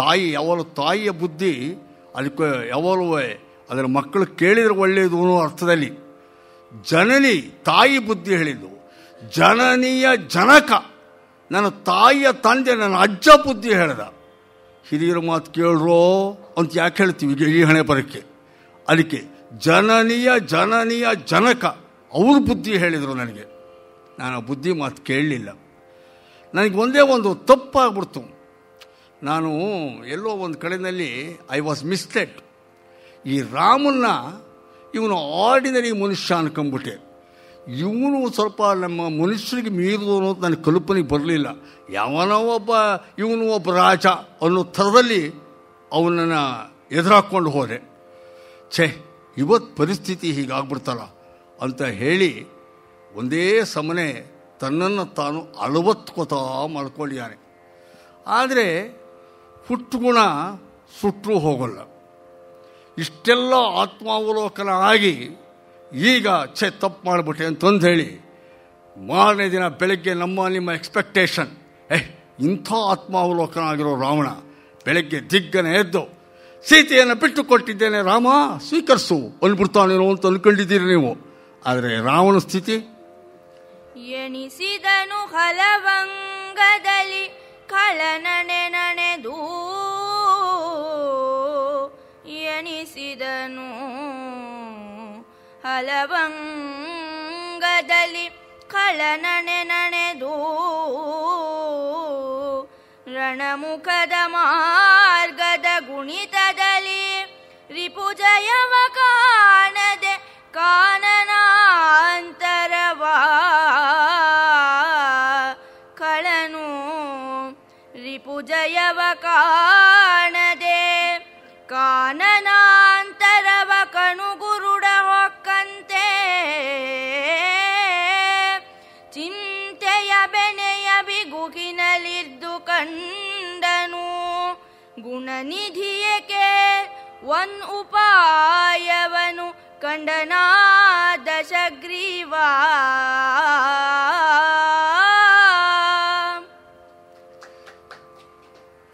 ತಾಯಿ ಯಾವಲು ತಾಯಿಯ ಬುದ್ಧಿ ಅದಕ್ಕೆ ಯಾವಲು ಅದರ ಮಕ್ಕಳು ಕೇಳಿದರೆ ಒಳ್ಳೆಯದು ಅನ್ನೋ ಅರ್ಥದಲ್ಲಿ ಜನನಿ ತಾಯಿ ಬುದ್ಧಿ ಹೇಳಿದ್ದು ಜನನಿಯ ಜನಕ ನನ್ನ ತಾಯಿಯ ತಂದೆ ನನ್ನ ಅಜ್ಜ ಬುದ್ಧಿ ಹೇಳ್ದ ಹಿರಿಯರ ಮಾತು ಕೇಳ್ರೋ ಅಂತ ಯಾಕೆ ಹೇಳ್ತೀವಿ ಈಗ ಈ ಹಣೆ ಬರೋಕ್ಕೆ ಅದಕ್ಕೆ ಜನನಿಯ ಜನನಿಯ ಜನಕ ಅವ್ರ ಬುದ್ಧಿ ಹೇಳಿದರು ನನಗೆ ನಾನು ಆ ಬುದ್ಧಿ ಮಾತು ಕೇಳಲಿಲ್ಲ ನನಗೆ ಒಂದೇ ಒಂದು ತಪ್ಪಾಗ್ಬಿಡ್ತು ನಾನು ಎಲ್ಲೋ ಒಂದು ಕಡೆಯಲ್ಲಿ ಐ ವಾಸ್ ಮಿಸ್ಲೆಡ್ ಈ ರಾಮನ್ನ ಇವನು ಆರ್ಡಿನರಿ ಮನುಷ್ಯ ಅನ್ಕೊಂಬಿಟ್ಟೆ ಇವನು ಸ್ವಲ್ಪ ನಮ್ಮ ಮನುಷ್ಯರಿಗೆ ಅನ್ನೋದು ನನ್ನ ಕಲ್ಪನೆಗೆ ಬರಲಿಲ್ಲ ಯಾವನೋ ಒಬ್ಬ ಇವನು ಒಬ್ಬ ರಾಜ ಅನ್ನೋ ಥರದಲ್ಲಿ ಅವನನ್ನು ಎದುರಾಕ್ಕೊಂಡು ಹೋದೆ ಛೇ ಇವತ್ತು ಪರಿಸ್ಥಿತಿ ಹೀಗಾಗ್ಬಿಡ್ತಲ್ಲ ಅಂತ ಹೇಳಿ ಒಂದೇ ಸಮನೆ ತನ್ನನ್ನು ತಾನು ಅಳವತ್ಕೋತಾ ಮಾಡ್ಕೊಂಡಿದ್ದಾನೆ ಆದರೆ ಗುಣ ಸುಟ್ಟು ಹೋಗಲ್ಲ ಇಷ್ಟೆಲ್ಲ ಆತ್ಮಾವಲೋಕನ ಆಗಿ ಈಗ ಛೆ ತಪ್ಪು ಮಾಡಿಬಿಟ್ಟೆ ಅಂತಂದೇಳಿ ಹೇಳಿ ಮಾರನೇ ದಿನ ಬೆಳಗ್ಗೆ ನಮ್ಮ ನಿಮ್ಮ ಎಕ್ಸ್ಪೆಕ್ಟೇಷನ್ ಏ ಇಂಥ ಆತ್ಮಾವಲೋಕನ ಆಗಿರೋ ರಾವಣ ಬೆಳಗ್ಗೆ ದಿಗ್ಗನೆ ಎದ್ದು ಸೀತೆಯನ್ನು ಬಿಟ್ಟು ರಾಮ ಸ್ವೀಕರಿಸು ಅಂದ್ಬಿಡ್ತಾನೇನೋ ಅಂತ ಅಂದ್ಕೊಂಡಿದ್ದೀರಿ ನೀವು ಆದರೆ ರಾವಣ ಸ್ಥಿತಿ ಎಣಿಸಿದನು ಹಲವಂಗದಲ್ಲಿ खलननेदू एनो हलङ्गळनने ननेदू रणमुखद मार्गद गुणित रिपुजम का ಗುಣನಿಧಿಯಕೆ ಒನ್ ಉಪಾಯವನು ದಶಗ್ರೀವ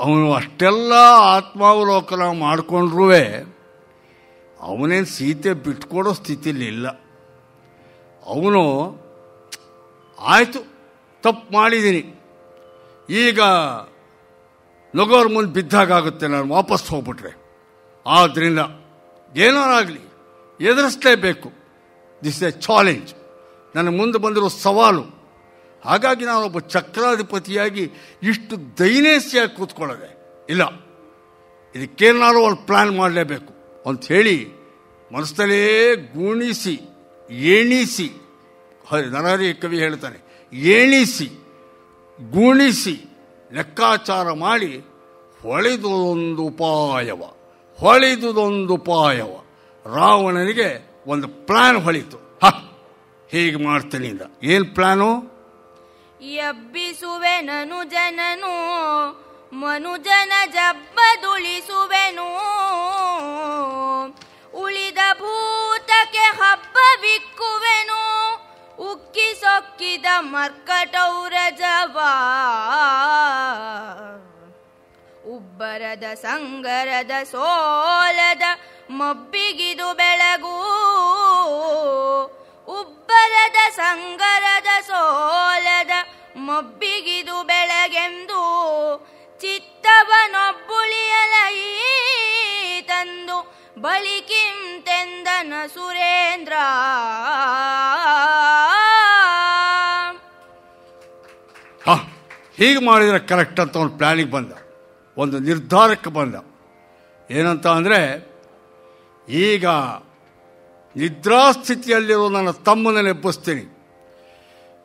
ಅವನು ಅಷ್ಟೆಲ್ಲ ಆತ್ಮಾವಲೋಕನ ಮಾಡಿಕೊಂಡ್ರೂ ಅವನೇನು ಸೀತೆ ಬಿಟ್ಕೊಡೋ ಸ್ಥಿತಿಲಿಲ್ಲ ಅವನು ಆಯಿತು ತಪ್ಪು ಮಾಡಿದ್ದೀನಿ ಈಗ ಲಗೋರ್ ಮುಂದೆ ಬಿದ್ದಾಗುತ್ತೆ ನಾನು ವಾಪಸ್ ಹೋಗ್ಬಿಟ್ರೆ ಆದ್ದರಿಂದ ಏನಾರಾಗಲಿ ಎದುರಿಸಲೇಬೇಕು ದಿಸ್ ಎ ಚಾಲೆಂಜ್ ನನ್ನ ಮುಂದೆ ಬಂದಿರೋ ಸವಾಲು ಹಾಗಾಗಿ ನಾನು ಒಬ್ಬ ಚಕ್ರಾಧಿಪತಿಯಾಗಿ ಇಷ್ಟು ದೈನೇಸಿಯಾಗಿ ಕೂತ್ಕೊಳ್ಳೋದೆ ಇಲ್ಲ ಇದಕ್ಕೇನಾದ್ರು ಅವ್ರು ಪ್ಲ್ಯಾನ್ ಮಾಡಲೇಬೇಕು ಅಂಥೇಳಿ ಮನಸ್ಸಲ್ಲೇ ಗುಣಿಸಿ ಎಣಿಸಿ ನರಹರಿ ಕವಿ ಹೇಳ್ತಾನೆ ಎಣಿಸಿ ಗುಣಿಸಿ ಲೆಕ್ಕಾಚಾರ ಮಾಡಿ ಹೊಳೆದುದೊಂದು ಉಪಾಯವ ಹೊಳೆದುದೊಂದು ಉಪಾಯವ ರಾವಣನಿಗೆ ಒಂದು ಪ್ಲಾನ್ ಹೊಳಿತು ಹ ಹೀಗೆ ಮಾಡ್ತೀನಿ ಅಂತ ಏನು ಪ್ಲಾನು ಎಬ್ಬಿಸುವೆ ನನು ಜನನು ಮನುಜನ ಜಬ್ಬದುಳಿಸುವೆನು ಉಳಿದ ಭೂತಕ್ಕೆ ಬಿಕ್ಕುವೆನು ಉಕ್ಕಿ ಸೊಕ್ಕಿದ ಮರ್ಕಟೌರಜವ ಉಬ್ಬರದ ಸಂಗರದ ಸೋಲದ ಮಬ್ಬಿಗಿದು ಬೆಳಗು ಉಬ್ಬರದ ಸಂಗರದ ಸೋಲದ ಮಬ್ಬಿಗಿದು ಬೆಳಗೆಂದು ಚಿತ್ತವನೊಬ್ಬುಳಿಯಲೈ ತಂದು ಬಳಿಕಿಂತೆಂದನ ತೆಂದನ ಸುರೇಂದ್ರ ಹೀಗೆ ಮಾಡಿದರೆ ಕರೆಕ್ಟ್ ಅಂತ ಒಂದು ಪ್ಲ್ಯಾನಿಗೆ ಬಂದ ಒಂದು ನಿರ್ಧಾರಕ್ಕೆ ಬಂದ ಏನಂತ ಅಂದರೆ ಈಗ ನಿದ್ರಾಸ್ಥಿತಿಯಲ್ಲಿರೋ ನನ್ನ ತಮ್ಮನಲ್ಲಿ ಎಬ್ಬಿಸ್ತೀನಿ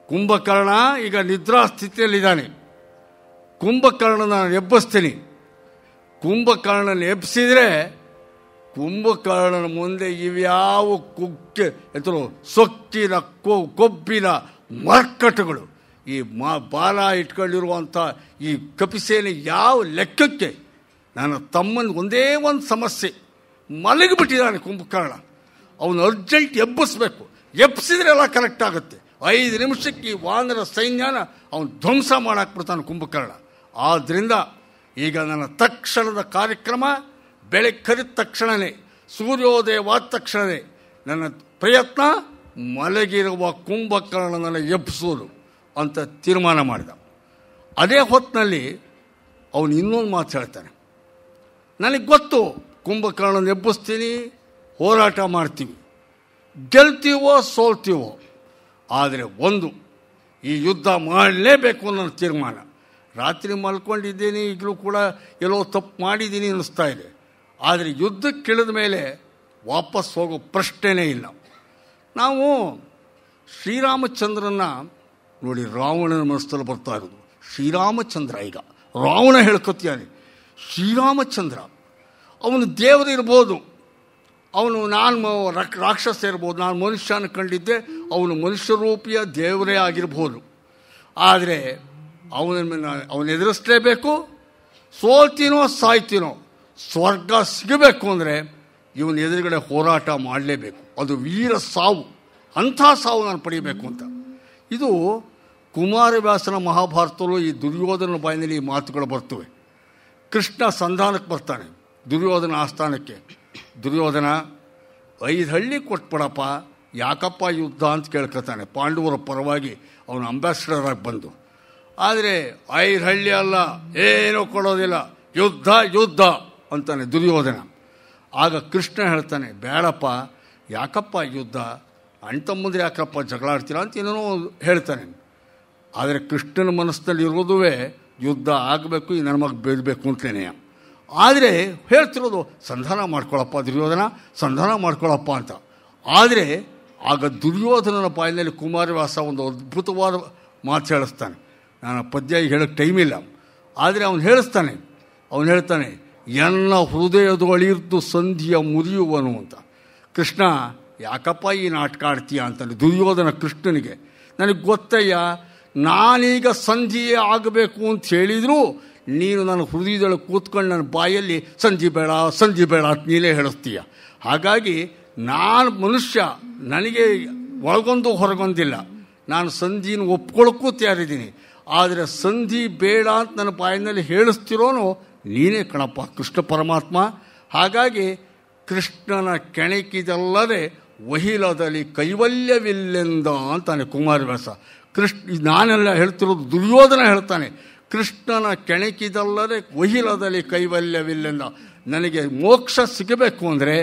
ಕುಂಭಕರ್ಣ ಈಗ ನಿದ್ರಾಸ್ಥಿತಿಯಲ್ಲಿದ್ದಾನೆ ಕುಂಭಕರ್ಣನ ನಾನು ಎಬ್ಬಿಸ್ತೀನಿ ಕುಂಭಕರ್ಣನ ಎಬ್ಬಿಸಿದ್ರೆ ಕುಂಭಕರ್ಣನ ಮುಂದೆ ಇವ್ಯಾವ ಕುಕ್ಕೆ ಎತ್ತರು ಸೊಕ್ಕಿನ ಕೊ ಕೊಬ್ಬಿನ ಮರ್ಕಟಗಳು ಈ ಮಾ ಬಾಲ ಇಟ್ಕೊಂಡಿರುವಂಥ ಈ ಕಪಿಸೇನೆ ಯಾವ ಲೆಕ್ಕಕ್ಕೆ ನನ್ನ ತಮ್ಮನ ಒಂದೇ ಒಂದು ಸಮಸ್ಯೆ ಮಲಗಿಬಿಟ್ಟಿದ್ದಾನೆ ಕುಂಭಕರ್ಣ ಅವನು ಅರ್ಜೆಂಟ್ ಎಬ್ಬಿಸ್ಬೇಕು ಎಬ್ಬಿಸಿದ್ರೆ ಎಲ್ಲ ಕರೆಕ್ಟ್ ಆಗುತ್ತೆ ಐದು ನಿಮಿಷಕ್ಕೆ ಈ ವಾನರ ಸೈನ್ಯನ ಅವನು ಧ್ವಂಸ ಮಾಡಾಕ್ಬಿಡ್ತಾನೆ ಕುಂಭಕರ್ಣ ಆದ್ದರಿಂದ ಈಗ ನನ್ನ ತಕ್ಷಣದ ಕಾರ್ಯಕ್ರಮ ಬೆಳೆ ಕರಿದ ತಕ್ಷಣವೇ ಸೂರ್ಯೋದಯವಾದ ತಕ್ಷಣವೇ ನನ್ನ ಪ್ರಯತ್ನ ಮಲಗಿರುವ ಕುಂಭಕರ್ಣನನ್ನು ಎಬ್ಬಿಸೋದು ಅಂತ ತೀರ್ಮಾನ ಮಾಡಿದ ಅದೇ ಹೊತ್ತಿನಲ್ಲಿ ಅವನು ಇನ್ನೊಂದು ಮಾತು ಹೇಳ್ತಾನೆ ನನಗೆ ಗೊತ್ತು ಕುಂಭಕರ್ಣನ ಎಬ್ಬಿಸ್ತೀನಿ ಹೋರಾಟ ಮಾಡ್ತೀವಿ ಗೆಲ್ತೀವೋ ಸೋಲ್ತೀವೋ ಆದರೆ ಒಂದು ಈ ಯುದ್ಧ ಮಾಡಲೇಬೇಕು ಅನ್ನೋ ತೀರ್ಮಾನ ರಾತ್ರಿ ಮಲ್ಕೊಂಡಿದ್ದೀನಿ ಈಗಲೂ ಕೂಡ ಎಲ್ಲೋ ತಪ್ಪು ಮಾಡಿದ್ದೀನಿ ಅನ್ನಿಸ್ತಾ ಇದೆ ಆದರೆ ಯುದ್ಧಕ್ಕಿಳಿದ ಮೇಲೆ ವಾಪಸ್ ಹೋಗೋ ಪ್ರಶ್ನೆನೇ ಇಲ್ಲ ನಾವು ಶ್ರೀರಾಮಚಂದ್ರನ ನೋಡಿ ರಾವಣನ ಮನಸ್ಸಲ್ಲಿ ಬರ್ತಾ ಇರೋದು ಶ್ರೀರಾಮಚಂದ್ರ ಈಗ ರಾವಣ ಹೇಳ್ಕೊತಿಯಾನೆ ಶ್ರೀರಾಮಚಂದ್ರ ಅವನು ದೇವರು ಇರ್ಬೋದು ಅವನು ನಾನು ರಾಕ್ಷಸ ಇರ್ಬೋದು ನಾನು ಮನುಷ್ಯನ ಕಂಡಿದ್ದೆ ಅವನು ಮನುಷ್ಯರೂಪಿಯ ದೇವರೇ ಆಗಿರ್ಬೋದು ಆದರೆ ಅವನ ಅವನು ಎದುರಿಸಲೇಬೇಕು ಸೋಲ್ತೀನೋ ಸಾಯ್ತೀನೋ ಸ್ವರ್ಗ ಸಿಗಬೇಕು ಅಂದರೆ ಇವನ ಎದುರುಗಡೆ ಹೋರಾಟ ಮಾಡಲೇಬೇಕು ಅದು ವೀರ ಸಾವು ಅಂಥ ಸಾವು ನಾನು ಪಡೆಯಬೇಕು ಅಂತ ಇದು ಕುಮಾರವ್ಯಾಸನ ಮಹಾಭಾರತದಲ್ಲೂ ಈ ದುರ್ಯೋಧನ ಬಾಯಿನಲ್ಲಿ ಈ ಮಾತುಗಳು ಬರ್ತವೆ ಕೃಷ್ಣ ಸಂಧಾನಕ್ಕೆ ಬರ್ತಾನೆ ದುರ್ಯೋಧನ ಆಸ್ಥಾನಕ್ಕೆ ದುರ್ಯೋಧನ ಐದು ಹಳ್ಳಿ ಕೊಟ್ಬಿಡಪ್ಪ ಯಾಕಪ್ಪ ಯುದ್ಧ ಅಂತ ಕೇಳ್ಕೊತಾನೆ ಪಾಂಡವರ ಪರವಾಗಿ ಅವನು ಅಂಬಾಸಿಡರಾಗಿ ಬಂದು ಆದರೆ ಐದು ಹಳ್ಳಿ ಅಲ್ಲ ಏನೂ ಕೊಡೋದಿಲ್ಲ ಯುದ್ಧ ಯುದ್ಧ ಅಂತಾನೆ ದುರ್ಯೋಧನ ಆಗ ಕೃಷ್ಣ ಹೇಳ್ತಾನೆ ಬೇಡಪ್ಪ ಯಾಕಪ್ಪ ಯುದ್ಧ ಅಣ್ತಮ್ಮಂದ್ರೆ ಯಾಕಪ್ಪ ಜಗಳಾಡ್ತೀರಾ ಅಂತ ಏನೋ ಹೇಳ್ತಾನೆ ಆದರೆ ಕೃಷ್ಣನ ಮನಸ್ಸಿನಲ್ಲಿ ಇರೋದುವೇ ಯುದ್ಧ ಆಗಬೇಕು ಈ ನನ್ನ ಮಗ ಬೇದಬೇಕು ಅಂತೇನೆ ಆದರೆ ಹೇಳ್ತಿರೋದು ಸಂಧಾನ ಮಾಡ್ಕೊಳಪ್ಪ ದುರ್ಯೋಧನ ಸಂಧಾನ ಮಾಡ್ಕೊಳಪ್ಪ ಅಂತ ಆದರೆ ಆಗ ದುರ್ಯೋಧನನ ಬಾಯಿನಲ್ಲಿ ಕುಮಾರವ್ಯಾಸ ಒಂದು ಅದ್ಭುತವಾದ ಮಾತು ಹೇಳಿಸ್ತಾನೆ ನಾನು ಪದ್ಯ ಈಗ ಟೈಮ್ ಟೈಮಿಲ್ಲ ಆದರೆ ಅವನು ಹೇಳಿಸ್ತಾನೆ ಅವನು ಹೇಳ್ತಾನೆ ಎನ್ನ ಹೃದಯದೊಳಿರ್ತು ಸಂಧಿಯ ಮುರಿಯುವನು ಅಂತ ಕೃಷ್ಣ ಯಾಕಪ್ಪ ಈ ನಾಟಕ ಆಡ್ತೀಯ ಅಂತ ದುರ್ಯೋಧನ ಕೃಷ್ಣನಿಗೆ ನನಗೆ ಗೊತ್ತಯ್ಯ ನಾನೀಗ ಸಂಧಿಯೇ ಆಗಬೇಕು ಅಂತ ಹೇಳಿದರೂ ನೀನು ನನ್ನ ಹೃದಯದೊಳಗೆ ಕೂತ್ಕೊಂಡು ನನ್ನ ಬಾಯಲ್ಲಿ ಸಂಧಿ ಬೇಡ ಸಂಧಿ ಬೇಡ ಅಂತ ನೀಲೇ ಹೇಳಿಸ್ತೀಯ ಹಾಗಾಗಿ ನಾನು ಮನುಷ್ಯ ನನಗೆ ಒಳಗೊಂದು ಹೊರಗೊಂದಿಲ್ಲ ನಾನು ಸಂಧಿನ ಒಪ್ಕೊಳ್ಳೋಕ್ಕೂ ತಯಾರಿದ್ದೀನಿ ಆದರೆ ಸಂಧಿ ಬೇಡ ಅಂತ ನನ್ನ ಬಾಯಿನಲ್ಲಿ ಹೇಳಿಸ್ತಿರೋನು ನೀನೇ ಕಣಪ್ಪ ಕೃಷ್ಣ ಪರಮಾತ್ಮ ಹಾಗಾಗಿ ಕೃಷ್ಣನ ಕೆಣಕಿದಲ್ಲದೆ ವಹಿಲದಲ್ಲಿ ಕೈವಲ್ಯವಿಲ್ಲೆಂದ ಅಂತಾನೆ ಕುಮಾರವ್ಯಾಸ ಕೃಷ್ಣ ನಾನೆಲ್ಲ ಹೇಳ್ತಿರೋದು ದುರ್ಯೋಧನ ಹೇಳ್ತಾನೆ ಕೃಷ್ಣನ ಕೆಣಕಿದಲ್ಲದೆ ವಹಿಲದಲ್ಲಿ ಕೈವಲ್ಯವಿಲ್ಲೆಂದ ನನಗೆ ಮೋಕ್ಷ ಸಿಗಬೇಕು ಅಂದರೆ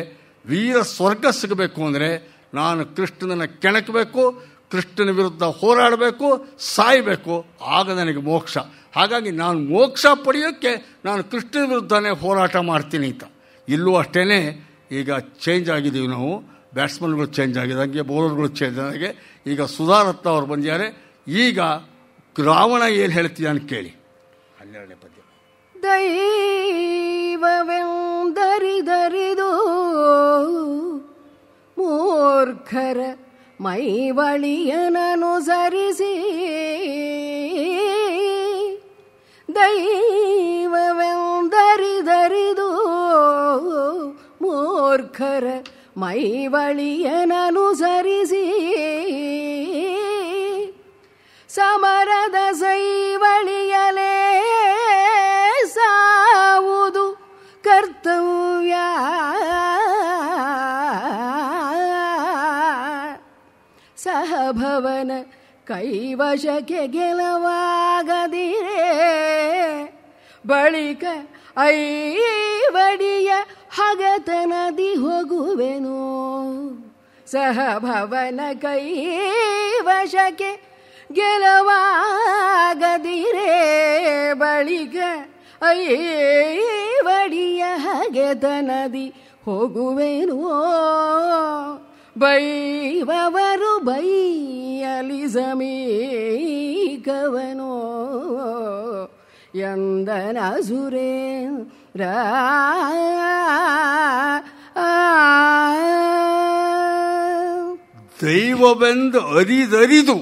ವೀರ ಸ್ವರ್ಗ ಸಿಗಬೇಕು ಅಂದರೆ ನಾನು ಕೃಷ್ಣನ ಕೆಣಕಬೇಕು ಕೃಷ್ಣನ ವಿರುದ್ಧ ಹೋರಾಡಬೇಕು ಸಾಯಬೇಕು ಆಗ ನನಗೆ ಮೋಕ್ಷ ಹಾಗಾಗಿ ನಾನು ಮೋಕ್ಷ ಪಡೆಯೋಕ್ಕೆ ನಾನು ಕೃಷ್ಣನ ವಿರುದ್ಧನೇ ಹೋರಾಟ ಮಾಡ್ತೀನಿ ಅಂತ ಇಲ್ಲೂ ಅಷ್ಟೇ ಈಗ ಚೇಂಜ್ ಆಗಿದ್ದೀವಿ ನಾವು ಬ್ಯಾಟ್ಸ್ಮನ್ಗಳು ಚೇಂಜ್ ಆಗಿದಂಗೆ ಬೌಲರ್ಗಳು ಚೇಂಜ್ ಆದಾಗೆ ಈಗ ಸುಧಾರತ್ತ ಅವ್ರು ಬಂದಿದ್ದಾರೆ ಈಗ ರಾವಣ ಏನು ಹೇಳ್ತೀಯ ಅಂತ ಕೇಳಿ ಹನ್ನೆರಡನೇ ಪದ್ಯ ದೈವವೆಂದರಿದರಿದು ಮೂರ್ಖರ மைவழியனுசரிசி தெய்வவெந்தரிதரிதோ மூர்க்கர சரிசி சமரத வழியலே சாவுது கர்த்தவியா ಅವನ ಕೈವಶಕ್ಕೆ ಗೆಲವಾಗದಿರೇ ಬಳಿಕ ಐವಡಿಯ ಹಗತನದಿ ಹೋಗುವೆನು ಸಹಭವನ ಕೈವಶಕ್ಕೆ ಗೆಲವಾಗದಿರೇ ಬಳಿಕ ಐವಡಿಯ ಹಗೆತನದಿ ಹೋಗುವೆನು ಬೈವರು ಬೈಯಲಿ ಸಮೀಕವನೋ ಎಂದನ ಸುರೇಂದ್ರ ದೈವವೆಂದು ಅರಿದರಿದು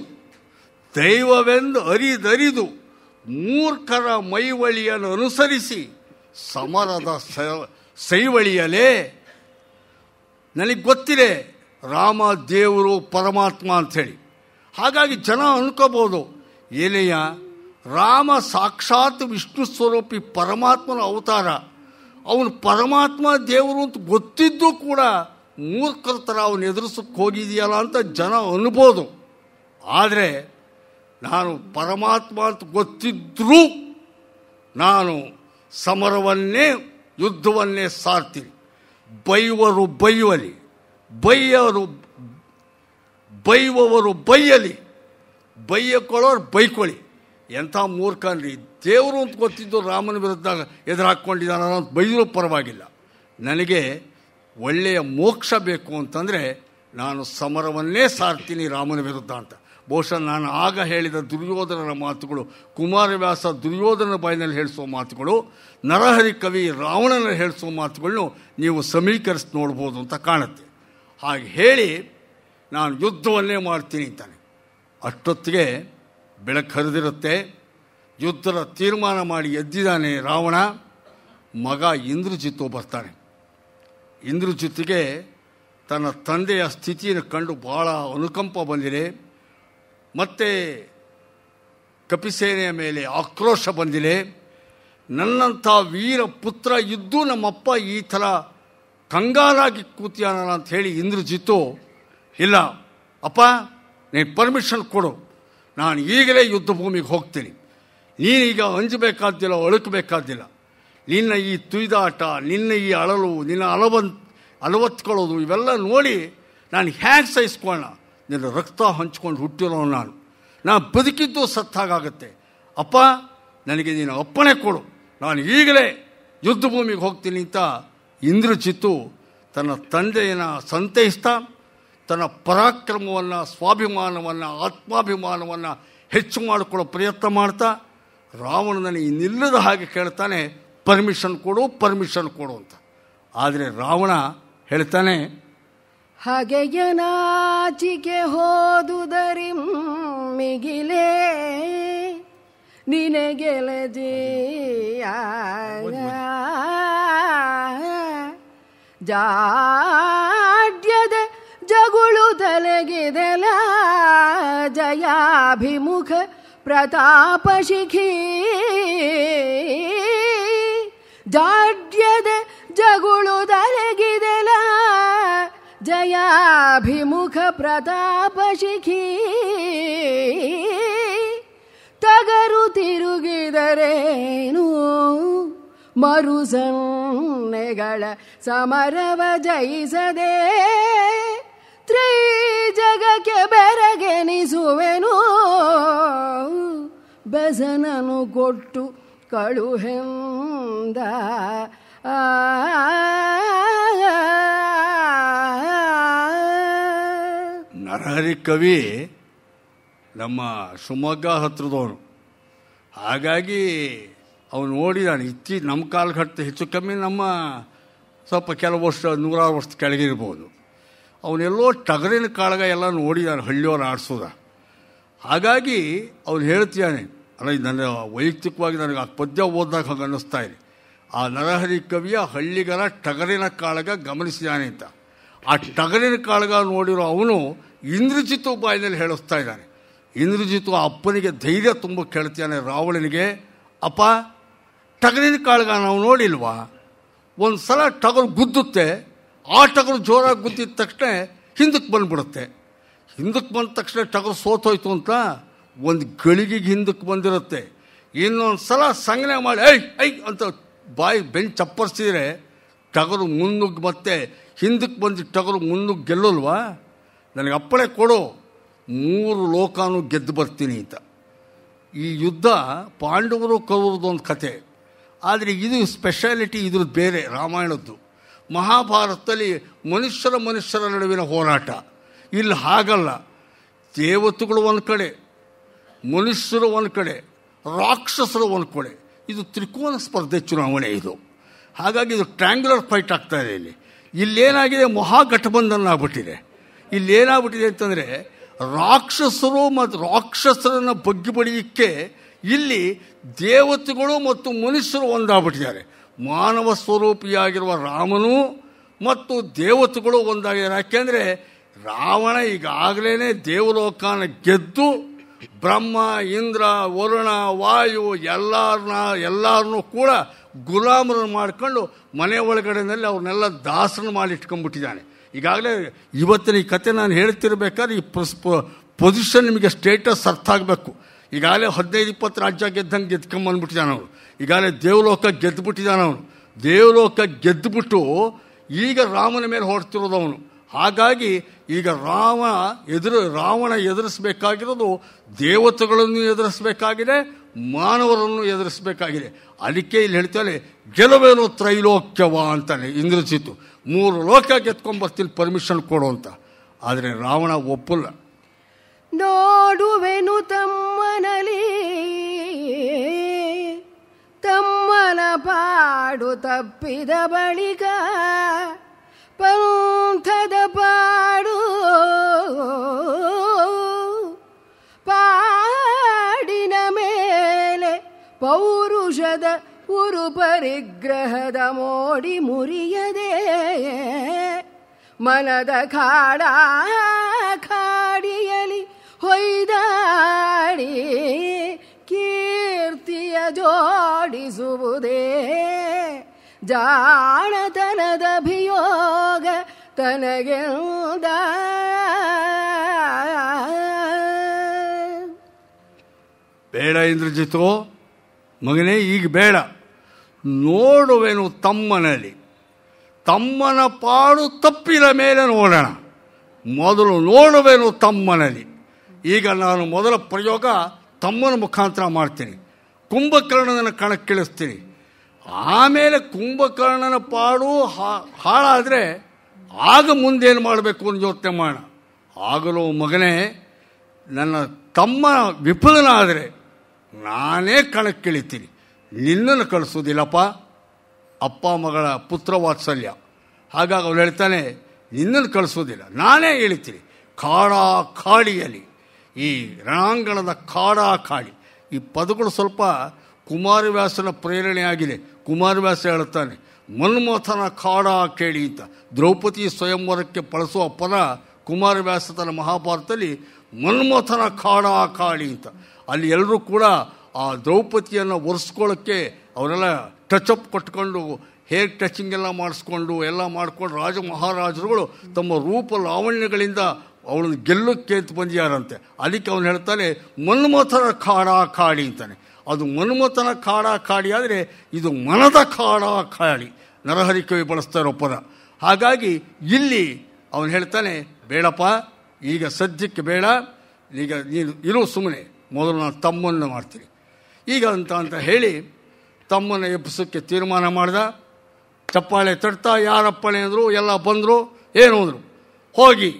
ದೈವವೆಂದು ಅರಿದರಿದು ಮೂರ್ಖರ ಮೈವಳಿಯನ್ನು ಅನುಸರಿಸಿ ಸಮರದ ಸೈವಳಿಯಲೇ ನನಗೆ ಗೊತ್ತಿದೆ ರಾಮ ದೇವರು ಪರಮಾತ್ಮ ಅಂಥೇಳಿ ಹಾಗಾಗಿ ಜನ ಅನ್ಕೋಬೋದು ಏನೆಯ ರಾಮ ಸಾಕ್ಷಾತ್ ವಿಷ್ಣು ಸ್ವರೂಪಿ ಪರಮಾತ್ಮನ ಅವತಾರ ಅವನು ಪರಮಾತ್ಮ ದೇವರು ಅಂತ ಗೊತ್ತಿದ್ದೂ ಕೂಡ ಮೂರ್ಖರ ಥರ ಅವನು ಎದುರಿಸೋಕ್ಕೆ ಹೋಗಿದೆಯಲ್ಲ ಅಂತ ಜನ ಅನ್ಬೋದು ಆದರೆ ನಾನು ಪರಮಾತ್ಮ ಅಂತ ಗೊತ್ತಿದ್ದರೂ ನಾನು ಸಮರವನ್ನೇ ಯುದ್ಧವನ್ನೇ ಸಾರ್ತೀನಿ ಬೈವರು ಬೈವಲಿ ಬೈಯವರು ಬೈಯುವವರು ಬೈಯಲಿ ಬೈಯಕೊಳ್ಳೋರು ಬೈಕೊಳ್ಳಿ ಎಂಥ ಮೂರ್ಖನ್ರಿ ದೇವರು ಅಂತ ಗೊತ್ತಿದ್ದು ರಾಮನ ವಿರುದ್ಧ ಎದುರಾಕ್ಕೊಂಡಿದ್ದಾನ ಅಂತ ಬೈದರೂ ಪರವಾಗಿಲ್ಲ ನನಗೆ ಒಳ್ಳೆಯ ಮೋಕ್ಷ ಬೇಕು ಅಂತಂದರೆ ನಾನು ಸಮರವನ್ನೇ ಸಾರ್ತೀನಿ ರಾಮನ ವಿರುದ್ಧ ಅಂತ ಬಹುಶಃ ನಾನು ಆಗ ಹೇಳಿದ ದುರ್ಯೋಧನರ ಮಾತುಗಳು ಕುಮಾರವ್ಯಾಸ ದುರ್ಯೋಧನ ಬಾಯಿನಲ್ಲಿ ಹೇಳಿಸುವ ಮಾತುಗಳು ನರಹರಿ ಕವಿ ರಾವಣನ ಹೇಳಿಸುವ ಮಾತುಗಳನ್ನು ನೀವು ಸಮೀಕರಿಸಿ ನೋಡ್ಬೋದು ಅಂತ ಕಾಣುತ್ತೆ ಹಾಗೆ ಹೇಳಿ ನಾನು ಯುದ್ಧವನ್ನೇ ಮಾಡ್ತೀನಿ ಅಂತಾನೆ ಅಷ್ಟೊತ್ತಿಗೆ ಬೆಳಕು ಹರಿದಿರುತ್ತೆ ಯುದ್ಧದ ತೀರ್ಮಾನ ಮಾಡಿ ಎದ್ದಿದ್ದಾನೆ ರಾವಣ ಮಗ ಇಂದ್ರಜಿತ್ತು ಬರ್ತಾನೆ ಇಂದ್ರಜಿತ್ತಿಗೆ ತನ್ನ ತಂದೆಯ ಸ್ಥಿತಿಯನ್ನು ಕಂಡು ಭಾಳ ಅನುಕಂಪ ಬಂದಿದೆ ಮತ್ತು ಕಪಿಸೇನೆಯ ಮೇಲೆ ಆಕ್ರೋಶ ಬಂದಿದೆ ನನ್ನಂಥ ವೀರ ಪುತ್ರ ಇದ್ದು ನಮ್ಮಪ್ಪ ಈ ಥರ ಕಂಗಾಲಾಗಿ ಕೂತ್ಯಾನ ಅಂತ ಹೇಳಿ ಇಂದ್ರಜಿತ್ತು ಇಲ್ಲ ಅಪ್ಪ ನೀನು ಪರ್ಮಿಷನ್ ಕೊಡು ನಾನು ಈಗಲೇ ಯುದ್ಧ ಭೂಮಿಗೆ ಹೋಗ್ತೀನಿ ನೀನೀಗ ಅಂಜಬೇಕಾದ್ದಿಲ್ಲ ಒಳುಕಬೇಕಾದ್ದಿಲ್ಲ ನಿನ್ನ ಈ ತುಯ್ದಾಟ ನಿನ್ನ ಈ ಅಳಲು ನಿನ್ನ ಅಲವನ್ ಅಲವತ್ಕೊಳ್ಳೋದು ಇವೆಲ್ಲ ನೋಡಿ ನಾನು ಹ್ಯಾಂಗೆ ಸಹಿಸ್ಕೊಳ್ಳೋಣ ನಿನ್ನ ರಕ್ತ ಹಂಚ್ಕೊಂಡು ಹುಟ್ಟಿರೋ ನಾನು ನಾನು ಬದುಕಿದ್ದು ಸತ್ತಾಗುತ್ತೆ ಅಪ್ಪ ನನಗೆ ನೀನು ಅಪ್ಪಣೆ ಕೊಡು ನಾನು ಈಗಲೇ ಯುದ್ಧ ಭೂಮಿಗೆ ಹೋಗ್ತೀನಿ ಅಂತ ಇಂದ್ರಜಿತ್ತು ತನ್ನ ತಂದೆಯನ್ನು ಸಂತೈಸ್ತಾ ತನ್ನ ಪರಾಕ್ರಮವನ್ನು ಸ್ವಾಭಿಮಾನವನ್ನು ಆತ್ಮಾಭಿಮಾನವನ್ನು ಹೆಚ್ಚು ಮಾಡಿಕೊಳ್ಳೋ ಪ್ರಯತ್ನ ಮಾಡ್ತಾ ರಾವಣನಲ್ಲಿ ಇನ್ನಿಲ್ಲದ ಹಾಗೆ ಕೇಳ್ತಾನೆ ಪರ್ಮಿಷನ್ ಕೊಡು ಪರ್ಮಿಷನ್ ಕೊಡು ಅಂತ ಆದರೆ ರಾವಣ ಹೇಳ್ತಾನೆ ಹಾಗೆ ನಾಚಿಕೆ ಹೋದುದರಿಂ ಮಿಗಿಲೇ ನಿನಗೆಲಜಿ ಜಾಡ್ಯದ ಜಗುಳು ತಲೆಗೆದಲ ಜಯಾಭಿಮುಖ ಪ್ರತಾಪ ಶಿಖಿ ಜಾಡ್ಯದ ಜಗುಳು ತಲೆಗಿದಲ ಜಯಾಭಿಮುಖ ಪ್ರತಾಪ ಶಿಖಿ ತಗರು ತಿರುಗಿದರೇನು ಮರುಸನ್ನೆಗಳ ಸಮರವ ಜಯಿಸದೆ ತ್ರೀ ಜಗಕ್ಕೆ ಬೆರಗೆನಿಸುವೆನು ಬೆಸನನು ಕೊಟ್ಟು ಕಳುಹೆಂದ ನರಹರಿ ಕವಿ ನಮ್ಮ ಶಿವಮೊಗ್ಗ ಹತ್ರದವನು ಹಾಗಾಗಿ ಅವನು ನೋಡಿದಾನೆ ಇತ್ತೀ ನಮ್ಮ ಕಾಲಘಟ್ಟ ಹೆಚ್ಚು ಕಮ್ಮಿ ನಮ್ಮ ಸ್ವಲ್ಪ ಕೆಲವು ವರ್ಷ ನೂರಾರು ವರ್ಷ ಕೆಳಗಿರ್ಬೋದು ಅವನೆಲ್ಲೋ ಟಗರಿನ ಕಾಳಗ ಎಲ್ಲ ನೋಡಿದಾನೆ ಹಳ್ಳಿಯವ್ರು ಆಡಿಸೋದ ಹಾಗಾಗಿ ಅವನು ಹೇಳ್ತಿದ್ದಾನೆ ಅಲ್ಲ ನನ್ನ ವೈಯಕ್ತಿಕವಾಗಿ ನನಗೆ ಆ ಪದ್ಯ ಓದಿದಾಗ ಹಾಗೆ ಅನ್ನಿಸ್ತಾ ಇದೆ ಆ ನರಹರಿ ಕವಿಯ ಹಳ್ಳಿಗರ ಟಗರಿನ ಕಾಳಗ ಗಮನಿಸಿದ್ದಾನೆ ಅಂತ ಆ ಟಗರಿನ ಕಾಳಗ ನೋಡಿರೋ ಅವನು ಇಂದ್ರಜಿತ್ ಬಾಯಿನಲ್ಲಿ ಹೇಳಿಸ್ತಾ ಇದ್ದಾನೆ ಇಂದ್ರಜಿತ್ ಅಪ್ಪನಿಗೆ ಧೈರ್ಯ ತುಂಬ ಕೇಳ್ತಿಯಾನೆ ರಾವಣನಿಗೆ ಅಪ್ಪ ಟಗರಿನ ಕಾಳ್ಗ ನಾವು ನೋಡಿಲ್ವಾ ಒಂದು ಸಲ ಟಗರು ಗುದ್ದುತ್ತೆ ಆ ಟಗರು ಜೋರಾಗಿ ಗುದ್ದಿದ ತಕ್ಷಣ ಹಿಂದಕ್ಕೆ ಬಂದುಬಿಡುತ್ತೆ ಹಿಂದಕ್ಕೆ ಬಂದ ತಕ್ಷಣ ಟಗರು ಸೋತೋಯ್ತು ಅಂತ ಒಂದು ಗಳಿಗೆಗೆ ಹಿಂದಕ್ಕೆ ಬಂದಿರುತ್ತೆ ಇನ್ನೊಂದು ಸಲ ಸಂಗ್ರಹ ಮಾಡಿ ಐ ಐ ಅಂತ ಬಾಯಿ ಬೆಂಚ್ ಚಪ್ಪರಿಸಿದ್ರೆ ಟಗರು ಮುನ್ನುಗ್ಗಿ ಮತ್ತೆ ಹಿಂದಕ್ಕೆ ಬಂದು ಟಗರು ಮುನ್ನುಗ್ ಗೆಲ್ಲಲ್ವಾ ನನಗೆ ಅಪ್ಪಳೆ ಕೊಡು ಮೂರು ಲೋಕಾನು ಗೆದ್ದು ಬರ್ತೀನಿ ಅಂತ ಈ ಯುದ್ಧ ಪಾಂಡವರು ಕೌರವದ ಕತೆ ಆದರೆ ಇದು ಸ್ಪೆಷಾಲಿಟಿ ಇದ್ರದ್ದು ಬೇರೆ ರಾಮಾಯಣದ್ದು ಮಹಾಭಾರತದಲ್ಲಿ ಮನುಷ್ಯರ ಮನುಷ್ಯರ ನಡುವಿನ ಹೋರಾಟ ಇಲ್ಲಿ ಹಾಗಲ್ಲ ದೇವತೆಗಳು ಒಂದು ಕಡೆ ಮನುಷ್ಯರು ಒಂದು ಕಡೆ ರಾಕ್ಷಸರು ಒಂದು ಕಡೆ ಇದು ತ್ರಿಕೋನ ಸ್ಪರ್ಧೆ ಚುನಾವಣೆ ಇದು ಹಾಗಾಗಿ ಇದು ಟ್ರ್ಯಾಂಗ್ಯುಲರ್ ಫೈಟ್ ಆಗ್ತಾ ಇದೆ ಇಲ್ಲಿ ಇಲ್ಲೇನಾಗಿದೆ ಮಹಾಘಟಬಂಧನ ಆಗ್ಬಿಟ್ಟಿದೆ ಇಲ್ಲೇನಾಗ್ಬಿಟ್ಟಿದೆ ಅಂತಂದರೆ ರಾಕ್ಷಸರು ಮತ್ತು ರಾಕ್ಷಸರನ್ನು ಬಗ್ಗಿ ಬಡಿಯಕ್ಕೆ ಇಲ್ಲಿ ದೇವತೆಗಳು ಮತ್ತು ಮನುಷ್ಯರು ಒಂದಾಗ್ಬಿಟ್ಟಿದ್ದಾರೆ ಮಾನವ ಸ್ವರೂಪಿಯಾಗಿರುವ ರಾಮನು ಮತ್ತು ದೇವತೆಗಳು ಒಂದಾಗಿದ್ದಾರೆ ಯಾಕೆಂದರೆ ರಾವಣ ಈಗಾಗಲೇ ದೇವಲೋಕನ ಗೆದ್ದು ಬ್ರಹ್ಮ ಇಂದ್ರ ವರುಣ ವಾಯು ಎಲ್ಲರನ್ನ ಎಲ್ಲರನ್ನೂ ಕೂಡ ಗುಲಾಮರನ್ನು ಮಾಡಿಕೊಂಡು ಮನೆ ಒಳಗಡೆಯಲ್ಲಿ ಅವ್ರನ್ನೆಲ್ಲ ದಾಸರನ್ನು ಮಾಡಿ ಈಗಾಗಲೇ ಇವತ್ತಿನ ಈ ಕತೆ ನಾನು ಹೇಳ್ತಿರ್ಬೇಕಾದ್ರೆ ಈ ಪೊಸಿಷನ್ ನಿಮಗೆ ಸ್ಟೇಟಸ್ ಅರ್ಥ ಆಗಬೇಕು ಈಗಾಗಲೇ ಹದಿನೈದು ಇಪ್ಪತ್ತು ರಾಜ್ಯ ಗೆದ್ದಂಗೆ ಗೆದ್ಕೊಂಬಂದ್ಬಿಟ್ಟಿದ್ದಾನೆ ಅವನು ಈಗಾಗಲೇ ದೇವಲೋಕ ಗೆದ್ದುಬಿಟ್ಟಿದ್ದಾನೆ ಅವನು ದೇವಲೋಕ ಗೆದ್ದುಬಿಟ್ಟು ಈಗ ರಾಮನ ಮೇಲೆ ಹೊಡ್ತಿರೋದು ಅವನು ಹಾಗಾಗಿ ಈಗ ರಾಮ ಎದುರು ರಾವಣ ಎದುರಿಸಬೇಕಾಗಿರೋದು ದೇವತೆಗಳನ್ನು ಎದುರಿಸಬೇಕಾಗಿದೆ ಮಾನವರನ್ನು ಎದುರಿಸಬೇಕಾಗಿದೆ ಅದಕ್ಕೆ ಇಲ್ಲಿ ಹೇಳ್ತಾರೆ ಗೆಲುವೇನು ತ್ರೈಲೋಕ್ಯವ ಅಂತಾನೆ ಇಂದ್ರಜಿತ್ತು ಮೂರು ಲೋಕ ಗೆದ್ಕೊಂಬರ್ತಿಲ್ಲಿ ಪರ್ಮಿಷನ್ ಕೊಡು ಅಂತ ಆದರೆ ರಾವಣ ಒಪ್ಪಲ್ಲ ನೋಡುವೆನು ತಮ್ಮನಲಿ ತಮ್ಮನ ಪಾಡು ತಪ್ಪಿದ ಬಳಿಕ ಪಂಥದ ಪಾಡು ಪಾಡಿನ ಮೇಲೆ ಪೌರುಷದ ಉರು ಪರಿಗ್ರಹದ ಮೋಡಿ ಮುರಿಯದೆ ಮನದ ಕಾಡ ಖಾಡಿಯಲಿ ಹೊಯ್ದಾಡಿ ಕೀರ್ತಿಯ ಜೋಡಿಸುವುದೇ ಜಾಣತನದ ಅಭಿಯೋಗ ತನಗೆಂದ ಬೇಡ ಇಂದ್ರಜಿತು ಮಗನೇ ಈಗ ಬೇಡ ನೋಡುವೆನು ತಮ್ಮನಲ್ಲಿ ತಮ್ಮನ ಪಾಡು ತಪ್ಪಿದ ಮೇಲೆ ನೋಡೋಣ ಮೊದಲು ನೋಡುವೆನು ತಮ್ಮನಲ್ಲಿ ಈಗ ನಾನು ಮೊದಲ ಪ್ರಯೋಗ ತಮ್ಮನ ಮುಖಾಂತರ ಮಾಡ್ತೀನಿ ಕುಂಭಕರ್ಣನ ಕಣಕ್ಕಿಳಿಸ್ತೀನಿ ಆಮೇಲೆ ಕುಂಭಕರ್ಣನ ಪಾಡು ಹಾಳಾದರೆ ಆಗ ಮುಂದೇನು ಮಾಡಬೇಕು ಅಂತ ಯೋಚನೆ ಮಾಡೋಣ ಆಗಲೂ ಮಗನೇ ನನ್ನ ತಮ್ಮ ವಿಫಲನಾದರೆ ನಾನೇ ಕಣಕ್ಕಿಳಿತೀನಿ ನಿನ್ನನ್ನು ಕಳಿಸೋದಿಲ್ಲಪ್ಪ ಅಪ್ಪ ಮಗಳ ಪುತ್ರ ವಾತ್ಸಲ್ಯ ಹಾಗಾಗಿ ಅವಳು ಹೇಳ್ತಾನೆ ನಿನ್ನನ್ನು ಕಳಿಸೋದಿಲ್ಲ ನಾನೇ ಇಳಿತೀನಿ ಕಾಡ ಕಾಡಿಯಲ್ಲಿ ಈ ರಣಾಂಗಣದ ಕಾಡಾ ಕಾಳಿ ಈ ಪದಗಳು ಸ್ವಲ್ಪ ಕುಮಾರವ್ಯಾಸನ ಪ್ರೇರಣೆಯಾಗಿದೆ ಕುಮಾರವ್ಯಾಸ ಹೇಳುತ್ತಾನೆ ಮನ್ಮಥನ ಕಾಡಾ ಕೇಳಿ ಅಂತ ದ್ರೌಪದಿ ಸ್ವಯಂವರಕ್ಕೆ ಬಳಸುವ ಪದ ಕುಮಾರವ್ಯಾಸ ತನ್ನ ಮಹಾಭಾರತದಲ್ಲಿ ಮನ್ಮಥನ ಕಾಡಾ ಕಾಳಿ ಅಂತ ಅಲ್ಲಿ ಎಲ್ಲರೂ ಕೂಡ ಆ ದ್ರೌಪದಿಯನ್ನು ಒರೆಸ್ಕೊಳ್ಳೋಕ್ಕೆ ಅವರೆಲ್ಲ ಟಚಪ್ ಕೊಟ್ಕೊಂಡು ಹೇರ್ ಟಚಿಂಗ್ ಎಲ್ಲ ಮಾಡಿಸ್ಕೊಂಡು ಎಲ್ಲ ಮಾಡಿಕೊಂಡು ರಾಜ ಮಹಾರಾಜರುಗಳು ತಮ್ಮ ರೂಪ ಲಾವಣ್ಯಗಳಿಂದ ಅವಳನ್ನು ಗೆಲ್ಲಕ್ಕೆ ಬಂದಿಯಾರಂತೆ ಅದಕ್ಕೆ ಅವನು ಹೇಳ್ತಾನೆ ಮನ್ಮಥನ ಕಾಡ ಕಾಡಿ ಅಂತಾನೆ ಅದು ಮನ್ಮಥನ ಕಾಡ ಕಾಡಿ ಆದರೆ ಇದು ಮನದ ಕಾಡ ಕಾಡಿ ನರಹರಿ ಕವಿ ಬಳಸ್ತಾ ಪದ ಹಾಗಾಗಿ ಇಲ್ಲಿ ಅವನು ಹೇಳ್ತಾನೆ ಬೇಡಪ್ಪ ಈಗ ಸದ್ಯಕ್ಕೆ ಬೇಡ ಈಗ ನೀನು ಇರೋ ಸುಮ್ಮನೆ ಮೊದಲು ನಾನು ತಮ್ಮನ್ನು ಮಾಡ್ತೀನಿ ಈಗ ಅಂತ ಅಂತ ಹೇಳಿ ತಮ್ಮನ್ನು ಎಬ್ಬಿಸೋಕ್ಕೆ ತೀರ್ಮಾನ ಮಾಡ್ದ ಚಪ್ಪಾಳೆ ತಡ್ತಾ ಯಾರಪ್ಪಣೆ ಅಂದರು ಎಲ್ಲ ಬಂದರು ಏನು ಅಂದರು ಹೋಗಿ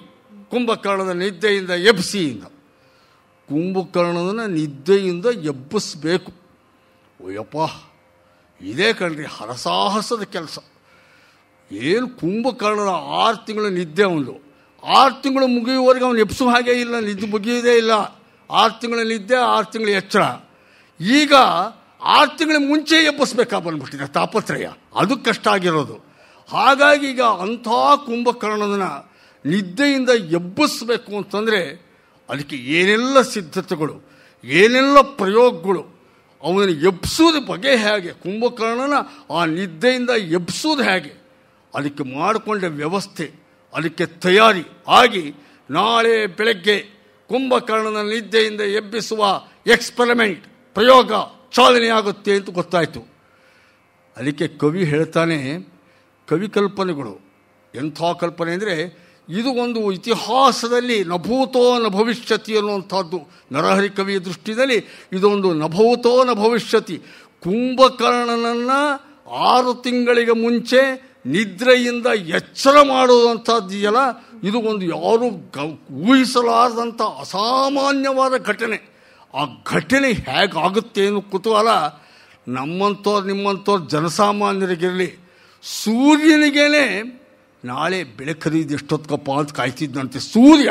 ಕುಂಭಕರ್ಣದ ನಿದ್ದೆಯಿಂದ ಎಬ್ಸಿಯಿಂದ ಕುಂಭಕರ್ಣದ ನಿದ್ದೆಯಿಂದ ಎಬ್ಬಿಸಬೇಕು ಅಯ್ಯಪ್ಪ ಇದೇ ಕಣ್ರಿ ಹರಸಾಹಸದ ಕೆಲಸ ಏನು ಕುಂಭಕರ್ಣದ ಆರು ತಿಂಗಳ ನಿದ್ದೆ ಒಂದು ಆರು ತಿಂಗಳು ಮುಗಿಯುವವರೆಗೆ ಅವನು ಎಬ್ಸು ಹಾಗೆ ಇಲ್ಲ ನಿದ್ದೆ ಮುಗಿಯೋದೇ ಇಲ್ಲ ಆರು ತಿಂಗಳ ನಿದ್ದೆ ಆರು ತಿಂಗಳ ಎಚ್ಚರ ಈಗ ಆರು ತಿಂಗಳ ಮುಂಚೆ ಎಬ್ಬಿಸ್ಬೇಕಾ ಬಂದ್ಬಿಟ್ಟಿದೆ ತಾಪತ್ರಯ ಅದು ಕಷ್ಟ ಆಗಿರೋದು ಹಾಗಾಗಿ ಈಗ ಅಂಥ ಕುಂಭಕರ್ಣದನ್ನು ನಿದ್ದೆಯಿಂದ ಎಬ್ಬಿಸಬೇಕು ಅಂತಂದರೆ ಅದಕ್ಕೆ ಏನೆಲ್ಲ ಸಿದ್ಧತೆಗಳು ಏನೆಲ್ಲ ಪ್ರಯೋಗಗಳು ಅವನನ್ನು ಎಬ್ಬಿಸೋದು ಬಗೆ ಹೇಗೆ ಕುಂಭಕರ್ಣನ ಆ ನಿದ್ದೆಯಿಂದ ಎಬ್ಸೋದು ಹೇಗೆ ಅದಕ್ಕೆ ಮಾಡಿಕೊಂಡ ವ್ಯವಸ್ಥೆ ಅದಕ್ಕೆ ತಯಾರಿ ಆಗಿ ನಾಳೆ ಬೆಳಗ್ಗೆ ಕುಂಭಕರ್ಣನ ನಿದ್ದೆಯಿಂದ ಎಬ್ಬಿಸುವ ಎಕ್ಸ್ಪೆರಿಮೆಂಟ್ ಪ್ರಯೋಗ ಆಗುತ್ತೆ ಅಂತ ಗೊತ್ತಾಯಿತು ಅದಕ್ಕೆ ಕವಿ ಹೇಳ್ತಾನೆ ಕವಿ ಕಲ್ಪನೆಗಳು ಎಂಥ ಕಲ್ಪನೆ ಅಂದರೆ ಇದು ಒಂದು ಇತಿಹಾಸದಲ್ಲಿ ನಭೂತೋ ನ ಭವಿಷ್ಯತಿ ಅನ್ನುವಂಥದ್ದು ನರಹರಿ ಕವಿಯ ದೃಷ್ಟಿಯಲ್ಲಿ ಇದೊಂದು ನಭೂತೋ ನ ಭವಿಷ್ಯತಿ ಕುಂಭಕರ್ಣನನ್ನು ಆರು ತಿಂಗಳಿಗೆ ಮುಂಚೆ ನಿದ್ರೆಯಿಂದ ಎಚ್ಚರ ಮಾಡುವಂಥದ್ದಿದೆಯಲ್ಲ ಇದು ಒಂದು ಯಾರೂ ಗ ಊಹಿಸಲಾರದಂಥ ಅಸಾಮಾನ್ಯವಾದ ಘಟನೆ ಆ ಘಟನೆ ಹೇಗಾಗುತ್ತೆ ಅನ್ನೋ ಕುತೂಹಲ ನಮ್ಮಂಥವ್ರು ನಿಮ್ಮಂಥವ್ರು ಜನಸಾಮಾನ್ಯರಿಗಿರಲಿ ಸೂರ್ಯನಿಗೇನೆ ನಾಳೆ ಬೆಳಕರಿಯುವುದು ಎಷ್ಟೊತ್ಕಪ್ಪ ಅಂತ ಕಾಯ್ತಿದ್ದಂತೆ ಸೂರ್ಯ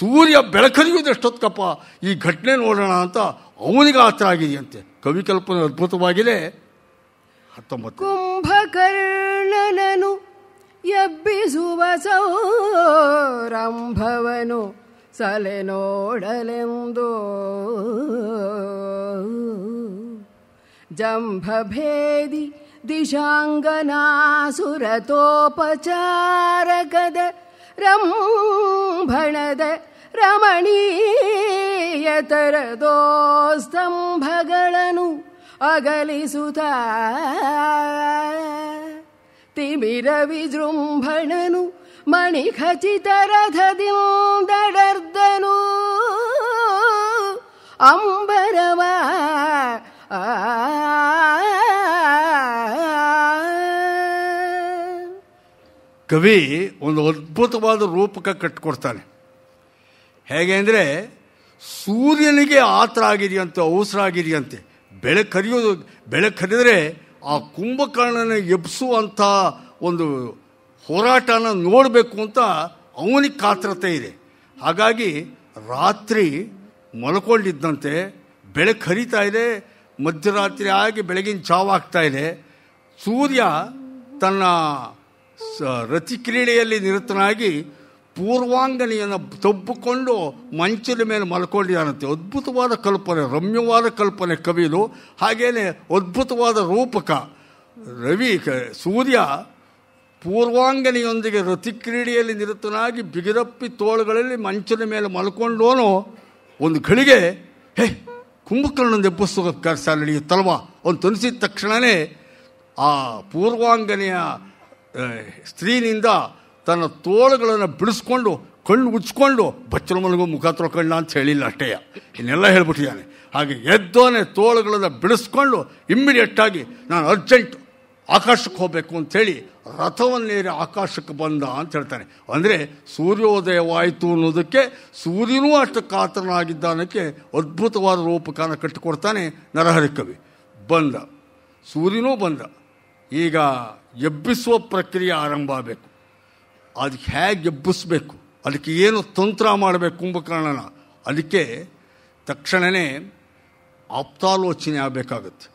ಸೂರ್ಯ ಬೆಳಕರಿಯುವುದು ಎಷ್ಟೊತ್ಕಪ್ಪ ಈ ಘಟನೆ ನೋಡೋಣ ಅಂತ ಅವನಿಗೆ ಆತರ ಆಗಿದೆಯಂತೆ ಕವಿಕಲ್ಪನೆ ಅದ್ಭುತವಾಗಿದೆ ಹತ್ತೊಂಬತ್ತು ಕುಂಭಕರ್ಣನನು ಎಬ್ಬಿಸುವ ಸೌರಂಭವನು ಸಲೆ ನೋಡಲೆಂದು ಜಂಭಭೇದಿ ದಿಶಾಂಗನಾಸುರತೋಪಚಾರಕದ ರಂಭಣದ ರಮಣೀಯತರ ದೋಸ್ತಂಭಗಳನ್ನು ಅಗಲಿಸುತ್ತ ತಿಮಿರ ವಿಜೃಂಭಣನು ಮಣಿಖಚಿತ ರಥದಿಂದಡರ್ದನು ಅಂಬರವ ಕವಿ ಒಂದು ಅದ್ಭುತವಾದ ರೂಪಕ ಕಟ್ಕೊಡ್ತಾನೆ ಹೇಗೆ ಅಂದರೆ ಸೂರ್ಯನಿಗೆ ಆತರ ಆಗಿದೆಯಂತೆ ಅವಸರ ಆಗಿದೆಯಂತೆ ಬೆಳೆ ಕರಿಯೋದು ಬೆಳೆ ಕರೆದರೆ ಆ ಕುಂಭಕರ್ಣನ ಎಬ್ಸುವಂಥ ಒಂದು ಹೋರಾಟನ ನೋಡಬೇಕು ಅಂತ ಅವನಿಗೆ ಕಾತ್ರತೆ ಇದೆ ಹಾಗಾಗಿ ರಾತ್ರಿ ಮಲ್ಕೊಂಡಿದ್ದಂತೆ ಬೆಳೆ ಕರಿತಾ ಇದೆ ಮಧ್ಯರಾತ್ರಿ ಆಗಿ ಬೆಳಗಿನ ಆಗ್ತಾ ಇದೆ ಸೂರ್ಯ ತನ್ನ ಸ ರತಿಕ್ರೀಡೆಯಲ್ಲಿ ನಿರತನಾಗಿ ಪೂರ್ವಾಂಗನೆಯನ್ನು ತಬ್ಬಿಕೊಂಡು ಮಂಚಿನ ಮೇಲೆ ಮಲ್ಕೊಂಡಿದ್ದಾನಂತೆ ಅದ್ಭುತವಾದ ಕಲ್ಪನೆ ರಮ್ಯವಾದ ಕಲ್ಪನೆ ಕವಿಲು ಹಾಗೆಯೇ ಅದ್ಭುತವಾದ ರೂಪಕ ರವಿ ಸೂರ್ಯ ಪೂರ್ವಾಂಗನೆಯೊಂದಿಗೆ ರತಿಕ್ರೀಡೆಯಲ್ಲಿ ನಿರತನಾಗಿ ಬಿಗಿರಪ್ಪಿ ತೋಳುಗಳಲ್ಲಿ ಮಂಚಿನ ಮೇಲೆ ಮಲ್ಕೊಂಡೋನು ಒಂದು ಘಳಿಗೆ ಹೇ ಕುಂಭಕರ್ಣಂದ ಎಬ್ಬಿಸುವ ಸಾಲ ನಡೆಯುತ್ತಲ್ವ ಒಂದು ತನಸಿದ ತಕ್ಷಣವೇ ಆ ಪೂರ್ವಾಂಗನೆಯ ಸ್ತ್ರೀನಿಂದ ತನ್ನ ತೋಳುಗಳನ್ನು ಬಿಡಿಸ್ಕೊಂಡು ಕಣ್ಣು ಉಚ್ಕೊಂಡು ಬಚ್ಚಲ ಮಲಗೋ ಮುಖ ತೊಳ್ಕೊಂಡ ಅಂತ ಹೇಳಿಲ್ಲ ಅಷ್ಟೇಯ ಇನ್ನೆಲ್ಲ ಹೇಳ್ಬಿಟ್ಟಿದ್ದಾನೆ ಹಾಗೆ ಎದ್ದೋನೆ ತೋಳುಗಳನ್ನು ಬಿಡಿಸ್ಕೊಂಡು ಇಮ್ಮಿಡಿಯೇಟಾಗಿ ನಾನು ಅರ್ಜೆಂಟ್ ಆಕಾಶಕ್ಕೆ ಹೋಗಬೇಕು ಅಂಥೇಳಿ ರಥವನ್ನೇರಿ ಆಕಾಶಕ್ಕೆ ಬಂದ ಅಂತ ಹೇಳ್ತಾನೆ ಅಂದರೆ ಸೂರ್ಯೋದಯವಾಯಿತು ಅನ್ನೋದಕ್ಕೆ ಸೂರ್ಯನೂ ಅಷ್ಟು ಕಾತರನಾಗಿದ್ದಾನಕ್ಕೆ ಅದ್ಭುತವಾದ ರೂಪಕಾನ ಕಟ್ಟಿಕೊಡ್ತಾನೆ ನರಹರಿ ಕವಿ ಬಂದ ಸೂರ್ಯನೂ ಬಂದ ಈಗ ಎಬ್ಬಿಸುವ ಪ್ರಕ್ರಿಯೆ ಆರಂಭ ಆಗಬೇಕು ಅದಕ್ಕೆ ಹೇಗೆ ಎಬ್ಬಿಸ್ಬೇಕು ಅದಕ್ಕೆ ಏನು ತಂತ್ರ ಮಾಡಬೇಕು ಕುಂಭಕರ್ಣನ ಅದಕ್ಕೆ ತಕ್ಷಣವೇ ಆಪ್ತಾಲೋಚನೆ ಆಗಬೇಕಾಗತ್ತೆ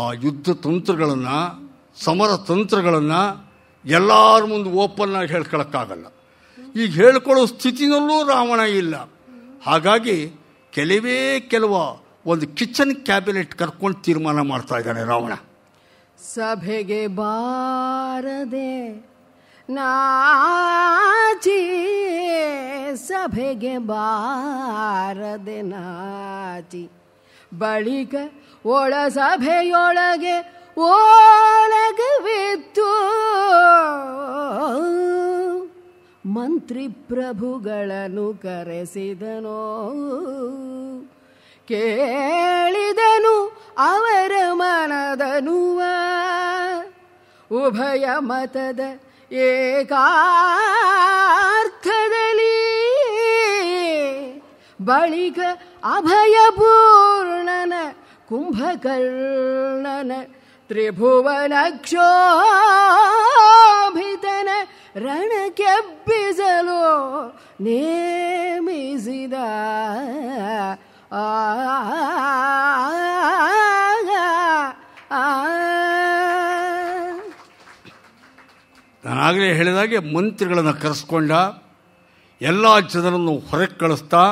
ಆ ಯುದ್ಧ ತಂತ್ರಗಳನ್ನು ಸಮರ ತಂತ್ರಗಳನ್ನು ಎಲ್ಲರ ಮುಂದೆ ಓಪನ್ ಆಗಿ ಹೇಳ್ಕೊಳಕ್ಕಾಗಲ್ಲ ಈಗ ಹೇಳ್ಕೊಳ್ಳೋ ಸ್ಥಿತಿನಲ್ಲೂ ರಾವಣ ಇಲ್ಲ ಹಾಗಾಗಿ ಕೆಲವೇ ಕೆಲವ ಒಂದು ಕಿಚನ್ ಕ್ಯಾಬಿನೆಟ್ ಕರ್ಕೊಂಡು ತೀರ್ಮಾನ ಮಾಡ್ತಾ ಇದ್ದಾನೆ ರಾವಣ ಸಭೆಗೆ ಬಾರದೆ ನಾಚಿ ಸಭೆಗೆ ಬಾರದೆ ನಾಚಿ ಬಳಿಕ ಒಳ ಸಭೆಯೊಳಗೆ ಓಲಗವಿತ್ತು ಮಂತ್ರಿ ಪ್ರಭುಗಳನ್ನು ಕರೆಸಿದನೋ ಕೇಳಿದನು ಅವರ ಮನದನುವ ಉಭಯ ಮತದ ಏಕಾರ್ಥದಲ್ಲಿ ಬಳಿಕ ಅಭಯಪೂರ್ಣನ ಕುಂಭಕರ್ಣನ ತ್ರಿಭುವನಕ್ಷೋಭಿತನ ಕೆಬ್ಬಿಸಲು ನೇಮಿಸಿದ ಆ ನಾನಾಗಲೇ ಹೇಳಿದಾಗೆ ಮಂತ್ರಿಗಳನ್ನು ಕರೆಸ್ಕೊಂಡ ಎಲ್ಲ ಜನರನ್ನು ಹೊರಗೆ ಕಳಿಸ್ತಾ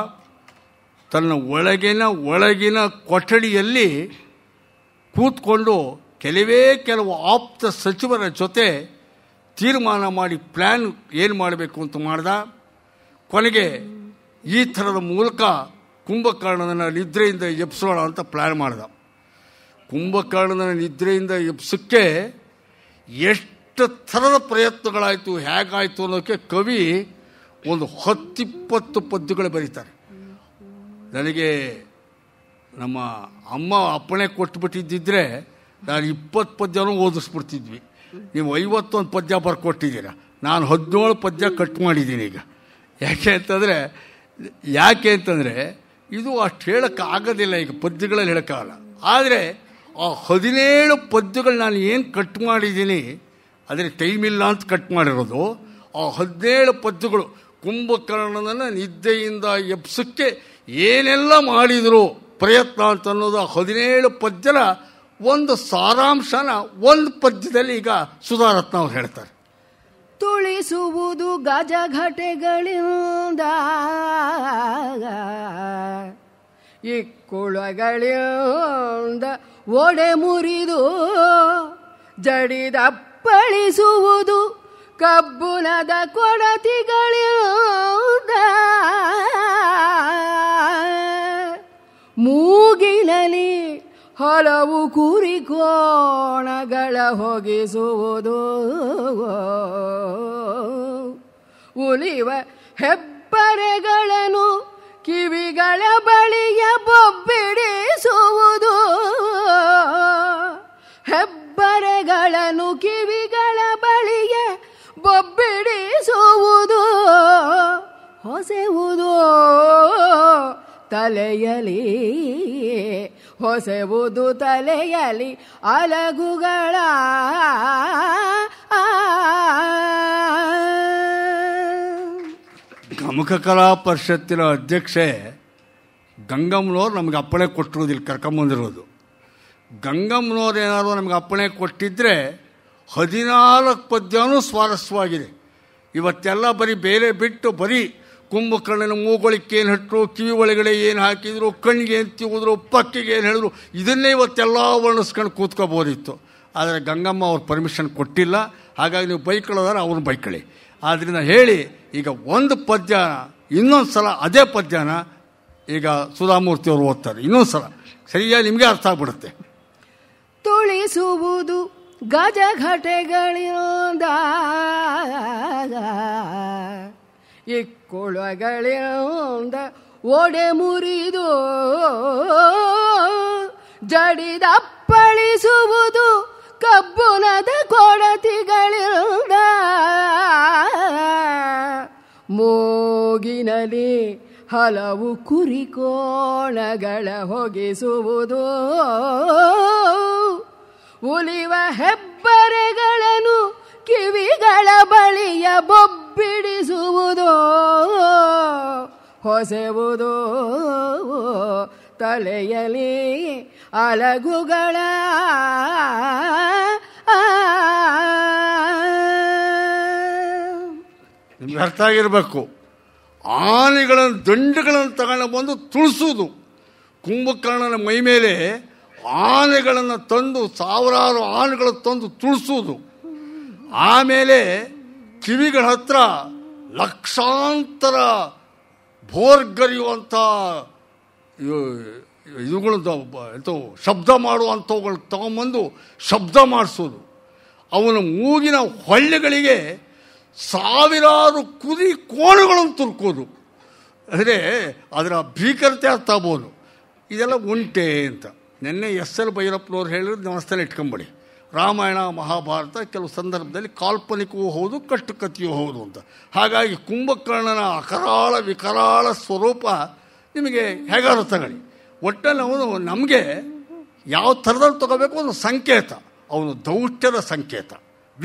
ತನ್ನ ಒಳಗಿನ ಒಳಗಿನ ಕೊಠಡಿಯಲ್ಲಿ ಕೂತ್ಕೊಂಡು ಕೆಲವೇ ಕೆಲವು ಆಪ್ತ ಸಚಿವರ ಜೊತೆ ತೀರ್ಮಾನ ಮಾಡಿ ಪ್ಲ್ಯಾನ್ ಏನು ಮಾಡಬೇಕು ಅಂತ ಮಾಡಿದ ಕೊನೆಗೆ ಈ ಥರದ ಮೂಲಕ ಕುಂಭಕರ್ಣನ ನಿದ್ರೆಯಿಂದ ಎಬ್ಸೋಣ ಅಂತ ಪ್ಲ್ಯಾನ್ ಮಾಡಿದ ಕುಂಭಕರ್ಣನ ನಿದ್ರೆಯಿಂದ ಎಬ್ಸಕ್ಕೆ ಎಷ್ಟು ಥರದ ಪ್ರಯತ್ನಗಳಾಯಿತು ಹೇಗಾಯಿತು ಅನ್ನೋಕ್ಕೆ ಕವಿ ಒಂದು ಹತ್ತಿಪ್ಪತ್ತು ಪದ್ಯಗಳು ಬರೀತಾರೆ ನನಗೆ ನಮ್ಮ ಅಮ್ಮ ಅಪ್ಪಣೆ ಕೊಟ್ಟುಬಿಟ್ಟಿದ್ದಿದ್ರೆ ನಾನು ಇಪ್ಪತ್ತು ಪದ್ಯನೂ ಓದಿಸ್ಬಿಡ್ತಿದ್ವಿ ನೀವು ಐವತ್ತೊಂದು ಪದ್ಯ ಬರ್ಕೊಟ್ಟಿದ್ದೀರ ನಾನು ಹದಿನೇಳು ಪದ್ಯ ಕಟ್ ಮಾಡಿದ್ದೀನಿ ಈಗ ಯಾಕೆ ಅಂತಂದರೆ ಯಾಕೆ ಅಂತಂದರೆ ಇದು ಅಷ್ಟು ಹೇಳೋಕ್ಕಾಗೋದಿಲ್ಲ ಈಗ ಪದ್ಯಗಳಲ್ಲಿ ಹೇಳೋಕ್ಕಾಗಲ್ಲ ಆದರೆ ಆ ಹದಿನೇಳು ಪದ್ಯಗಳು ನಾನು ಏನು ಕಟ್ ಮಾಡಿದ್ದೀನಿ ಆದರೆ ಇಲ್ಲ ಅಂತ ಕಟ್ ಮಾಡಿರೋದು ಆ ಹದಿನೇಳು ಪದ್ಯಗಳು ಕುಂಭಕರ್ಣನ ನಿದ್ದೆಯಿಂದ ಎಬ್ಸಕ್ಕೆ ಏನೆಲ್ಲ ಮಾಡಿದರು ಪ್ರಯತ್ನ ಅಂತ ಅನ್ನೋದು ಆ ಹದಿನೇಳು ಪದ್ಯನ ಒಂದು ಸಾರಾಂಶನ ಒಂದು ಪದ್ಯದಲ್ಲಿ ಈಗ ಸುಧಾರತ್ನ ಅವ್ರು ಹೇಳ್ತಾರೆ ತುಳಿಸುವುದು ಗಜ ಘಟೆಗಳಿಂದ ಈ ಕುಳಗಳಿಂದ ಒಡೆ ಮುರಿದು ಜಡಿದ ಜಡಿದಪ್ಪಳಿಸುವುದು ಕಬ್ಬುಣದ ಕೊಡತಿಗಳಿಂದ ಹಲವು ಕುರಿ ಕೋಣಗಳ ಹೊಗಿಸುವುದು ಉಲಿವ ಹೆಬ್ಬರೆಗಳನ್ನು ಕಿವಿಗಳ ಬಳಿಯ ಬೊಬ್ಬಿಡಿಸುವುದು ಹೆಬ್ಬರೆಗಳನ್ನು ಕಿವಿಗಳ ಬಳಿಯ ಬೊಬ್ಬಿಡಿಸುವುದು ಹೊಸೆವುದು ತಲೆಯಲಿ ಹೊಸೆವುದು ತಲೆಯಲಿ ಅಲಗುಗಳ ಗಮಕ ಕಲಾ ಪರಿಷತ್ತಿನ ಅಧ್ಯಕ್ಷೆ ಗಂಗಮ್ಮನವ್ರು ನಮಗೆ ಅಪ್ಪಣೆ ಕೊಟ್ಟಿರೋದಿಲ್ಲ ಕರ್ಕೊಂಬಂದಿರೋದು ಗಂಗಮ್ಮನವ್ರು ಏನಾದರೂ ನಮಗೆ ಅಪ್ಪಣೆ ಕೊಟ್ಟಿದ್ದರೆ ಹದಿನಾಲ್ಕು ಪದ್ಯವೂ ಸ್ವಾರಸ್ಯವಾಗಿದೆ ಇವತ್ತೆಲ್ಲ ಬರೀ ಬೇರೆ ಬಿಟ್ಟು ಬರೀ ಕುಂಭಕರ್ಣನ ಮೂಗೊಳಿಕೆ ಏನು ಹಟ್ಟರು ಕಿವಿ ಒಳಗಡೆ ಏನು ಹಾಕಿದ್ರು ಕಣ್ಣಿಗೆ ಏನು ತಿಳಿದ್ರು ಪಕ್ಕಿಗೆ ಏನು ಹೇಳಿದ್ರು ಇದನ್ನೇ ಇವತ್ತೆಲ್ಲ ವರ್ಣಿಸ್ಕೊಂಡು ಕೂತ್ಕೋಬೋದಿತ್ತು ಆದರೆ ಗಂಗಮ್ಮ ಅವ್ರು ಪರ್ಮಿಷನ್ ಕೊಟ್ಟಿಲ್ಲ ಹಾಗಾಗಿ ನೀವು ಬೈಕೊಳ್ಳೋದಾದ್ರೆ ಅವ್ರನ್ನ ಬೈಕ್ಗಳಿ ಆದ್ದರಿಂದ ಹೇಳಿ ಈಗ ಒಂದು ಪದ್ಯ ಇನ್ನೊಂದು ಸಲ ಅದೇ ಪದ್ಯನ ಈಗ ಸುಧಾಮೂರ್ತಿಯವರು ಓದ್ತಾರೆ ಇನ್ನೊಂದು ಸಲ ಸರಿಯಾಗಿ ನಿಮಗೆ ಅರ್ಥ ಆಗ್ಬಿಡುತ್ತೆ ತುಳಿಸುವುದು ಗಜ ಇಕ್ಕುಳಗಳಿಂದ ಒಡೆ ಮುರಿದು ಜಡಿದಪ್ಪಳಿಸುವುದು ಕಬ್ಬುನದ ಕೊಡತಿಗಳಿಂದ ಮೋಗಿನಲ್ಲಿ ಹಲವು ಕುರಿಕೋಣಗಳ ಹೊಗಿಸುವುದು ಉಲಿವ ಹೆಬ್ಬರೆಗಳನ್ನು ಕಿವಿಗಳ ಬಳಿಯ ಬೊಬ್ಬಿಡಿಸುವುದೋ ಹೊಸೆವುದೋ ತಲೆಯಲಿ ಅಲಗುಗಳ ನಿಮ್ಗೆ ಅರ್ಥ ಆಗಿರಬೇಕು ಆನೆಗಳನ್ನು ದಂಡುಗಳನ್ನು ತಗೊಂಡು ಬಂದು ತುಳಿಸುವುದು ಕುಂಭಕರ್ಣನ ಮೈ ಮೇಲೆ ಆನೆಗಳನ್ನು ತಂದು ಸಾವಿರಾರು ಆನೆಗಳು ತಂದು ತುಳಿಸುವುದು ಆಮೇಲೆ ಕಿವಿಗಳ ಹತ್ರ ಲಕ್ಷಾಂತರ ಭೋರ್ಗರಿಯುವಂಥ ಇವುಗಳು ಎಂಥ ಶಬ್ದ ಮಾಡುವಂಥವುಗಳು ತಗೊಂಬಂದು ಶಬ್ದ ಮಾಡಿಸೋದು ಅವನ ಮೂಗಿನ ಹೊಳ್ಳೆಗಳಿಗೆ ಸಾವಿರಾರು ಕುದಿ ಕೋಣಗಳನ್ನು ತುರ್ಕೋದು ಅಂದರೆ ಅದರ ಭೀಕರತೆ ಅರ್ಥ ಇದೆಲ್ಲ ಉಂಟೆ ಅಂತ ನಿನ್ನೆ ಎಸ್ ಎಲ್ ಭೈರಪ್ಪನವ್ರು ಹೇಳಿದ್ರು ದೇವಸ್ಥಾನ ಇಟ್ಕೊಂಬಳಿ ರಾಮಾಯಣ ಮಹಾಭಾರತ ಕೆಲವು ಸಂದರ್ಭದಲ್ಲಿ ಕಾಲ್ಪನಿಕವೂ ಹೌದು ಕಟ್ಟುಕತೆಯೂ ಹೌದು ಅಂತ ಹಾಗಾಗಿ ಕುಂಭಕರ್ಣನ ಅಕರಾಳ ವಿಕರಾಳ ಸ್ವರೂಪ ನಿಮಗೆ ಹೇಗಾರು ತಗೊಳ್ಳಿ ಒಟ್ಟಲ್ಲಿ ಅವನು ನಮಗೆ ಯಾವ ಥರದಲ್ಲಿ ತಗೋಬೇಕು ಅದು ಸಂಕೇತ ಅವನು ದೌಷ್ಟ್ಯದ ಸಂಕೇತ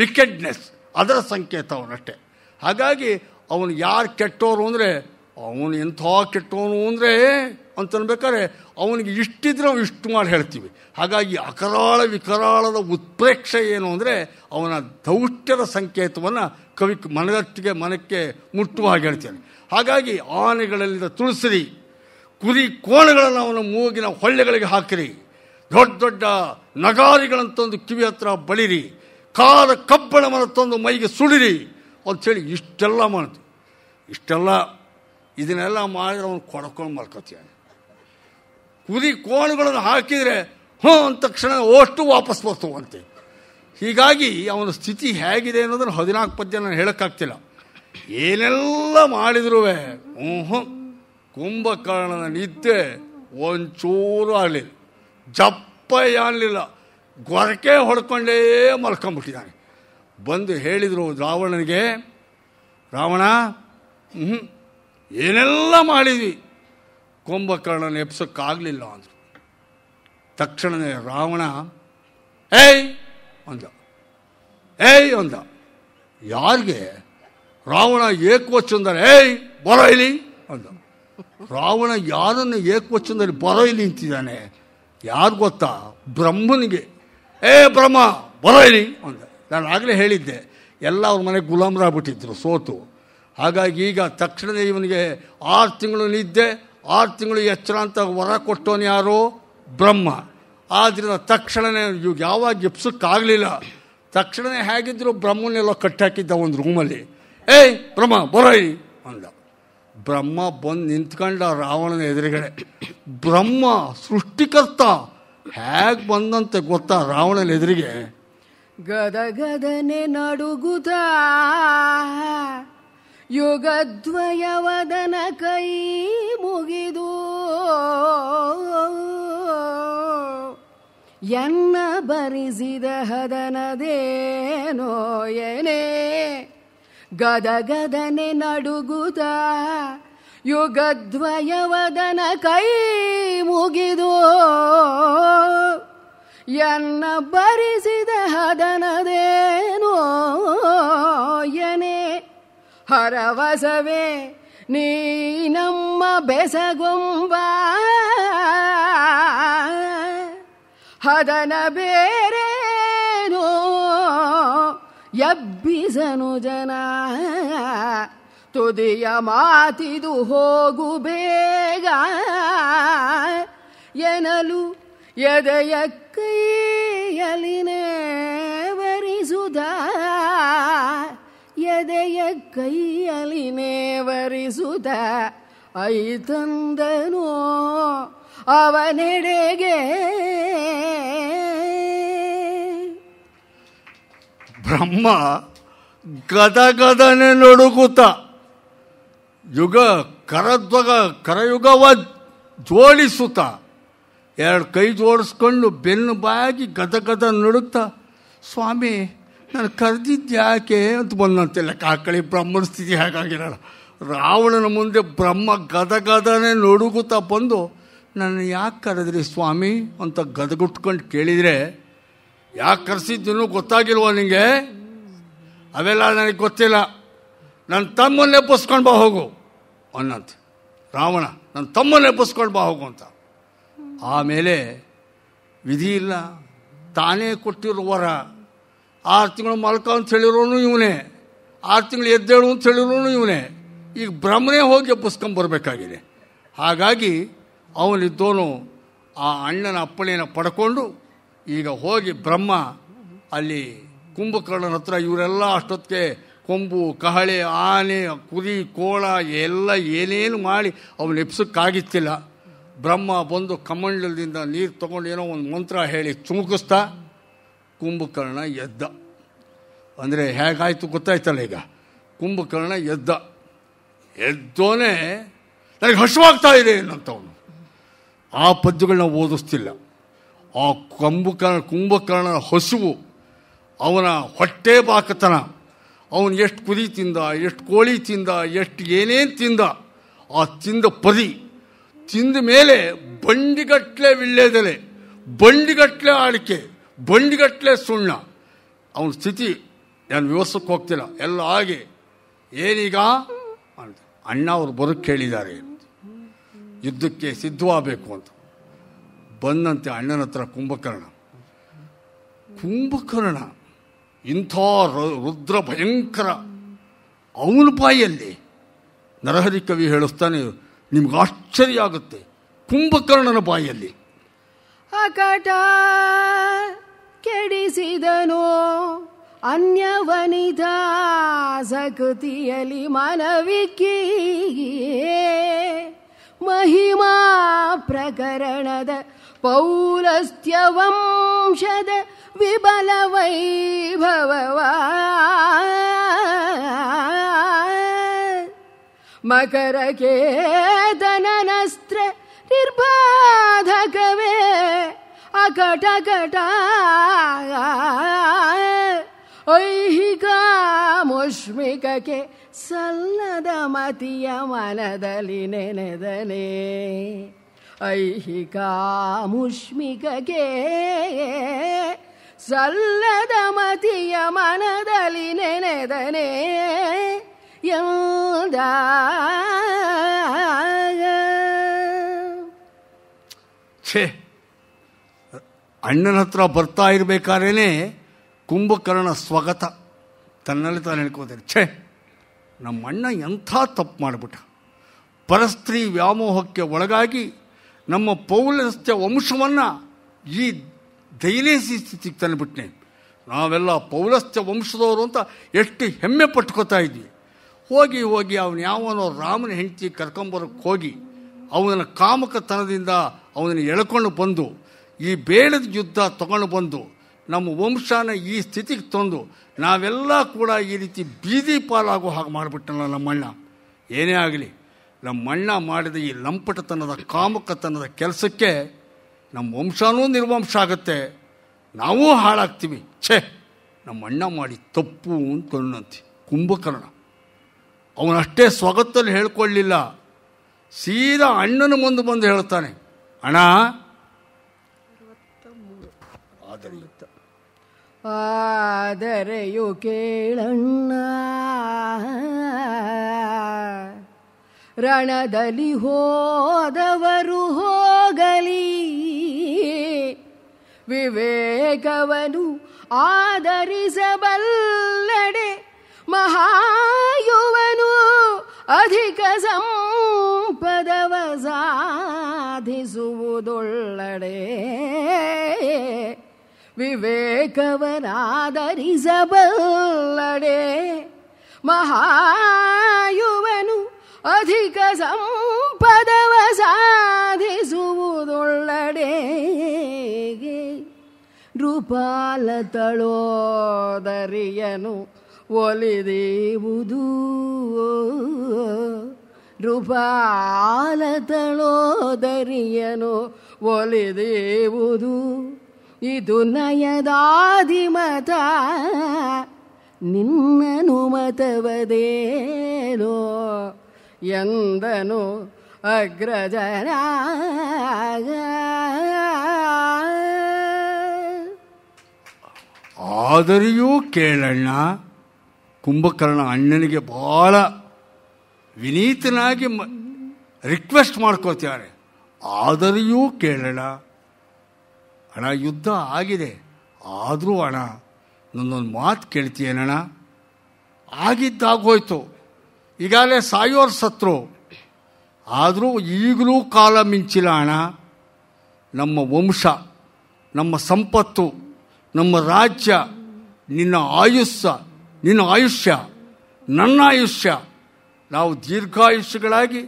ವಿಕೆಡ್ನೆಸ್ ಅದರ ಸಂಕೇತ ಅವನಷ್ಟೇ ಹಾಗಾಗಿ ಅವನು ಯಾರು ಕೆಟ್ಟೋರು ಅಂದರೆ ಅವನು ಎಂಥ ಕೆಟ್ಟೋನು ಅಂದರೆ ಅಂತನ್ಬೇಕಾದ್ರೆ ಅವನಿಗೆ ಇಷ್ಟಿದ್ರೆ ನಾವು ಇಷ್ಟು ಮಾಡಿ ಹೇಳ್ತೀವಿ ಹಾಗಾಗಿ ಅಕರಾಳ ವಿಕರಾಳದ ಉತ್ಪ್ರೇಕ್ಷೆ ಏನು ಅಂದರೆ ಅವನ ದೌಷ್ಟ್ಯದ ಸಂಕೇತವನ್ನು ಕವಿ ಮನದಟ್ಟಿಗೆ ಮನಕ್ಕೆ ಮುಟ್ಟುವ ಹಾಗೆ ಹೇಳ್ತಾನೆ ಹಾಗಾಗಿ ಆನೆಗಳಲ್ಲಿದ್ದ ತುಳಸಿರಿ ಕುರಿ ಕೋಣಗಳನ್ನು ಅವನ ಮೂಗಿನ ಹೊಳ್ಳೆಗಳಿಗೆ ಹಾಕಿರಿ ದೊಡ್ಡ ದೊಡ್ಡ ನಗಾರಿಗಳಂತಂದು ಕಿವಿ ಹತ್ರ ಬಳಿರಿ ಕಾದ ಕಬ್ಬಣವನ್ನು ತಂದು ಮೈಗೆ ಸುಳಿರಿ ಅಂಥೇಳಿ ಇಷ್ಟೆಲ್ಲ ಮಾಡ್ತೀವಿ ಇಷ್ಟೆಲ್ಲ ಇದನ್ನೆಲ್ಲ ಮಾಡಿದ್ರೆ ಅವನು ಕೊಡ್ಕೊಂಡು ಮಾಡ್ಕೊತೀಯ ಕುದಿ ಕೋಣಗಳನ್ನು ಹಾಕಿದರೆ ಹ್ಞೂ ಅಂದ ತಕ್ಷಣ ಅಷ್ಟು ವಾಪಸ್ ಬರ್ತವಂತೆ ಹೀಗಾಗಿ ಅವನ ಸ್ಥಿತಿ ಹೇಗಿದೆ ಅನ್ನೋದನ್ನು ಹದಿನಾಲ್ಕು ಪದ್ಯ ನಾನು ಹೇಳೋಕ್ಕಾಗ್ತಿಲ್ಲ ಏನೆಲ್ಲ ಮಾಡಿದ್ರೂ ಹ್ಞೂ ಕುಂಭಕರ್ಣನ ನಿದ್ದೆ ಒಂಚೂರು ಆಗಲಿಲ್ಲ ಜಪ್ಪ ಆಗಲಿಲ್ಲ ಗೊರಕೆ ಹೊಡ್ಕೊಂಡೇ ಮಲ್ಕೊಂಡ್ಬಿಟ್ಟಿದ್ದಾನೆ ಬಂದು ಹೇಳಿದರು ರಾವಣನಿಗೆ ರಾವಣ ಹ್ಞೂ ಏನೆಲ್ಲ ಮಾಡಿದ್ವಿ ಕುಂಭಕರ್ಣನ ಎಪ್ಸೋಕ್ಕಾಗಲಿಲ್ಲ ಅಂದರು ತಕ್ಷಣವೇ ರಾವಣ ಏಯ್ ಅಂದ ಏಯ್ ಅಂದ ಯಾರಿಗೆ ರಾವಣ ಏಕವಚನದಲ್ಲಿ ಏಯ್ ಬರೋ ಇಲ್ಲಿ ಅಂದ ರಾವಣ ಯಾರನ್ನು ಏಕವಚನದಲ್ಲಿ ಬರೋ ಇಲ್ಲಿ ಅಂತಿದ್ದಾನೆ ಯಾರು ಗೊತ್ತಾ ಬ್ರಹ್ಮನಿಗೆ ಏ ಬ್ರಹ್ಮ ಬರೋ ಇಲ್ಲಿ ಅಂದ ನಾನು ಆಗಲೇ ಹೇಳಿದ್ದೆ ಎಲ್ಲ ಅವ್ರ ಮನೆಗೆ ಗುಲಾಮರಾಗ್ಬಿಟ್ಟಿದ್ರು ಸೋತು ಹಾಗಾಗಿ ಈಗ ತಕ್ಷಣವೇ ಇವನಿಗೆ ಆರು ತಿಂಗಳು ನಿದ್ದೆ ಆರು ತಿಂಗಳು ಎಚ್ಚರ ಅಂತ ವರ ಕೊಟ್ಟವನು ಯಾರು ಬ್ರಹ್ಮ ಆದ್ದರಿಂದ ತಕ್ಷಣವೇ ಇವಾಗ ಯಾವಾಗ ಗಿಪ್ಸಕ್ಕಾಗಲಿಲ್ಲ ತಕ್ಷಣವೇ ಹೇಗಿದ್ದರೂ ಬ್ರಹ್ಮನೆಲ್ಲ ಕಟ್ಟಾಕಿದ್ದ ಒಂದು ರೂಮಲ್ಲಿ ಏಯ್ ಬ್ರಹ್ಮ ಬರೋ ಅಂದ ಬ್ರಹ್ಮ ಬಂದು ನಿಂತ್ಕೊಂಡ ರಾವಣನ ಎದುರುಗಡೆ ಬ್ರಹ್ಮ ಸೃಷ್ಟಿಕರ್ತ ಹೇಗೆ ಬಂದಂತೆ ಗೊತ್ತಾ ರಾವಣನ ಎದುರಿಗೆ ಗದಗದನೆ ನಡುಗುದ ಯುಗದ್ವಯವದನ ಕೈ ಮುಗಿದು ಎನ್ನ ಬರಿಸಿದ ಹದನದೇನೋ ಏನೇ ಗದಗದನೆ ನಡುಗುತ. ಯುಗದ್ವಯವದನ ಕೈ ಮುಗಿದು ಎನ್ನ ಬರಿಸಿದ ಹದನದೇನೋ ಏನೇ ಹರವಸವೇ ನೀ ನಮ್ಮ ಬೆಸಗೊಂಬ ಹದನ ಬೇರೇನೋ ಎಬ್ಬಿಸನು ಜನ ತುದಿಯ ಮಾತಿದು ಹೋಗು ಬೇಗ ಎನಲು ಎದೆಯ ಕೈಯಲಿನೇ ವರಿಸುದಾ. ಎದೆಯ ಐ ಐತಂದನು ಅವನೆಡೆಗೆ ಬ್ರಹ್ಮ ಗದಗದನೆ ನಡುಗುತ್ತ ಯುಗ ಕರದ್ವಗ ಕರಯುಗವ ಜೋಡಿಸುತ್ತ ಎರಡು ಕೈ ಜೋಡಿಸ್ಕೊಂಡು ಬೆನ್ನು ಬಾಗಿ ಗದಗದ ನಡುಗ್ತಾ ಸ್ವಾಮಿ ನಾನು ಕರೆದಿದ್ದು ಯಾಕೆ ಅಂತ ಬಂದಂತೆಲ್ಲ ಕಾಕಳಿ ಕಳಿ ಬ್ರಹ್ಮನ ಸ್ಥಿತಿ ಹೇಗಾಗಿರಲ್ಲ ರಾವಣನ ಮುಂದೆ ಬ್ರಹ್ಮ ಗದಗದನೆ ನೋಡುಗುತ್ತಾ ಬಂದು ನನ್ನ ಯಾಕೆ ಕರೆದ್ರಿ ಸ್ವಾಮಿ ಅಂತ ಗದಗುಟ್ಕೊಂಡು ಕೇಳಿದರೆ ಯಾಕೆ ಕರೆಸಿದ್ದೂ ಗೊತ್ತಾಗಿಲ್ವ ನಿಮಗೆ ಅವೆಲ್ಲ ನನಗೆ ಗೊತ್ತಿಲ್ಲ ನನ್ನ ತಮ್ಮನ್ನೇ ಬಾ ಹೋಗು ಅನ್ನಂತ ರಾವಣ ನನ್ನ ತಮ್ಮನ್ನೇ ಬಾ ಹೋಗು ಅಂತ ಆಮೇಲೆ ವಿಧಿ ಇಲ್ಲ ತಾನೇ ಕೊಟ್ಟಿರುವ ವರ ಆರು ತಿಂಗಳು ಮಲ್ಕ ಅಂತ ಹೇಳಿರೋನು ಇವನೇ ಆರು ತಿಂಗಳು ಎದ್ದೇಳು ಅಂತ ಹೇಳಿರೋನು ಇವನೇ ಈಗ ಬ್ರಹ್ಮನೇ ಹೋಗಿ ಎಬ್ಬಿಸ್ಕೊಂಬರ್ಬೇಕಾಗಿದೆ ಹಾಗಾಗಿ ಅವನಿದ್ದೋನು ಆ ಅಣ್ಣನ ಅಪ್ಪಣೆಯನ್ನ ಪಡ್ಕೊಂಡು ಈಗ ಹೋಗಿ ಬ್ರಹ್ಮ ಅಲ್ಲಿ ಕುಂಭಕರ್ಣನ ಹತ್ರ ಇವರೆಲ್ಲ ಅಷ್ಟೊತ್ತಿಗೆ ಕೊಂಬು ಕಹಳೆ ಆನೆ ಕುರಿ ಕೋಳ ಎಲ್ಲ ಏನೇನು ಮಾಡಿ ಅವನು ಎಪ್ಸಕ್ಕಾಗಿತ್ತಿಲ್ಲ ಬ್ರಹ್ಮ ಬಂದು ಕಮಂಡಲದಿಂದ ನೀರು ತಗೊಂಡು ಏನೋ ಒಂದು ಮಂತ್ರ ಹೇಳಿ ಚುಮುಕಿಸ್ತಾ ಕುಂಭಕರ್ಣ ಎದ್ದ ಅಂದರೆ ಹೇಗಾಯಿತು ಗೊತ್ತಾಯ್ತಲ್ಲ ಈಗ ಕುಂಭಕರ್ಣ ಎದ್ದ ಎದ್ದೋನೆ ನನಗೆ ಹಸುವಾಗ್ತಾ ಇದೆ ಅನ್ನಂಥವನು ಆ ಪದ್ಯಗಳನ್ನ ಓದಿಸ್ತಿಲ್ಲ ಆ ಕುಂಭಕರ್ಣ ಕುಂಭಕರ್ಣ ಹಸುವು ಅವನ ಹೊಟ್ಟೆ ಬಾಕತನ ಅವನು ಎಷ್ಟು ಕುದಿ ತಿಂದ ಎಷ್ಟು ಕೋಳಿ ತಿಂದ ಎಷ್ಟು ಏನೇನು ತಿಂದ ಆ ತಿಂದ ಪದಿ ತಿಂದ ಮೇಲೆ ಬಂಡಿಗಟ್ಲೆ ವಿಳ್ಳೆದೆಲೆ ಬಂಡಿಗಟ್ಲೆ ಆಳಿಕೆ ಬಂಡಿಗಟ್ಟಲೆ ಸುಣ್ಣ ಅವನ ಸ್ಥಿತಿ ನಾನು ವಿವಸಕ್ಕೆ ಹೋಗ್ತಿಲ್ಲ ಎಲ್ಲ ಆಗಿ ಏನೀಗ ಅಂತ ಅಣ್ಣ ಅವರು ಬರೋಕ್ಕೆ ಹೇಳಿದ್ದಾರೆ ಯುದ್ಧಕ್ಕೆ ಸಿದ್ಧವಾಗಬೇಕು ಅಂತ ಬಂದಂತೆ ಅಣ್ಣನ ಹತ್ರ ಕುಂಭಕರ್ಣ ಕುಂಭಕರ್ಣ ಇಂಥ ರುದ್ರ ಭಯಂಕರ ಅವನ ಬಾಯಿಯಲ್ಲಿ ನರಹರಿ ಕವಿ ಹೇಳಿಸ್ತಾನೆ ನಿಮ್ಗೆ ಆಶ್ಚರ್ಯ ಆಗುತ್ತೆ ಕುಂಭಕರ್ಣನ ಬಾಯಲ್ಲಿ ಕೆಡಿಸಿದನು ಅನ್ಯವನಿದ ಸಕೃತಿಯಲ್ಲಿ ಮನವಿಕ್ಕಿಯೇ ಮಹಿಮಾ ಪ್ರಕರಣದ ಪೌಲಸ್ತ್ಯ ವಂಶದ ವಿಬಲ ವೈಭವ ಮಕರಕೇತನನಸ್ತ್ರ ನಿರ್ಬಾಧಕವೇ ಗಟ ಗಟ ಐಹಿಕ ಮುಷ್ಮಿಕಕ್ಕೆ ಸಲ್ಲದ ಮತಿಯ ಮನದಲ್ಲಿ ನೆನೆದನೆ ಐಹಿಕ ಮುಷ್ಮಿಕಕ್ಕೆ ಸಲ್ಲದ ಮತಿಯ ಮನದಲ್ಲಿ ನೆನೆದನೆ ಎಂದ ಛೇ ಅಣ್ಣನ ಹತ್ರ ಬರ್ತಾ ಇರಬೇಕಾದ್ರೇ ಕುಂಭಕರ್ಣ ಸ್ವಗತ ತನ್ನಲ್ಲಿ ತಾನು ಹೇಳ್ಕೊತಾರೆ ಛೇ ನಮ್ಮ ಅಣ್ಣ ಎಂಥ ತಪ್ಪು ಮಾಡಿಬಿಟ್ಟ ಪರಸ್ತ್ರೀ ವ್ಯಾಮೋಹಕ್ಕೆ ಒಳಗಾಗಿ ನಮ್ಮ ಪೌಲಸ್ತ್ಯ ವಂಶವನ್ನು ಈ ದೈಲೇಸಿ ಸ್ಥಿತಿಗೆ ತಂದುಬಿಟ್ನೆ ನಾವೆಲ್ಲ ಪೌಲಸ್ತ್ಯ ವಂಶದವರು ಅಂತ ಎಷ್ಟು ಹೆಮ್ಮೆ ಪಟ್ಕೋತಾ ಇದ್ವಿ ಹೋಗಿ ಹೋಗಿ ಅವನು ಯಾವನೋ ರಾಮನ ಹೆಂಡತಿ ಕರ್ಕೊಂಬರಕ್ಕೆ ಹೋಗಿ ಅವನ ಕಾಮಕತನದಿಂದ ಅವನನ್ನು ಎಳ್ಕೊಂಡು ಬಂದು ಈ ಬೇಡದ ಯುದ್ಧ ತಗೊಂಡು ಬಂದು ನಮ್ಮ ವಂಶನ ಈ ಸ್ಥಿತಿಗೆ ತಂದು ನಾವೆಲ್ಲ ಕೂಡ ಈ ರೀತಿ ಬೀದಿ ಪಾಲಾಗೋ ಹಾಗೆ ಮಾಡಿಬಿಟ್ಟಲ್ಲ ನಮ್ಮಣ್ಣ ಏನೇ ಆಗಲಿ ನಮ್ಮಣ್ಣ ಮಾಡಿದ ಈ ಲಂಪಟತನದ ಕಾಮಕತನದ ಕೆಲಸಕ್ಕೆ ನಮ್ಮ ವಂಶನೂ ನಿರ್ವಂಶ ಆಗುತ್ತೆ ನಾವೂ ಹಾಳಾಗ್ತೀವಿ ಛೇ ನಮ್ಮಣ್ಣ ಮಾಡಿ ತಪ್ಪು ಅಂತ ಕುಂಭಕರ್ಣ ಕುಂಭಕರ್ಣ ಅವನಷ್ಟೇ ಸ್ವಾಗತದಲ್ಲಿ ಹೇಳ್ಕೊಳ್ಳಿಲ್ಲ ಸೀದಾ ಅಣ್ಣನ ಮುಂದೆ ಬಂದು ಹೇಳ್ತಾನೆ ಅಣ್ಣ ಆದರೆಯು ಕೇಳಣ್ಣ ರಣದಲ್ಲಿ ಹೋದವರು ಹೋಗಲಿ ವಿವೇಕವನು ಆದರಿಸಬಲ್ಲಡೆ ಮಹಾಯುವನು ಅಧಿಕ ಸಂಪದವ ವಿವೇಕವನಾದರಿಸಬಲ್ಲಡೆ ಮಹಾಯುವನು ಅಧಿಕ ಸಂಪದವ ಸಾಧಿಸುವುದೊಳ್ಳಡೆ ನೃಪಾಲ ತಳೋದರಿಯನು ಒಲಿದೇವುದು ನೃಪಾಲ ತಳೋದರಿಯನು ಒಲಿದೇವುದು ಇದು ನಯದಾದಿಮತ ಮತವದೇನೋ ಎಂದನು ಅಗ್ರಜರಾ ಆದರೆಯೂ ಕೇಳಣ್ಣ ಕುಂಭಕರ್ಣ ಅಣ್ಣನಿಗೆ ಬಹಳ ವಿನೀತನಾಗಿ ರಿಕ್ವೆಸ್ಟ್ ಮಾಡ್ಕೋತಾರೆ ಆದರೆಯೂ ಕೇಳಣ್ಣ ಅಣ್ಣ ಯುದ್ಧ ಆಗಿದೆ ಆದರೂ ಹಣ ನನ್ನೊಂದು ಮಾತು ಕೇಳ್ತೀಯೇನಣ ಆಗಿದ್ದಾಗೋಯ್ತು ಈಗಾಗಲೇ ಸಾಯೋರ್ ಸತ್ರು ಆದರೂ ಈಗಲೂ ಕಾಲ ಮಿಂಚಿಲ್ಲ ಅಣ್ಣ ನಮ್ಮ ವಂಶ ನಮ್ಮ ಸಂಪತ್ತು ನಮ್ಮ ರಾಜ್ಯ ನಿನ್ನ ಆಯುಷ್ಯ ನಿನ್ನ ಆಯುಷ್ಯ ನನ್ನ ಆಯುಷ್ಯ ನಾವು ದೀರ್ಘಾಯುಷ್ಯಗಳಾಗಿ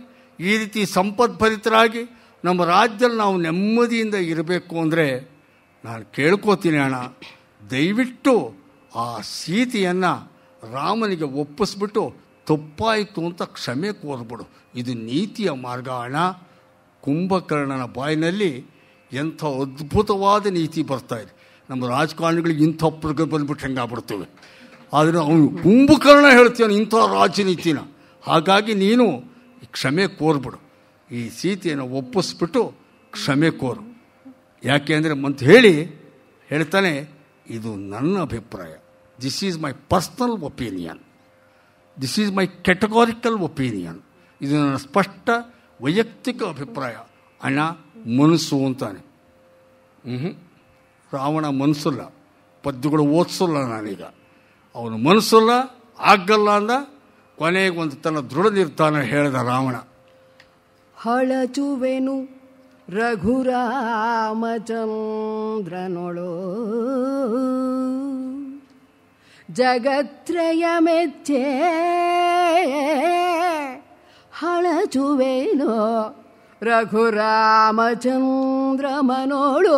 ಈ ರೀತಿ ಸಂಪದ್ಭರಿತರಾಗಿ ನಮ್ಮ ರಾಜ್ಯದಲ್ಲಿ ನಾವು ನೆಮ್ಮದಿಯಿಂದ ಇರಬೇಕು ಅಂದರೆ ನಾನು ಕೇಳ್ಕೋತೀನಿ ಅಣ್ಣ ದಯವಿಟ್ಟು ಆ ಸೀತೆಯನ್ನು ರಾಮನಿಗೆ ಒಪ್ಪಿಸ್ಬಿಟ್ಟು ತಪ್ಪಾಯಿತು ಅಂತ ಕ್ಷಮೆ ಕೋರ್ಬಿಡು ಇದು ನೀತಿಯ ಮಾರ್ಗ ಅಣ್ಣ ಕುಂಭಕರ್ಣನ ಬಾಯಿನಲ್ಲಿ ಎಂಥ ಅದ್ಭುತವಾದ ನೀತಿ ಇದೆ ನಮ್ಮ ರಾಜಕಾರಣಿಗಳಿಗೆ ಇಂಥ ಪ್ರಗ ಬಂದ್ಬಿಟ್ಟು ಹೆಂಗಾಗ್ಬಿಡ್ತೇವೆ ಆದರೆ ಅವನು ಕುಂಭಕರ್ಣ ಹೇಳ್ತೀವನು ಇಂಥ ರಾಜನೀತಿನ ಹಾಗಾಗಿ ನೀನು ಕ್ಷಮೆ ಕೋರ್ಬಿಡು ಈ ಸೀತೆಯನ್ನು ಒಪ್ಪಿಸ್ಬಿಟ್ಟು ಕ್ಷಮೆ ಕೋರು ಯಾಕೆ ಅಂದರೆ ಮಂತ್ ಹೇಳಿ ಹೇಳ್ತಾನೆ ಇದು ನನ್ನ ಅಭಿಪ್ರಾಯ this is my personal opinion this is my categorical opinion ಇದು ನನ್ನ ಸ್ಪಷ್ಟ ವೈಯಕ್ತಿಕ ಅಭಿಪ್ರಾಯ ಅಣ್ಣ ಮನಸ್ಸು ಅಂತಾನೆ ಹ್ಞೂ ರಾವಣ ಮನಸ್ಸಲ್ಲ ಪದ್ಯಗಳು ಓದಿಸಲ್ಲ ನಾನೀಗ ಅವನು ಮನಸ್ಸಲ್ಲ ಆಗಲ್ಲ ಅಂದ ಕೊನೆಗೆ ಒಂದು ತನ್ನ ದೃಢ ನಿರ್ಧಾರ ಹೇಳಿದ ರಾವಣ ಹಳಜುವೆನು रघुरामचन्द्र नोडो जगत्रयमे चे हुवे रघुरामचन्द्रमनोडो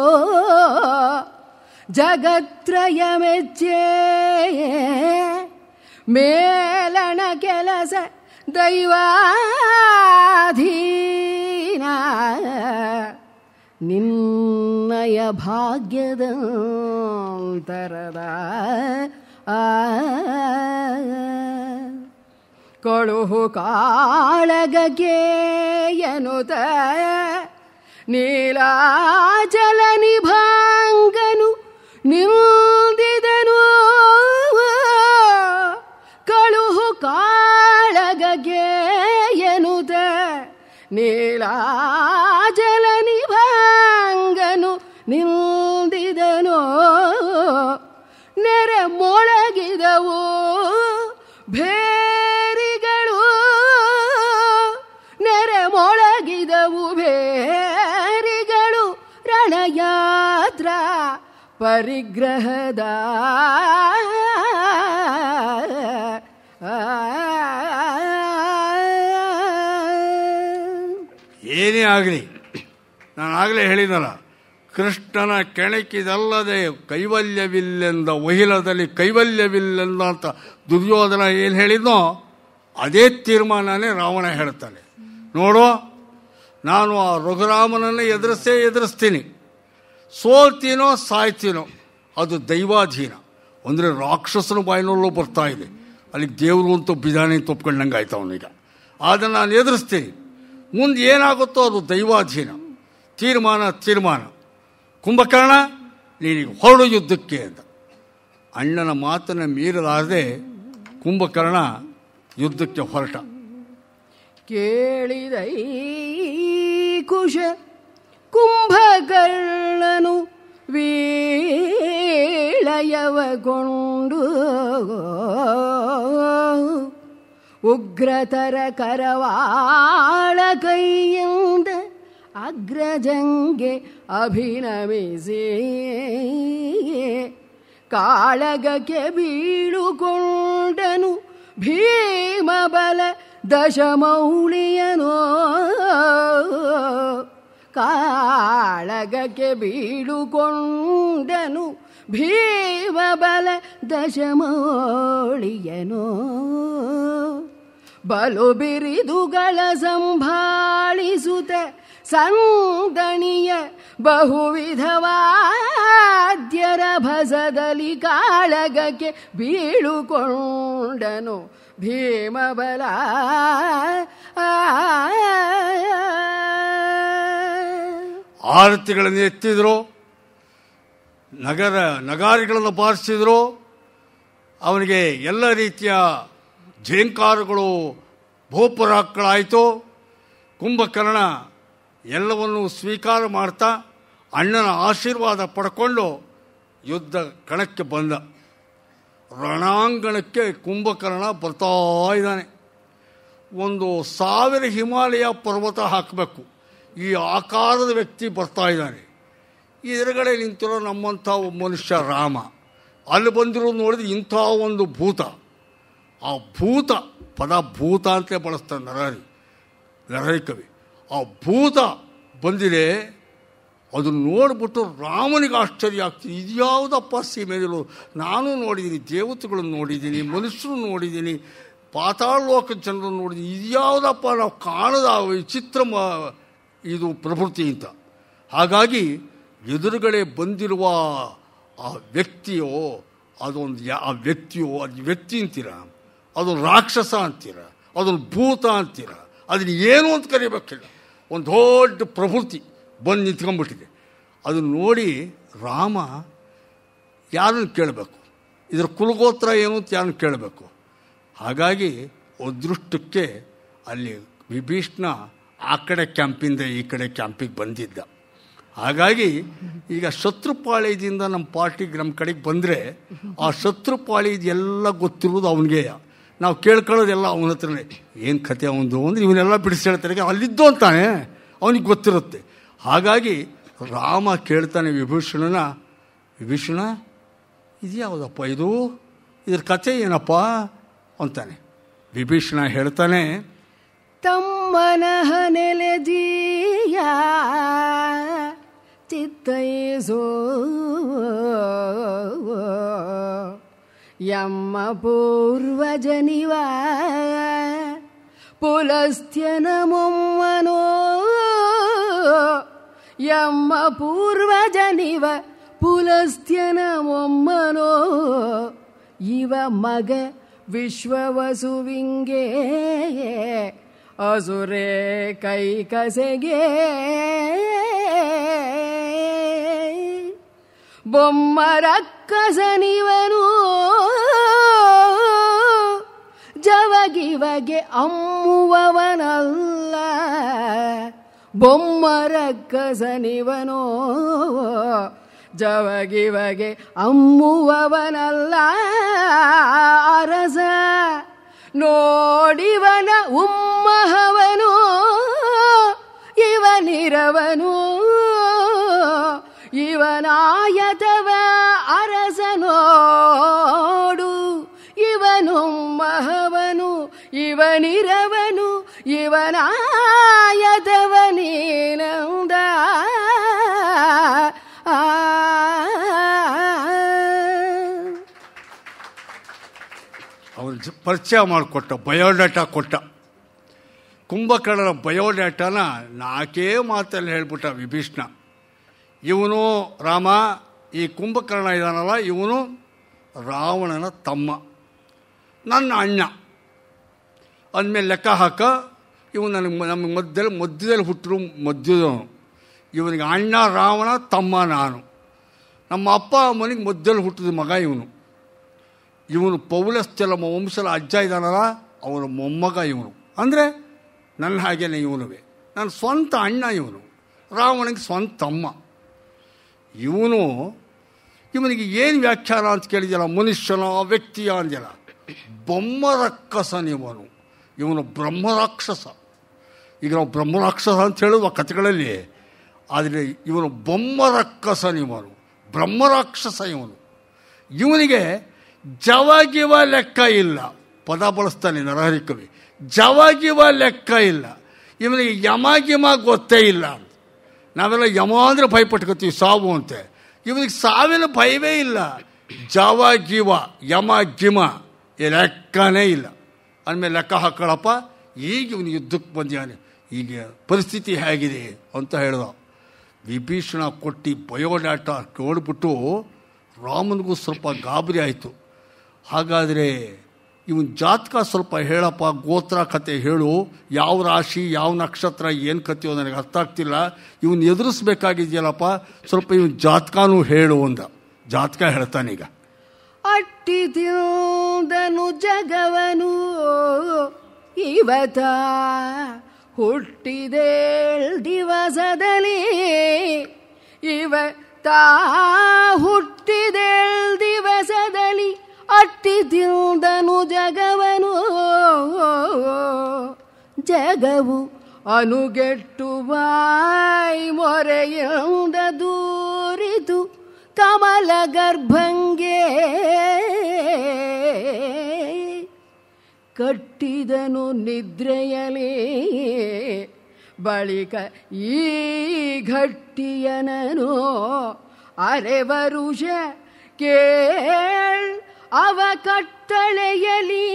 मेलन ದೈವಾಧೀನ ನಿನ್ನಯ ಭಾಗ್ಯದ ಭಾಗ್ಯದಂತರದ ಕೊಳುಹು ಕಾಳಗೇಯನುತ ನೀಲಾಚಲ ನಿಭಾಂಗನು ನಿಮ್ಮ ಜಲನಿ ನಿಭಾಂಗನು ನಿಲ್ದಿದನು ನೆರೆ ಮೊಳಗಿದವು ಭೇರಿಗಳು ನೆರೆ ಮೊಳಗಿದವು ಭೇರಿಗಳು ರಣಯಾತ್ರ ಪರಿಗ್ರಹದ ಆ ಆಗಲಿ ನಾನು ಆಗಲೇ ಹೇಳಿದಲ್ಲ ಕೃಷ್ಣನ ಕೆಣಕಿದಲ್ಲದೆ ಕೈವಲ್ಯವಿಲ್ಲೆಂದ ವಹಿಲದಲ್ಲಿ ಕೈವಲ್ಯವಿಲ್ಲೆಂದ ಅಂತ ದುರ್ಯೋಧನ ಏನು ಹೇಳಿದ್ನೋ ಅದೇ ತೀರ್ಮಾನನೇ ರಾವಣ ಹೇಳ್ತಾನೆ ನೋಡು ನಾನು ಆ ರಘುರಾಮನನ್ನು ಎದುರಿಸೇ ಎದುರಿಸ್ತೀನಿ ಸೋಲ್ತೀನೋ ಸಾಯ್ತೀನೋ ಅದು ದೈವಾಧೀನ ಅಂದರೆ ರಾಕ್ಷಸನ ಬಾಯಿನಲ್ಲೂ ಬರ್ತಾ ಇದೆ ಅಲ್ಲಿ ದೇವರು ಅಂತೂ ಬಿದಾನಿ ತೊಪ್ಕೊಂಡಂಗೆ ಆಯ್ತು ಅವನೀಗ ಅದನ್ನು ನಾನು ಎದುರಿಸ್ತೀನಿ ಮುಂದೆ ಏನಾಗುತ್ತೋ ಅದು ದೈವಾಧೀನ ತೀರ್ಮಾನ ತೀರ್ಮಾನ ಕುಂಭಕರ್ಣ ನೀನಿಗೆ ಹೊರಡು ಯುದ್ಧಕ್ಕೆ ಅಂತ ಅಣ್ಣನ ಮಾತನ್ನು ಮೀರಲಾರದೆ ಕುಂಭಕರ್ಣ ಯುದ್ಧಕ್ಕೆ ಹೊರಟ ಕೇಳಿದೈ ಕುಶ ಕುಂಭಕರ್ಣನು ವೀಳಯವಗೊಂಡು ಕರವಾಳ ಕರವಾಳ ಕೈಯಿಂದ ಅಗ್ರಜಂಗೆ ಅಭಿನಮಿಸಿ ಕಾಳಗಕ್ಕೆ ಬೀಳುಕೊಂಡನು ಭೀಮಬಲ ದಶಮೌಳಿಯನೋ ಕಾಳಗಕ್ಕೆ ಬೀಳುಕೊಂಡನು ಭೀಮಬಲ ದಶಮೋಳಿಯನೋ ಬಲು ಬಿರಿದುಗಳ ಸಂಭಾಳಿಸುತ್ತ ಬಹು ಬಹುವಿಧವಾದ್ಯರ ಭಸದಲ್ಲಿ ಕಾಳಗಕ್ಕೆ ಬೀಳುಕೊಂಡನು ಭೀಮಬಲ ಆರತಿಗಳನ್ನು ಎತ್ತಿದ್ರು ನಗರ ನಗಾರಿಗಳನ್ನು ಬಾರಿಸಿದ್ರು ಅವನಿಗೆ ಎಲ್ಲ ರೀತಿಯ ಝೇಂಕಾರುಗಳು ಭೂಪರಾಕ್ಗಳಾಯಿತು ಕುಂಭಕರ್ಣ ಎಲ್ಲವನ್ನೂ ಸ್ವೀಕಾರ ಮಾಡ್ತಾ ಅಣ್ಣನ ಆಶೀರ್ವಾದ ಪಡ್ಕೊಂಡು ಯುದ್ಧ ಕಣಕ್ಕೆ ಬಂದ ರಣಾಂಗಣಕ್ಕೆ ಕುಂಭಕರ್ಣ ಬರ್ತಾ ಇದ್ದಾನೆ ಒಂದು ಸಾವಿರ ಹಿಮಾಲಯ ಪರ್ವತ ಹಾಕಬೇಕು ಈ ಆಕಾರದ ವ್ಯಕ್ತಿ ಬರ್ತಾ ಇದ್ದಾನೆ ಈ ಎದುರುಗಡೆ ನಿಂತಿರೋ ನಮ್ಮಂಥ ಮನುಷ್ಯ ರಾಮ ಅಲ್ಲಿ ಬಂದಿರೋ ನೋಡಿದ್ರೆ ಇಂಥ ಒಂದು ಭೂತ ಆ ಭೂತ ಪದ ಭೂತ ಅಂತಲೇ ಬಳಸ್ತಾರೆ ನರಹರಿ ನರಹರಿ ಕವಿ ಆ ಭೂತ ಬಂದಿದೆ ಅದನ್ನು ನೋಡಿಬಿಟ್ಟು ರಾಮನಿಗೆ ಆಶ್ಚರ್ಯ ಆಗ್ತದೆ ಇದು ಯಾವುದಪ್ಪ ಸೀಮೆಯಲ್ಲೂ ನಾನು ನೋಡಿದ್ದೀನಿ ದೇವತೆಗಳನ್ನು ನೋಡಿದ್ದೀನಿ ಮನುಷ್ಯರು ನೋಡಿದ್ದೀನಿ ಪಾತಾಳ ಲೋಕ ಜನರನ್ನು ನೋಡಿದ್ದೀನಿ ಇದು ಯಾವುದಪ್ಪ ನಾವು ಕಾಣದ ವಿಚಿತ್ರ ಇದು ಪ್ರಭೃತಿ ಅಂತ ಹಾಗಾಗಿ ಎದುರುಗಡೆ ಬಂದಿರುವ ಆ ವ್ಯಕ್ತಿಯೋ ಅದೊಂದು ಯಾ ಆ ವ್ಯಕ್ತಿಯೋ ಅದು ವ್ಯಕ್ತಿ ಅಂತೀರ ಅದೊಂದು ರಾಕ್ಷಸ ಅಂತೀರ ಅದೊಂದು ಭೂತ ಅಂತೀರ ಅದನ್ನ ಏನು ಅಂತ ಕರಿಬೇಕಿಲ್ಲ ಒಂದು ದೊಡ್ಡ ಪ್ರವೃತ್ತಿ ಬಂದು ನಿಂತ್ಕೊಂಡ್ಬಿಟ್ಟಿದೆ ಅದನ್ನು ನೋಡಿ ರಾಮ ಯಾರನ್ನು ಕೇಳಬೇಕು ಇದರ ಕುಲಗೋತ್ರ ಏನು ಅಂತ ಯಾರನ್ನು ಕೇಳಬೇಕು ಹಾಗಾಗಿ ಅದೃಷ್ಟಕ್ಕೆ ಅಲ್ಲಿ ವಿಭೀಷಣ ಆ ಕಡೆ ಕ್ಯಾಂಪಿಂದ ಈ ಕಡೆ ಕ್ಯಾಂಪಿಗೆ ಬಂದಿದ್ದ ಹಾಗಾಗಿ ಈಗ ಶತ್ರು ನಮ್ಮ ಪಾರ್ಟಿಗೆ ನಮ್ಮ ಕಡೆಗೆ ಬಂದರೆ ಆ ಶತ್ರು ಪಾಳೇಜ್ ಎಲ್ಲ ಗೊತ್ತಿರೋದು ಅವನಿಗೆ ನಾವು ಕೇಳ್ಕೊಳ್ಳೋದೆಲ್ಲ ಅವನ ಹತ್ರನೇ ಏನು ಕತೆ ಅವನದು ಅಂದರೆ ಇವನ್ನೆಲ್ಲ ಬಿಡಿಸಿ ಹೇಳ್ತಾರೆ ಅಲ್ಲಿದ್ದು ಅಂತಾನೆ ಅವನಿಗೆ ಗೊತ್ತಿರುತ್ತೆ ಹಾಗಾಗಿ ರಾಮ ಕೇಳ್ತಾನೆ ವಿಭೂಷಣನ ವಿಭೀಷಣ ಇದ್ಯಾವುದಪ್ಪ ಇದು ಇದ್ರ ಕತೆ ಏನಪ್ಪ ಅಂತಾನೆ ವಿಭೀಷಣ ಹೇಳ್ತಾನೆ ತಮ್ಮನ ನೆಲೆದೀಯ ಚಿತ್ತೈಸೋ ಯಮ್ಮ ಪೂರ್ವಜನಿವ ಪುಲಸ್ತ್ಯನ ಮೊಮ್ಮನೋ ಯಮ್ಮ ಪೂರ್ವಜನಿವ ಪುಲಸ್ತ್ಯನ ಮೊಮ್ಮನೋ ಇವ ಮಗ ವಿಶ್ವವಸುವಿಂಗೇ ಅಸುರೇ ಕೈ ಕಸೆಗೆ ಬೊಮ್ಮರಕ್ಕಸನಿವನು ಜವಗಿವಗೆ ಅಮ್ಮುವವನಲ್ಲ ಬೊಮ್ಮರಕ್ಕಸನಿವನೋ ಜವಗಿವಗೆ ಅಮ್ಮುವವನಲ್ಲ ಅರಸ ನೋಡಿವನ ಉಮ್ಮಹವನು ಇವನಿರವನೂ ಇವನಾಯದವ ಅರಸನೋಡು ಇವನು ಮಹವನು ಇವನಿರವನು ಇವನಾಯತವನೀನಂದ ಅವನು ಪರಿಚಯ ಮಾಡಿಕೊಟ್ಟ ಬಯೋಡೇಟಾ ಕೊಟ್ಟ ಕುಂಭಕರ್ಣರ ಬಯೋಡಾಟಾನ ನಾಕೇ ಮಾತಲ್ಲಿ ಹೇಳ್ಬಿಟ್ಟ ವಿಭೀಷ್ಣ ಇವನು ರಾಮ ಈ ಕುಂಭಕರ್ಣ ಇದ್ದಾನಲ್ಲ ಇವನು ರಾವಣನ ತಮ್ಮ ನನ್ನ ಅಣ್ಣ ಅಂದಮೇಲೆ ಲೆಕ್ಕ ಹಾಕ ಇವನು ನನಗೆ ನಮ್ಮ ಮಧ್ಯದಲ್ಲಿ ಮಧ್ಯದಲ್ಲಿ ಹುಟ್ಟರು ಮಧ್ಯದವನು ಇವನಿಗೆ ಅಣ್ಣ ರಾವಣ ತಮ್ಮ ನಾನು ನಮ್ಮ ಅಪ್ಪ ಅಮ್ಮನಿಗೆ ಮಧ್ಯದಲ್ಲಿ ಹುಟ್ಟಿದ ಮಗ ಇವನು ಇವನು ಪೌಲಸ್ತೆಲ್ಲ ವಂಶಲ ಅಜ್ಜ ಇದ್ದಾನಲ್ಲ ಅವನ ಮೊಮ್ಮಗ ಇವನು ಅಂದರೆ ನನ್ನ ಹಾಗೇನೆ ಇವನುವೆ ನನ್ನ ಸ್ವಂತ ಅಣ್ಣ ಇವನು ರಾವಣನಿಗೆ ಸ್ವಂತ ತಮ್ಮ ಇವನು ಇವನಿಗೆ ಏನು ವ್ಯಾಖ್ಯಾನ ಅಂತ ಕೇಳಿದೆಯಲ್ಲ ಮನುಷ್ಯನ ವ್ಯಕ್ತಿಯ ಬೊಮ್ಮ ಬೊಮ್ಮರಕ್ಕಸನಿವನು ಇವನು ಬ್ರಹ್ಮರಾಕ್ಷಸ ಈಗ ನಾವು ಬ್ರಹ್ಮರಾಕ್ಷಸ ಅಂತ ಹೇಳುವ ಕಥೆಗಳಲ್ಲಿ ಆದರೆ ಇವನು ಬೊಮ್ಮರಕ್ಕಸನಿವನು ಬ್ರಹ್ಮರಾಕ್ಷಸ ಇವನು ಇವನಿಗೆ ಜವಗಿವ ಲೆಕ್ಕ ಇಲ್ಲ ಪದ ಬಳಸ್ತಾನೆ ನರಹರಿಕವಿ ಜವಗಿವ ಲೆಕ್ಕ ಇಲ್ಲ ಇವನಿಗೆ ಯಮಗಿಮ ಗೊತ್ತೇ ಇಲ್ಲ ಅಂತ ನಾವೆಲ್ಲ ಯಮಾಂದ್ರೆ ಭಯ ಪಟ್ಕೋತೀವಿ ಸಾವು ಅಂತೆ ಇವನಿಗೆ ಸಾವಿನ ಭಯವೇ ಇಲ್ಲ ಜಾವ ಜೀವ ಯಮ ಜಿಮ ಲೆಕ್ಕನೇ ಇಲ್ಲ ಅಂದಮೇಲೆ ಲೆಕ್ಕ ಹಾಕೊಳ್ಳಪ್ಪ ಈಗ ಇವನು ಯುದ್ಧಕ್ಕೆ ಬಂದಿದ್ದಾನೆ ಈಗ ಪರಿಸ್ಥಿತಿ ಹೇಗಿದೆ ಅಂತ ಹೇಳಿದ ವಿಭೀಷಣ ಕೊಟ್ಟು ಬಯೋಡಾಟ ನೋಡಿಬಿಟ್ಟು ರಾಮನಿಗೂ ಸ್ವಲ್ಪ ಗಾಬರಿ ಆಯಿತು ಹಾಗಾದರೆ ಇವನ್ ಜಾತಕ ಸ್ವಲ್ಪ ಹೇಳಪ್ಪ ಗೋತ್ರ ಕತೆ ಹೇಳು ಯಾವ ರಾಶಿ ಯಾವ ನಕ್ಷತ್ರ ಏನು ಕತೆಯೋ ನನಗೆ ಅರ್ಥ ಆಗ್ತಿಲ್ಲ ಇವನ್ ಎದುರಿಸ್ಬೇಕಾಗಿದೆಯಲ್ಲಪ್ಪ ಸ್ವಲ್ಪ ಇವನ್ ಜಾತಕನೂ ಹೇಳು ಅಂದ ಜಾತಕ ಹೇಳ್ತಾನೀಗ ಅಟ್ಟಿದನು ಜಗವನು ಇವತ ಹುಟ್ಟಿದೆ ದಿವಸದಲ್ಲಿ ಇವತ್ತ ಹುಟ್ಟಿದೆ ದಿವಸದಲ್ಲಿ ಅಟ್ಟಿದಿಂದನು ಜಗವನು ಜಗವು ಅನುಗೆಟ್ಟುವಾಯ್ ಮೊರೆಯಿಂದ ದೂರಿದು ಕಮಲ ಗರ್ಭಂಗೆ ಕಟ್ಟಿದನು ನಿದ್ರೆಯಲೇ ಬಳಿಕ ಈ ಘಟ್ಟಿಯನನು ಅರೆ ಬರುಷ ಕೇಳ್ ಅವ ಕಟ್ಟಳೆಯಲಿ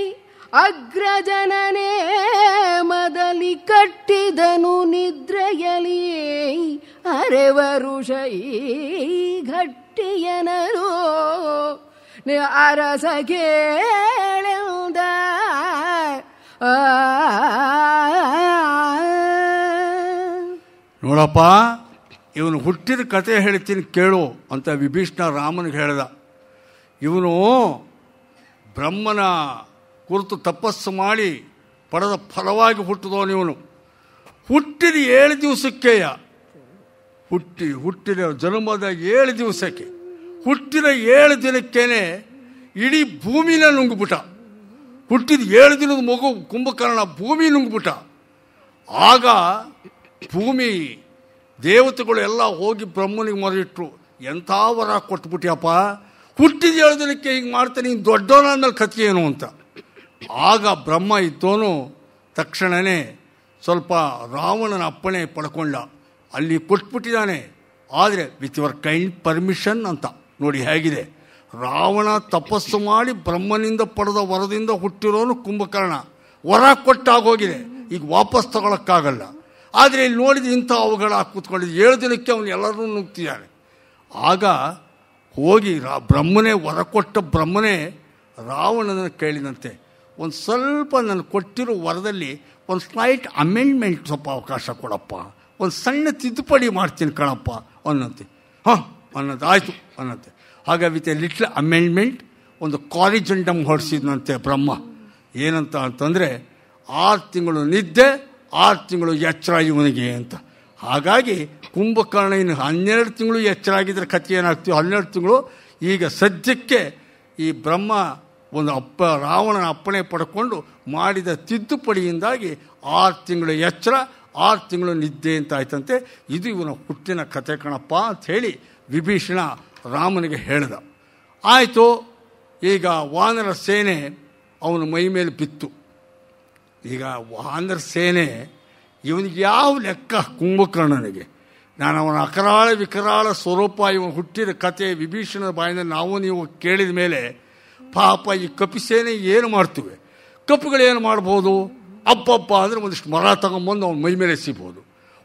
ಅಗ್ರಜನನೇ ಮದಲಿ ಕಟ್ಟಿದನು ನಿದ್ರೆಯಲಿ ಅರೆವರು ಶೈ ಘಟ್ಟಿಯನರು ಅರಸ ಕೇಳೆಂದ ನೋಡಪ್ಪ ಇವನು ಹುಟ್ಟಿದ ಕತೆ ಹೇಳ್ತೀನಿ ಕೇಳು ಅಂತ ವಿಭೀಷಣ ರಾಮನಿಗೆ ಹೇಳ್ದ ಇವನು ಬ್ರಹ್ಮನ ಕುರಿತು ತಪಸ್ಸು ಮಾಡಿ ಪಡೆದ ಫಲವಾಗಿ ಹುಟ್ಟಿದವನು ಇವನು ಹುಟ್ಟಿದ ಏಳು ದಿವಸಕ್ಕೆಯ ಹುಟ್ಟಿ ಹುಟ್ಟಿದ ಜನ್ಮದ ಏಳು ದಿವಸಕ್ಕೆ ಹುಟ್ಟಿದ ಏಳು ದಿನಕ್ಕೇನೆ ಇಡೀ ಭೂಮಿನ ನುಂಗ್ಬಿಟ್ಟ ಹುಟ್ಟಿದ ಏಳು ದಿನದ ಮಗು ಕುಂಭಕರ್ಣ ಭೂಮಿ ನುಂಗ್ಬಿಟ್ಟ ಆಗ ಭೂಮಿ ದೇವತೆಗಳು ಎಲ್ಲ ಹೋಗಿ ಬ್ರಹ್ಮನಿಗೆ ಮೊರೆಯಿಟ್ರು ಎಂಥ ವರ ಕೊಟ್ಬಿಟ್ಯಪ್ಪ ಹುಟ್ಟಿದ ಏಳು ದಿನಕ್ಕೆ ಹೀಗೆ ಮಾಡ್ತಾನೆ ದೊಡ್ಡೋನ ಅನ್ನೋ ಕಥೆ ಏನು ಅಂತ ಆಗ ಬ್ರಹ್ಮ ಇದ್ದೋನು ತಕ್ಷಣವೇ ಸ್ವಲ್ಪ ರಾವಣನ ಅಪ್ಪಣೆ ಪಡ್ಕೊಂಡ ಅಲ್ಲಿ ಕೊಟ್ಬಿಟ್ಟಿದ್ದಾನೆ ಆದರೆ ವಿತ್ ಯುವರ್ ಕೈಂಡ್ ಪರ್ಮಿಷನ್ ಅಂತ ನೋಡಿ ಹೇಗಿದೆ ರಾವಣ ತಪಸ್ಸು ಮಾಡಿ ಬ್ರಹ್ಮನಿಂದ ಪಡೆದ ವರದಿಂದ ಹುಟ್ಟಿರೋನು ಕುಂಭಕರ್ಣ ವರ ಕೊಟ್ಟಾಗೋಗಿದೆ ಈಗ ವಾಪಸ್ ತಗೊಳಕ್ಕಾಗಲ್ಲ ಆದರೆ ಇಲ್ಲಿ ನೋಡಿದ ಇಂಥ ಅವಘಡ ಕೂತ್ಕೊಂಡಿದ್ದು ಏಳು ದಿನಕ್ಕೆ ಅವನು ಎಲ್ಲರೂ ನುಗ್ತಿದ್ದಾನೆ ಆಗ ಹೋಗಿ ರಾ ಬ್ರಹ್ಮನೇ ಕೊಟ್ಟ ಬ್ರಹ್ಮನೇ ರಾವಣನ ಕೇಳಿದಂತೆ ಒಂದು ಸ್ವಲ್ಪ ನಾನು ಕೊಟ್ಟಿರೋ ವರದಲ್ಲಿ ಒಂದು ಸ್ಲೈಟ್ ಅಮೆಂಡ್ಮೆಂಟ್ ಸ್ವಲ್ಪ ಅವಕಾಶ ಕೊಡಪ್ಪ ಒಂದು ಸಣ್ಣ ತಿದ್ದುಪಡಿ ಮಾಡ್ತೀನಿ ಕಣಪ್ಪ ಅನ್ನಂತೆ ಹಾಂ ಅನ್ನೋದು ಆಯಿತು ಅನ್ನಂತೆ ಹಾಗೆ ವಿತ್ ಎ ಲಿಟ್ಲ್ ಅಮೆಂಡ್ಮೆಂಟ್ ಒಂದು ಕಾರಿಜೆಂಡಮ್ ಹೊಡೆಸಿದಂತೆ ಬ್ರಹ್ಮ ಏನಂತ ಅಂತಂದರೆ ಆರು ತಿಂಗಳು ನಿದ್ದೆ ಆರು ತಿಂಗಳು ಎಚ್ಚರ ಇವನಿಗೆ ಅಂತ ಹಾಗಾಗಿ ಕುಂಭಕರ್ಣ ಇನ್ನು ಹನ್ನೆರಡು ತಿಂಗಳು ಎಚ್ಚರಾಗಿದ್ದರೆ ಕಥೆ ಏನಾಗ್ತೀವಿ ಹನ್ನೆರಡು ತಿಂಗಳು ಈಗ ಸದ್ಯಕ್ಕೆ ಈ ಬ್ರಹ್ಮ ಒಂದು ಅಪ್ಪ ರಾವಣನ ಅಪ್ಪಣೆ ಪಡ್ಕೊಂಡು ಮಾಡಿದ ತಿದ್ದುಪಡಿಯಿಂದಾಗಿ ಆರು ತಿಂಗಳು ಎಚ್ಚರ ಆರು ತಿಂಗಳು ನಿದ್ದೆ ಅಂತ ಆಯ್ತಂತೆ ಇದು ಇವನ ಹುಟ್ಟಿನ ಕತೆ ಕಣಪ್ಪ ಅಂತ ಹೇಳಿ ವಿಭೀಷಣ ರಾಮನಿಗೆ ಹೇಳಿದ ಆಯಿತು ಈಗ ವಾನರ ಸೇನೆ ಅವನ ಮೈ ಮೇಲೆ ಬಿತ್ತು ಈಗ ವಾನರ ಸೇನೆ ಇವನಿಗೆ ಯಾವ ಲೆಕ್ಕ ಕುಂಭಕರ್ಣನಿಗೆ ನಾನು ಅವನ ಅಕರಾಳ ವಿಕರಾಳ ಸ್ವರೂಪ ಇವನು ಹುಟ್ಟಿದ ಕತೆ ವಿಭೀಷಣದ ಬಾಯಿಂದ ನಾವು ನೀವು ಕೇಳಿದ ಮೇಲೆ ಪಾಪ ಈ ಕಪಿಸೇನೆ ಏನು ಮಾಡ್ತೀವಿ ಕಪ್ಪುಗಳೇನು ಮಾಡ್ಬೋದು ಅಪ್ಪಪ್ಪ ಅಂದರೆ ಒಂದಿಷ್ಟು ಮರ ತಗೊಂಬಂದು ಅವ್ನ ಮೈ ಮೇಲೆ ಎಸಿಬೋದು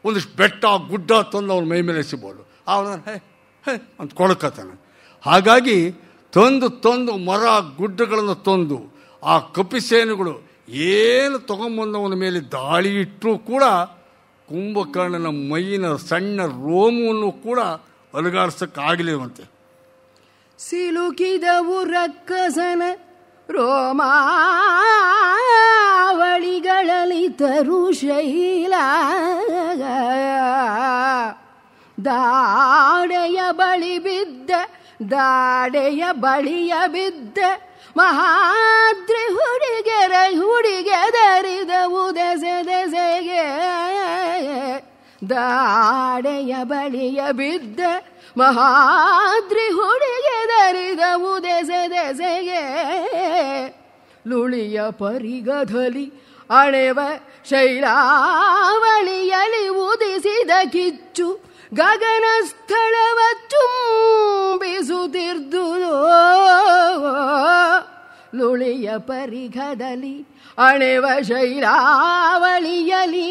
ಒಂದಿಷ್ಟು ಬೆಟ್ಟ ಗುಡ್ಡ ತಂದು ಅವ್ನ ಮೈ ಮೇಲೆ ಎಸಿಬೋದು ಅವನ ಹೇ ಹೇ ಅಂತ ಕೊಡಕತ್ತಾನೆ ಹಾಗಾಗಿ ತಂದು ತಂದು ಮರ ಗುಡ್ಡಗಳನ್ನು ತಂದು ಆ ಕಪಿಸೇನೆಗಳು ಏನು ತಗೊಂಬಂದವನ ಮೇಲೆ ದಾಳಿ ಇಟ್ಟರೂ ಕೂಡ ಕುಂಭಕರ್ಣನ ಮೈಯಿನ ಸಣ್ಣ ರೋಮವನ್ನು ಕೂಡ ಒಲಗಾಡ್ಸೋಕ್ಕಾಗಲಿರುವಂತೆ ಸಿಲುಕಿದವು ರಕ್ಕಸನ ತರು ಶೈಲ ದಾಡೆಯ ಬಳಿ ಬಿದ್ದ ದಾಡೆಯ ಬಳಿಯ ಬಿದ್ದ ಮಹಾದ್ರಿ ಹುಡುಗೆರೆ ದೆಸೆ ದೆಸೆಗೆ ದಾಡೆಯ ಬಳಿಯ ಬಿದ್ದ ಮಹಾದ್ರಿ ಹುಡುಗೆ ದೆಸೆ ದೆಸೆಗೆ ಲುಳಿಯ ಪರಿಗಧಲಿ ಅಳೆವ ಶೈಲಾವಳಿಯಲಿ ಉದಿಸಿದ ಕಿಚ್ಚು ಗಗನ ಸ್ಥಳವ ಚುಂಬಿಸುತ್ತಿರ್ದು ಲುಳಿಯ ಪರಿಘದಲ್ಲಿ ಅಣೆವ ಶೈಲಾವಳಿಯಲಿ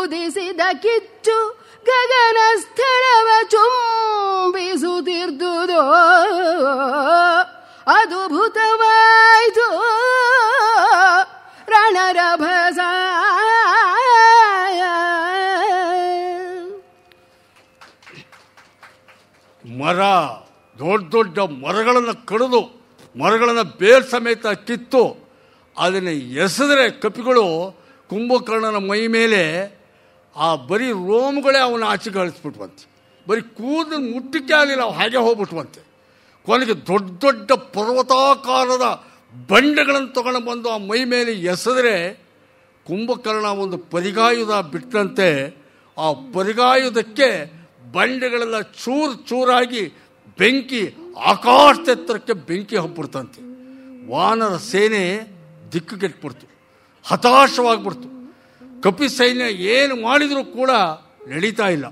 ಉದಿಸಿದ ಕಿಚ್ಚು ಗಗನ ಸ್ಥಳವ ಚುಂಬಿಸುತ್ತಿರ್ದು ಅದ್ಭುತವಾಯ್ತು ರಣರಭಸ ಮರ ದೊಡ್ಡ ದೊಡ್ಡ ಮರಗಳನ್ನು ಕಡಿದು ಮರಗಳನ್ನು ಬೇರ್ ಸಮೇತ ಕಿತ್ತು ಅದನ್ನು ಎಸೆದ್ರೆ ಕಪಿಗಳು ಕುಂಭಕರ್ಣನ ಮೈ ಮೇಲೆ ಆ ಬರೀ ರೋಮ್ಗಳೇ ಅವನ ಆಚೆ ಕಳಿಸ್ಬಿಟ್ವಂತೆ ಬರೀ ಕೂದಲು ಮುಟ್ಟಕ್ಕೆ ಆಗಲಿಲ್ಲ ಅವು ಹಾಗೆ ಹೋಗ್ಬಿಟ್ವಂತೆ ಕೊನೆಗೆ ದೊಡ್ಡ ದೊಡ್ಡ ಪರ್ವತಾಕಾರದ ಬಂಡೆಗಳನ್ನು ತಗೊಂಡು ಬಂದು ಆ ಮೈ ಮೇಲೆ ಎಸೆದ್ರೆ ಕುಂಭಕರ್ಣ ಒಂದು ಪರಿಗಾಯುಧ ಬಿಟ್ಟಂತೆ ಆ ಪರಿಗಾಯುಧಕ್ಕೆ ಬಂಡೆಗಳೆಲ್ಲ ಚೂರು ಚೂರಾಗಿ ಬೆಂಕಿ ಆಕಾಶ ಎತ್ತರಕ್ಕೆ ಬೆಂಕಿ ಹಬ್ಬಿಡ್ತಂತೆ ವಾನರ ಸೇನೆ ದಿಕ್ಕು ಕೆಟ್ಬಿಡ್ತು ಹತಾಶವಾಗ್ಬಿಡ್ತು ಕಪಿ ಸೈನ್ಯ ಏನು ಮಾಡಿದರೂ ಕೂಡ ನಡೀತಾ ಇಲ್ಲ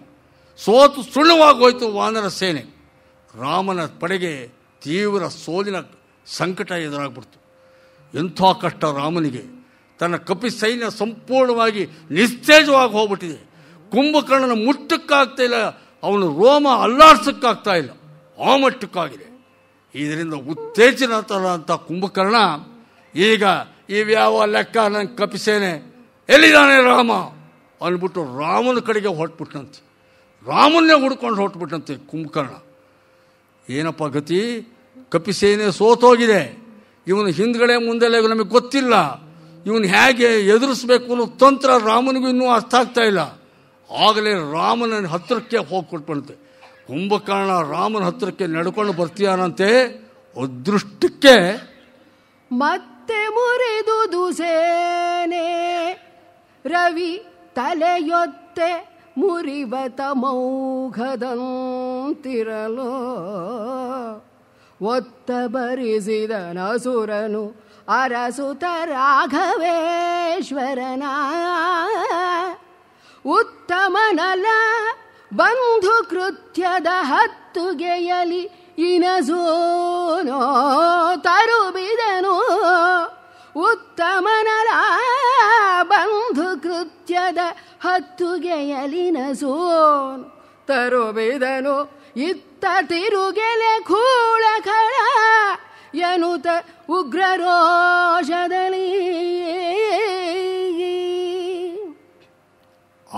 ಸೋತು ಸುಳ್ಳುವಾಗಿ ಹೋಯಿತು ವಾನರ ಸೇನೆ ರಾಮನ ಪಡೆಗೆ ತೀವ್ರ ಸೋಲಿನ ಸಂಕಟ ಎದುರಾಗ್ಬಿಡ್ತು ಎಂಥ ಕಷ್ಟ ರಾಮನಿಗೆ ತನ್ನ ಕಪಿ ಸೈನ್ಯ ಸಂಪೂರ್ಣವಾಗಿ ನಿಸ್ತೇಜವಾಗಿ ಹೋಗ್ಬಿಟ್ಟಿದೆ ಕುಂಭಕರ್ಣನ ಮುಟ್ಟಕ್ಕಾಗ್ತಾ ಇಲ್ಲ ಅವನು ರೋಮ ಅಲ್ಲಾಡ್ಸೋಕ್ಕಾಗ್ತಾ ಇಲ್ಲ ಆ ಮಟ್ಟಕ್ಕಾಗಿದೆ ಇದರಿಂದ ತರಂಥ ಕುಂಭಕರ್ಣ ಈಗ ಇವ್ಯಾವ ಲೆಕ್ಕ ನಂಗೆ ಕಪಿಸೇನೆ ಎಲ್ಲಿದ್ದಾನೆ ರಾಮ ಅಂದ್ಬಿಟ್ಟು ರಾಮನ ಕಡೆಗೆ ಹೊರಟ್ಬಿಟ್ಟಂತೆ ರಾಮನ್ನೇ ಹುಡ್ಕೊಂಡು ಹೊರಟ್ಬಿಟ್ಟಂತೆ ಕುಂಭಕರ್ಣ ಏನಪ್ಪ ಗತಿ ಕಪಿಸೇನೆ ಸೋತೋಗಿದೆ ಇವನು ಹಿಂದ್ಗಡೆ ಮುಂದೆಲ್ಲ ನಮಗೆ ಗೊತ್ತಿಲ್ಲ ಇವನು ಹೇಗೆ ಎದುರಿಸ್ಬೇಕು ಅನ್ನೋ ತಂತ್ರ ರಾಮನಿಗೂ ಇನ್ನೂ ಅರ್ಥ ಆಗ್ತಾ ಇಲ್ಲ ಆಗಲೇ ರಾಮನ ಹತ್ತಿರಕ್ಕೆ ಹೋಗಿ ಕೊಟ್ಬಂತೆ ಕುಂಭಕರ್ಣ ರಾಮನ ಹತ್ತಿರಕ್ಕೆ ನಡ್ಕೊಂಡು ಬರ್ತೀಯಾನಂತೆ ಅದೃಷ್ಟಕ್ಕೆ ಮತ್ತೆ ಮುರಿದು ದುಸೇನೆ ರವಿ ತಲೆಯೊತ್ತೆ ಮುರಿವತ ಮೌಘದಂತಿರಲೋ ಒತ್ತ ಸುರನು ಅರಸುತ ರಾಘವೇಶ್ವರನ ಉತ್ತಮನಲ ಬಂಧು ಕೃತ್ಯದ ಹತ್ತುಗೆಯಲಿ ಇನಸೋನೋ ತರುಬಿದನು ಉತ್ತಮನಲ ಬಂಧು ಕೃತ್ಯದ ಹತ್ತು ನಸೋನು ತರುಬಿದನು ಇತ್ತ ತಿರುಗೆಲೆ ಕೂಳ ಖಳ ಎನುತ ಉಗ್ರರೋಷದಲ್ಲಿ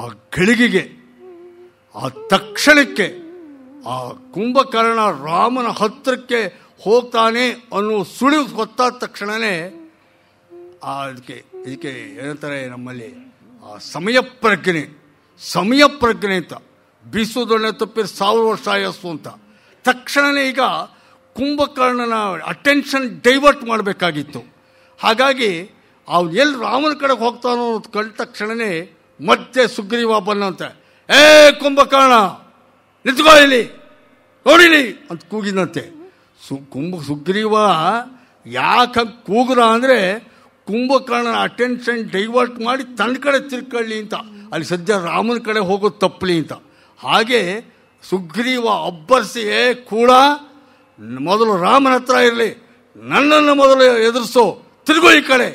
ಆ ಗಳಿಗೆಗೆ ಆ ತಕ್ಷಣಕ್ಕೆ ಆ ಕುಂಭಕರ್ಣ ರಾಮನ ಹತ್ತಿರಕ್ಕೆ ಹೋಗ್ತಾನೆ ಅನ್ನೋ ಸುಳಿವು ಗೊತ್ತಾದ ತಕ್ಷಣವೇ ಅದಕ್ಕೆ ಇದಕ್ಕೆ ಏನಂತಾರೆ ನಮ್ಮಲ್ಲಿ ಆ ಸಮಯ ಪ್ರಜ್ಞೆ ಸಮಯ ಪ್ರಜ್ಞೆ ಅಂತ ಬೀಸೋದೊಳ್ಳೆ ತಪ್ಪಿದ ಸಾವಿರ ವರ್ಷ ಆಯಸ್ಸು ಅಂತ ತಕ್ಷಣವೇ ಈಗ ಕುಂಭಕರ್ಣನ ಅಟೆನ್ಷನ್ ಡೈವರ್ಟ್ ಮಾಡಬೇಕಾಗಿತ್ತು ಹಾಗಾಗಿ ಅವನು ಎಲ್ಲಿ ರಾಮನ ಕಡೆಗೆ ಹೋಗ್ತಾನೋ ಕಂಡ ತಕ್ಷಣವೇ ಮತ್ತೆ ಸುಗ್ರೀವ ಬನ್ನಂತೆ ಏ ಕುಂಭಕರ್ಣ ನಿಂತ್ಕೋ ಇಲ್ಲಿ ನೋಡಿಲಿ ಅಂತ ಕೂಗಿದಂತೆ ಸು ಕುಂಭ ಸುಗ್ರೀವ ಯಾಕೆ ಕೂಗ್ರ ಅಂದರೆ ಕುಂಭಕರ್ಣನ ಅಟೆನ್ಷನ್ ಡೈವರ್ಟ್ ಮಾಡಿ ತನ್ನ ಕಡೆ ತಿರ್ಕೊಳ್ಳಿ ಅಂತ ಅಲ್ಲಿ ಸದ್ಯ ರಾಮನ ಕಡೆ ಹೋಗೋದು ತಪ್ಪಲಿ ಅಂತ ಹಾಗೆ ಸುಗ್ರೀವ ಅಬ್ಬರಿಸಿ ಏ ಕೂಡ ಮೊದಲು ರಾಮನ ಹತ್ರ ಇರಲಿ ನನ್ನನ್ನು ಮೊದಲು ಎದುರಿಸೋ ತಿರುಗೋ ಈ ಕಡೆ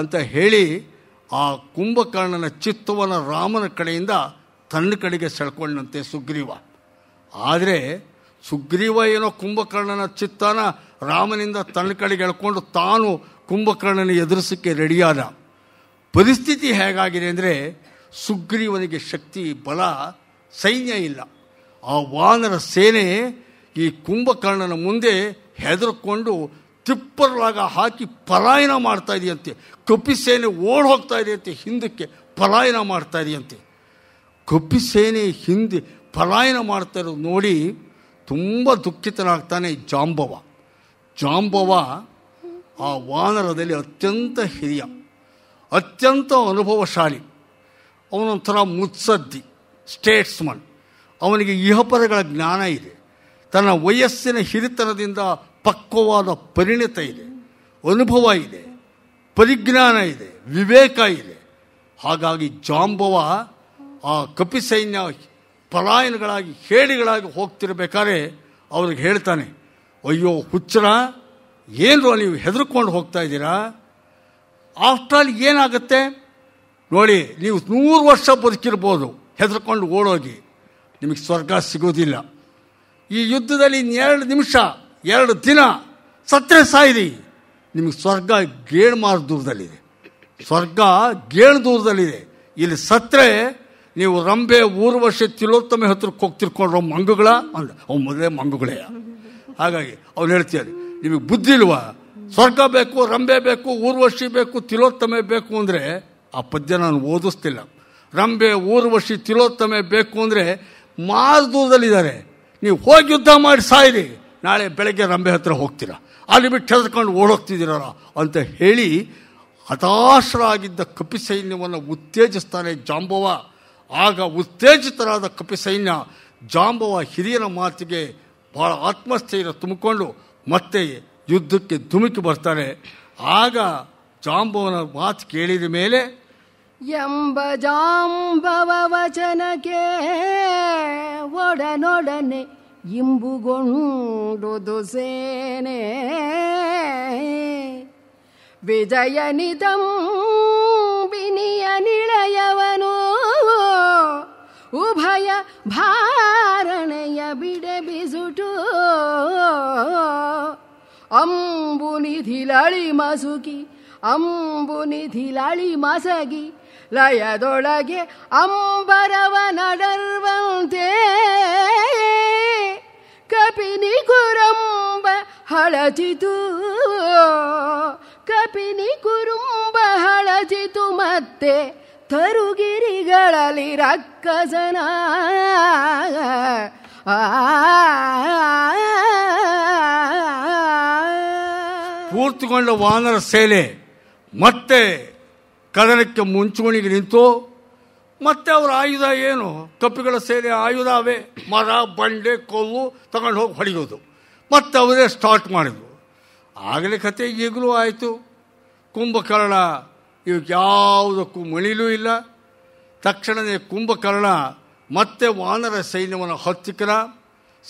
ಅಂತ ಹೇಳಿ ಆ ಕುಂಭಕರ್ಣನ ಚಿತ್ತವನ್ನು ರಾಮನ ಕಡೆಯಿಂದ ತನ್ನ ಕಡೆಗೆ ಸೆಳ್ಕೊಂಡಂತೆ ಸುಗ್ರೀವ ಆದರೆ ಸುಗ್ರೀವ ಏನೋ ಕುಂಭಕರ್ಣನ ಚಿತ್ತನ ರಾಮನಿಂದ ತನ್ನ ಕಡೆಗೆ ಎಳ್ಕೊಂಡು ತಾನು ಕುಂಭಕರ್ಣನ ಎದುರಿಸೋಕ್ಕೆ ರೆಡಿಯಾದ ಪರಿಸ್ಥಿತಿ ಹೇಗಾಗಿದೆ ಅಂದರೆ ಸುಗ್ರೀವನಿಗೆ ಶಕ್ತಿ ಬಲ ಸೈನ್ಯ ಇಲ್ಲ ಆ ವಾನರ ಸೇನೆ ಈ ಕುಂಭಕರ್ಣನ ಮುಂದೆ ಹೆದರ್ಕೊಂಡು ತಿಪ್ಪರ್ಲಾಗ ಹಾಕಿ ಪಲಾಯನ ಮಾಡ್ತಾ ಇದೆಯಂತೆ ಕಪಿಸೇನೆ ಓಡ್ ಹೋಗ್ತಾ ಇದೆಯಂತೆ ಹಿಂದಕ್ಕೆ ಪಲಾಯನ ಮಾಡ್ತಾ ಇದೆಯಂತೆ ಕಪಿಸೇನೆ ಹಿಂದೆ ಪಲಾಯನ ಮಾಡ್ತಾ ಇರೋದು ನೋಡಿ ತುಂಬ ದುಃಖಿತನಾಗ್ತಾನೆ ಜಾಂಬವ ಜಾಂಬವ ಆ ವಾನರದಲ್ಲಿ ಅತ್ಯಂತ ಹಿರಿಯ ಅತ್ಯಂತ ಅನುಭವಶಾಲಿ ಅವನೊಂಥರ ಮುತ್ಸದ್ದಿ ಸ್ಟೇಟ್ಸ್ಮನ್ ಅವನಿಗೆ ಇಹಪರಗಳ ಜ್ಞಾನ ಇದೆ ತನ್ನ ವಯಸ್ಸಿನ ಹಿರಿತನದಿಂದ ಪಕ್ವವಾದ ಪರಿಣಿತ ಇದೆ ಅನುಭವ ಇದೆ ಪರಿಜ್ಞಾನ ಇದೆ ವಿವೇಕ ಇದೆ ಹಾಗಾಗಿ ಜಾಂಬವ ಆ ಕಪಿ ಸೈನ್ಯ ಪಲಾಯನಗಳಾಗಿ ಹೇಳಿಗಳಾಗಿ ಹೋಗ್ತಿರಬೇಕಾದ್ರೆ ಅವ್ರಿಗೆ ಹೇಳ್ತಾನೆ ಅಯ್ಯೋ ಹುಚ್ಚರ ಏನರೋ ನೀವು ಹೆದರ್ಕೊಂಡು ಹೋಗ್ತಾ ಇದ್ದೀರಾ ಆಫ್ಟ್ರಾಲ್ ಏನಾಗುತ್ತೆ ನೋಡಿ ನೀವು ನೂರು ವರ್ಷ ಬದುಕಿರ್ಬೋದು ಹೆದರ್ಕೊಂಡು ಓಡೋಗಿ ನಿಮಗೆ ಸ್ವರ್ಗ ಸಿಗೋದಿಲ್ಲ ಈ ಯುದ್ಧದಲ್ಲಿ ಇನ್ನೆರಡು ನಿಮಿಷ ಎರಡು ದಿನ ಸತ್ತರೆ ಸಾಯಿರಿ ನಿಮಗೆ ಸ್ವರ್ಗ ಗೇಣು ಮಾರ್ ದೂರದಲ್ಲಿದೆ ಸ್ವರ್ಗ ಗೇಣು ದೂರದಲ್ಲಿದೆ ಇಲ್ಲಿ ಸತ್ತರೆ ನೀವು ರಂಬೆ ಊರು ವರ್ಷ ತಿಲೋತ್ತಮ ಹತ್ರಕ್ಕೆ ಹೋಗ್ತಿರ್ಕೊಂಡ್ರೋ ಮಂಗುಗಳ ಅಂದ ಅವು ಮೊದಲೇ ಮಂಗುಗಳೇ ಹಾಗಾಗಿ ಅವ್ನು ಹೇಳ್ತಿದ್ದಾರೆ ನಿಮಗೆ ಬುದ್ಧಿ ಇಲ್ವಾ ಸ್ವರ್ಗ ಬೇಕು ರಂಬೆ ಬೇಕು ಊರ್ವಶಿ ಬೇಕು ತಿಲೋತ್ತಮೆ ಬೇಕು ಅಂದರೆ ಆ ಪದ್ಯ ನಾನು ಓದಿಸ್ತಿಲ್ಲ ರಂಬೆ ಊರ್ವಶಿ ತಿಲೋತ್ತಮೆ ಬೇಕು ಅಂದರೆ ದೂರದಲ್ಲಿದ್ದಾರೆ ನೀವು ಹೋಗಿ ಯುದ್ಧ ಮಾಡಿ ಸಾಯಿರಿ ನಾಳೆ ಬೆಳಗ್ಗೆ ರಂಬೆ ಹತ್ತಿರ ಹೋಗ್ತೀರಾ ಅಲ್ಲಿ ಬಿಟ್ಟು ತೆಗೆದುಕೊಂಡು ಓಡೋಗ್ತಿದ್ದೀರಲ್ಲ ಅಂತ ಹೇಳಿ ಹತಾಶರಾಗಿದ್ದ ಸೈನ್ಯವನ್ನು ಉತ್ತೇಜಿಸ್ತಾನೆ ಜಾಂಬವ ಆಗ ಉತ್ತೇಜಿತರಾದ ಕಪಿಸೈನ್ಯ ಜಾಂಬವ ಹಿರಿಯರ ಮಾತಿಗೆ ಭಾಳ ಆತ್ಮಸ್ಥೈರ್ಯ ತುಂಬಿಕೊಂಡು ಮತ್ತೆ ಯುದ್ಧಕ್ಕೆ ಧುಮುಕಿ ಬರ್ತಾರೆ ಆಗ ಜಾಂಬವನ ಮಾತು ಕೇಳಿದ ಮೇಲೆ ಎಂಬ ಜಾಂಬವ ವಚನಕ್ಕೆ ಒಡನೊಡನೆ ಇಂಬುಗೊಂಡುದು ಸೇನೆ ನಿಧಂ ಬಿನಿಯ ನಿಳಯವನು ಉಭಯ ಭಾರಣೆಯ ಬಿಸುಟು ಅಂಬು ಲಳಿ ಮಾಸುಕಿ ಅಂಬು ಲಳಿ ಮಾಸಗಿ ಲಯದೊಳಗೆ ಅಂಬರವ ನಡರ್ವಂತೆ ಕಪಿನಿ ಕುರುಂಬ ಹಳಜಿತು ಕಪಿನಿ ಕುರುಂಬ ಹಳಜಿತು ಮತ್ತೆ ತರುಗಿರಿಗಳಲ್ಲಿ ರಕ್ಕಸನ ಪೂರ್ತಿಗೊಂಡ ವಾನರ ಸೇಲೆ ಮತ್ತೆ ಕದನಕ್ಕೆ ಮುಂಚೂಣಿಗೆ ನಿಂತು ಮತ್ತೆ ಅವರ ಆಯುಧ ಏನು ಕಪ್ಪಿಗಳ ಸೇನೆ ಆಯುಧ ಅವೇ ಮರ ಬಂಡೆ ಕೊಲ್ಲು ತಗೊಂಡು ಹೋಗಿ ಹೊಡೆಯೋದು ಮತ್ತೆ ಅವರೇ ಸ್ಟಾರ್ಟ್ ಮಾಡಿದ್ರು ಆಗಲೇ ಕತೆ ಈಗಲೂ ಆಯಿತು ಕುಂಭಕರ್ಣ ಇವಕ್ಕೆ ಯಾವುದಕ್ಕೂ ಮಣಿಲೂ ಇಲ್ಲ ತಕ್ಷಣವೇ ಕುಂಭಕರ್ಣ ಮತ್ತೆ ವಾನರ ಸೈನ್ಯವನ್ನು ಹತ್ತಿಕರ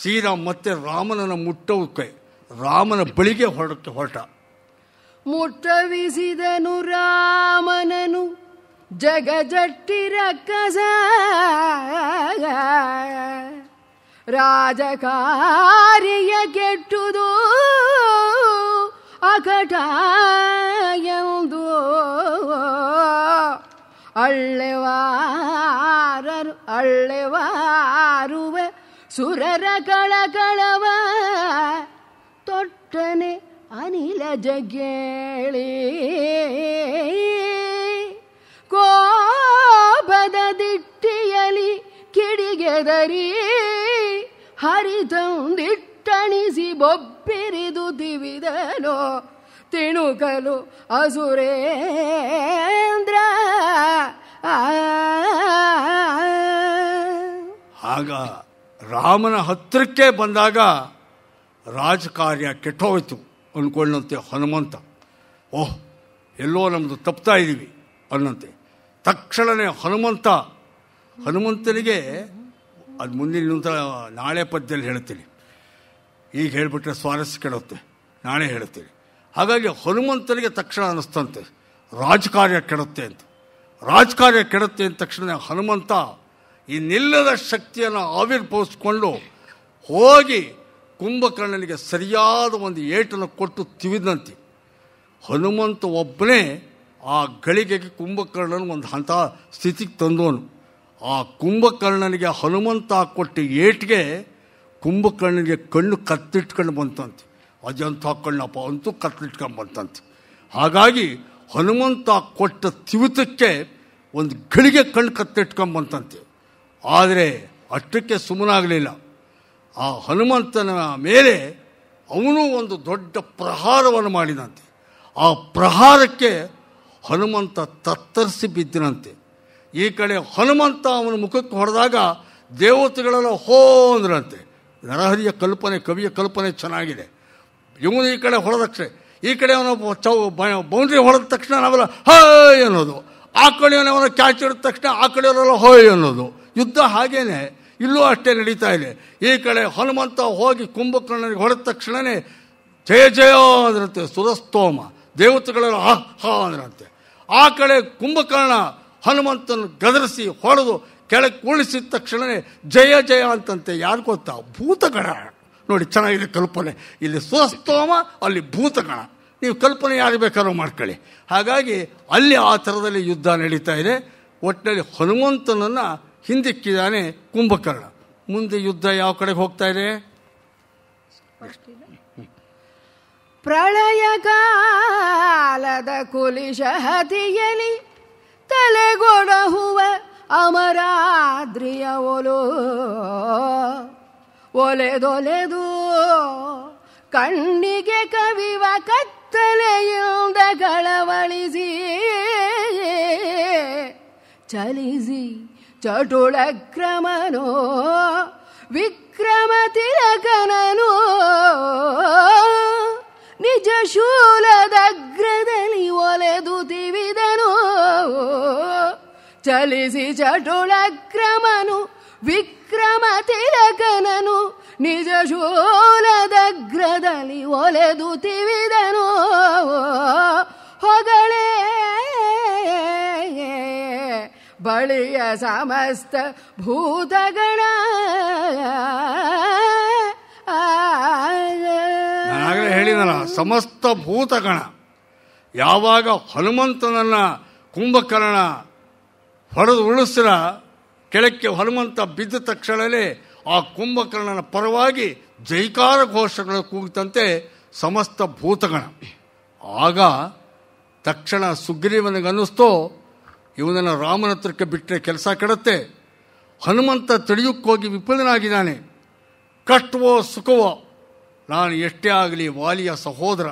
ಶ್ರೀರಾಮ್ ಮತ್ತೆ ರಾಮನನ್ನು ಮುಟ್ಟೋಕೆ ರಾಮನ ಬಳಿಗೆ ಹೊರಡಕ್ಕೆ ಹೊರಟ ಮುಟ್ಟವಿಸಿದನು ರಾಮನನು ಕಸ ರಾಜಕಾರಿಯ ಕೆಟ್ಟುದು ಅಕಟ ಎಂದು ಅಳ್ಳೆವಾರರು ಅಳ್ಳೆವಾರುವೆ ಸುರರ ಕಳಕಳವ ತೊಟ್ಟನೆ ಅನಿಲ ಜಗೇಳಿ ಕೋಪದ ದಿಟ್ಟಿಯಲಿ ಕಿಡಿಗೆದರಿ ಹರಿತಂದಿಟ್ಟಣಿಸಿ ಬೊಬ್ಬಿರಿದು ದಿವಿದನೋ ತಿಣುಕಲು ಅಸುರೇಂದ್ರ ಆಗ ರಾಮನ ಹತ್ತಿರಕ್ಕೆ ಬಂದಾಗ ರಾಜಕಾರ್ಯ ಕೆಟ್ಟೋಯ್ತು ಅಂದ್ಕೊಂಡಂತೆ ಹನುಮಂತ ಓಹ್ ಎಲ್ಲೋ ನಮ್ಮದು ತಪ್ತಾ ಇದ್ದೀವಿ ಅನ್ನಂತೆ ತಕ್ಷಣವೇ ಹನುಮಂತ ಹನುಮಂತನಿಗೆ ಅದು ಮುಂದಿನ ನಂತರ ನಾಳೆ ಪದ್ಯದಲ್ಲಿ ಹೇಳ್ತೀನಿ ಈಗ ಹೇಳಿಬಿಟ್ರೆ ಸ್ವಾರಸ್ಯ ಕೆಡುತ್ತೆ ನಾಳೆ ಹೇಳ್ತೀನಿ ಹಾಗಾಗಿ ಹನುಮಂತನಿಗೆ ತಕ್ಷಣ ಅನ್ನಿಸ್ತಂತೆ ರಾಜಕಾರ್ಯ ಕೆಡುತ್ತೆ ಅಂತ ರಾಜಕಾರ್ಯ ಕೆಡುತ್ತೆ ಅಂದ ತಕ್ಷಣ ಹನುಮಂತ ಇನ್ನಿಲ್ಲದ ಶಕ್ತಿಯನ್ನು ಆವಿರ್ಭವಿಸ್ಕೊಂಡು ಹೋಗಿ ಕುಂಭಕರ್ಣನಿಗೆ ಸರಿಯಾದ ಒಂದು ಏಟನ್ನು ಕೊಟ್ಟು ತಿವಿದಂತೆ ಹನುಮಂತ ಒಬ್ಬನೇ ಆ ಗಳಿಗೆಗೆ ಕುಂಭಕರ್ಣನ ಒಂದು ಹಂತ ಸ್ಥಿತಿಗೆ ತಂದೋನು ಆ ಕುಂಭಕರ್ಣನಿಗೆ ಹನುಮಂತ ಕೊಟ್ಟ ಏಟಿಗೆ ಕುಂಭಕರ್ಣನಿಗೆ ಕಣ್ಣು ಕತ್ತಿಟ್ಕೊಂಡು ಬಂತಂತೆ ಅಜಂತ ಕಣ್ಣಪ್ಪ ಅಂತೂ ಕತ್ತಿಟ್ಕೊಂಡು ಬಂತಂತೆ ಹಾಗಾಗಿ ಹನುಮಂತ ಕೊಟ್ಟ ತಿವಿತಕ್ಕೆ ಒಂದು ಗಳಿಗೆ ಕಣ್ಣು ಕತ್ತಿಟ್ಕೊಂಡು ಬಂತಂತೆ ಆದರೆ ಅಷ್ಟಕ್ಕೆ ಸುಮ್ಮನಾಗಲಿಲ್ಲ ಆ ಹನುಮಂತನ ಮೇಲೆ ಅವನು ಒಂದು ದೊಡ್ಡ ಪ್ರಹಾರವನ್ನು ಮಾಡಿದಂತೆ ಆ ಪ್ರಹಾರಕ್ಕೆ ಹನುಮಂತ ತತ್ತರಿಸಿ ಬಿದ್ದಿನಂತೆ ಈ ಕಡೆ ಹನುಮಂತ ಅವನ ಮುಖಕ್ಕೆ ಹೊಡೆದಾಗ ದೇವತೆಗಳೆಲ್ಲ ಹೋ ಅಂದ್ರಂತೆ ನರಹರಿಯ ಕಲ್ಪನೆ ಕವಿಯ ಕಲ್ಪನೆ ಚೆನ್ನಾಗಿದೆ ಇವನು ಈ ಕಡೆ ತಕ್ಷಣ ಈ ಕಡೆ ಅವನ ಚೌ ಬೌಂಡ್ರಿ ಹೊಡೆದ ತಕ್ಷಣ ನಾವೆಲ್ಲ ಹಾಯ್ ಅನ್ನೋದು ಆ ಕಡೆಯವನವನ ಕ್ಯಾಚ್ ಇಡಿದ ತಕ್ಷಣ ಆ ಕಡೆಯವರೆಲ್ಲ ಹೋಯ್ ಅನ್ನೋದು ಯುದ್ಧ ಹಾಗೇನೆ ಇಲ್ಲೂ ಅಷ್ಟೇ ನಡೀತಾ ಇದೆ ಈ ಕಡೆ ಹನುಮಂತ ಹೋಗಿ ಕುಂಭಕರ್ಣನಿಗೆ ಹೊಡೆದ ತಕ್ಷಣವೇ ಜಯ ಜಯ ಅಂದ್ರಂತೆ ಸುರಸ್ತೋಮ ದೇವತೆಗಳ ಆ ಹಾ ಅಂದ್ರಂತೆ ಆ ಕಡೆ ಕುಂಭಕರ್ಣ ಹನುಮಂತನ ಗದರಿಸಿ ಹೊಡೆದು ಕೆಳಕ್ಕೆ ಉಳಿಸಿದ ತಕ್ಷಣವೇ ಜಯ ಜಯ ಅಂತಂತೆ ಯಾರು ಗೊತ್ತಾ ಭೂತಗಣ ನೋಡಿ ಚೆನ್ನಾಗಿದೆ ಕಲ್ಪನೆ ಇಲ್ಲಿ ಸುರಸ್ತೋಮ ಅಲ್ಲಿ ಭೂತಗಣ ನೀವು ಕಲ್ಪನೆ ಯಾರು ಬೇಕಾದ್ರೂ ಮಾಡ್ಕೊಳ್ಳಿ ಹಾಗಾಗಿ ಅಲ್ಲಿ ಆ ಥರದಲ್ಲಿ ಯುದ್ಧ ನಡೀತಾ ಇದೆ ಒಟ್ಟಿನಲ್ಲಿ ಹನುಮಂತನನ್ನು ಹಿಂದಿಕ್ಕಿದ್ದಾನೆ ಕುಂಭಕರ್ಣ ಮುಂದೆ ಯುದ್ಧ ಯಾವ ಕಡೆ ಹೋಗ್ತಾ ಇದೆ ಪ್ರಳಯಕಾಲದ ಕುಲಿಶ ಹತಿಯಲಿ ತಲೆಗೊಡಹುವ ಅಮರಾದ್ರಿಯ ಒಲು ಒಲೆದೊಲೆದು ಕಣ್ಣಿಗೆ ಕವಿವ ಕತ್ತಲೆಯಿಂದ ಕಳವಳಿಸಿ ಚಲಿಸಿ ವಿಕ್ರಮ ವಿಕ್ರಮತಿಲಕನನೋ ನಿಜ ಶೂಲದಗ್ರದಲ್ಲಿ ಒಲೆದು ತಿವಿದನೋ ಚಲಿಸಿ ವಿಕ್ರಮ ತಿಲಕನನು ನಿಜ ಶೂಲದಗ್ರದಲ್ಲಿ ಒಲೆದು ತಿವಿದನೋ ಹೊಗಳೇ ಬಳಿಯ ಸಮಸ್ತ ಭೂತಗಣ ಆಗಲೇ ಹೇಳಿದಲ್ಲ ಸಮಸ್ತ ಭೂತಗಣ ಯಾವಾಗ ಹನುಮಂತನನ್ನ ಕುಂಭಕರ್ಣ ಹೊಡೆದು ಉಳಿಸ್ರ ಕೆಳಕ್ಕೆ ಹನುಮಂತ ಬಿದ್ದ ತಕ್ಷಣವೇ ಆ ಕುಂಭಕರ್ಣನ ಪರವಾಗಿ ಜೈಕಾರ ಘೋಷಗಳು ಕೂಗಿತಂತೆ ಸಮಸ್ತ ಭೂತಗಣ ಆಗ ತಕ್ಷಣ ಸುಗ್ರೀವನಿಗನ್ನಿಸ್ತೋ ಇವನನ್ನು ರಾಮನ ಹತ್ರಕ್ಕೆ ಬಿಟ್ಟರೆ ಕೆಲಸ ಕಡತ್ತೆ ಹನುಮಂತ ತಿಳಿಯುಕ್ಕೋಗಿ ವಿಫಲನಾಗಿದ್ದಾನೆ ಕಷ್ಟವೋ ಸುಖವೋ ನಾನು ಎಷ್ಟೇ ಆಗಲಿ ವಾಲಿಯ ಸಹೋದರ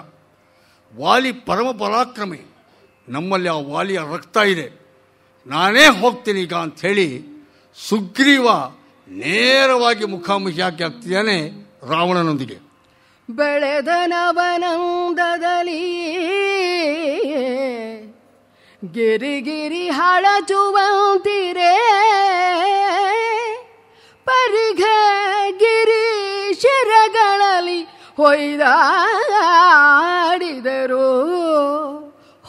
ವಾಲಿ ಪರಮ ಪರಾಕ್ರಮಿ ನಮ್ಮಲ್ಲಿ ಆ ವಾಲಿಯ ರಕ್ತ ಇದೆ ನಾನೇ ಹೋಗ್ತೀನಿ ಈಗ ಅಂಥೇಳಿ ಸುಗ್ರೀವ ನೇರವಾಗಿ ಹಾಕಿ ಹಾಕ್ತಿದ್ದಾನೆ ರಾವಣನೊಂದಿಗೆ ಬೆಳೆದನವನಂದದಲ್ಲಿ ಗಿರಿ ಗಿರಿ ಹಳಚುವಂತಿರೇ ಪರಿಘ ಗಿರಿ ಶಿರಗಳಲ್ಲಿ ಹೊಯ್ದಾಡಿದರು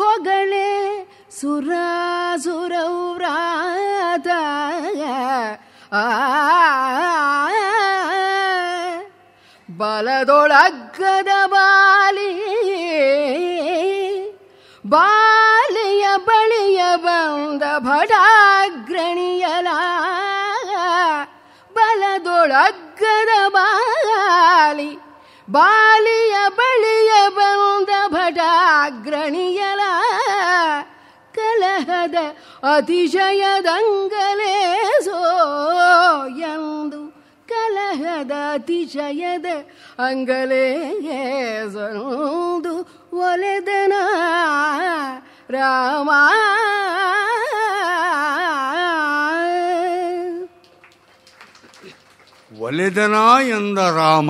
ಹೊಗಳೆ ಸುರ ಸುರವ್ರಾತ ಬಲದೊಳಗ್ಗದ ಬಾಲಿ ಬಾಲಿಯ ಬಳಿಯ ಬಂದ ಭಡಾಗ್ರಣಿಯಲ ಬಲದೊಳಗ್ಗದ ಬಾಲಿ ಬಾಲಿಯ ಬಳಿಯ ಬಂದ ಭಡಾಗ್ರಣಿಯಲ ಕಲಹದ ಅತಿಶಯದಂಗಲೇಸೋ ಎಂದು ಕಲಹದ ಅತಿಶಯದ ಸೋಂದು ಒಲೆದನ ರಾಮ ಒಲೆದನ ಎಂದ ರಾಮ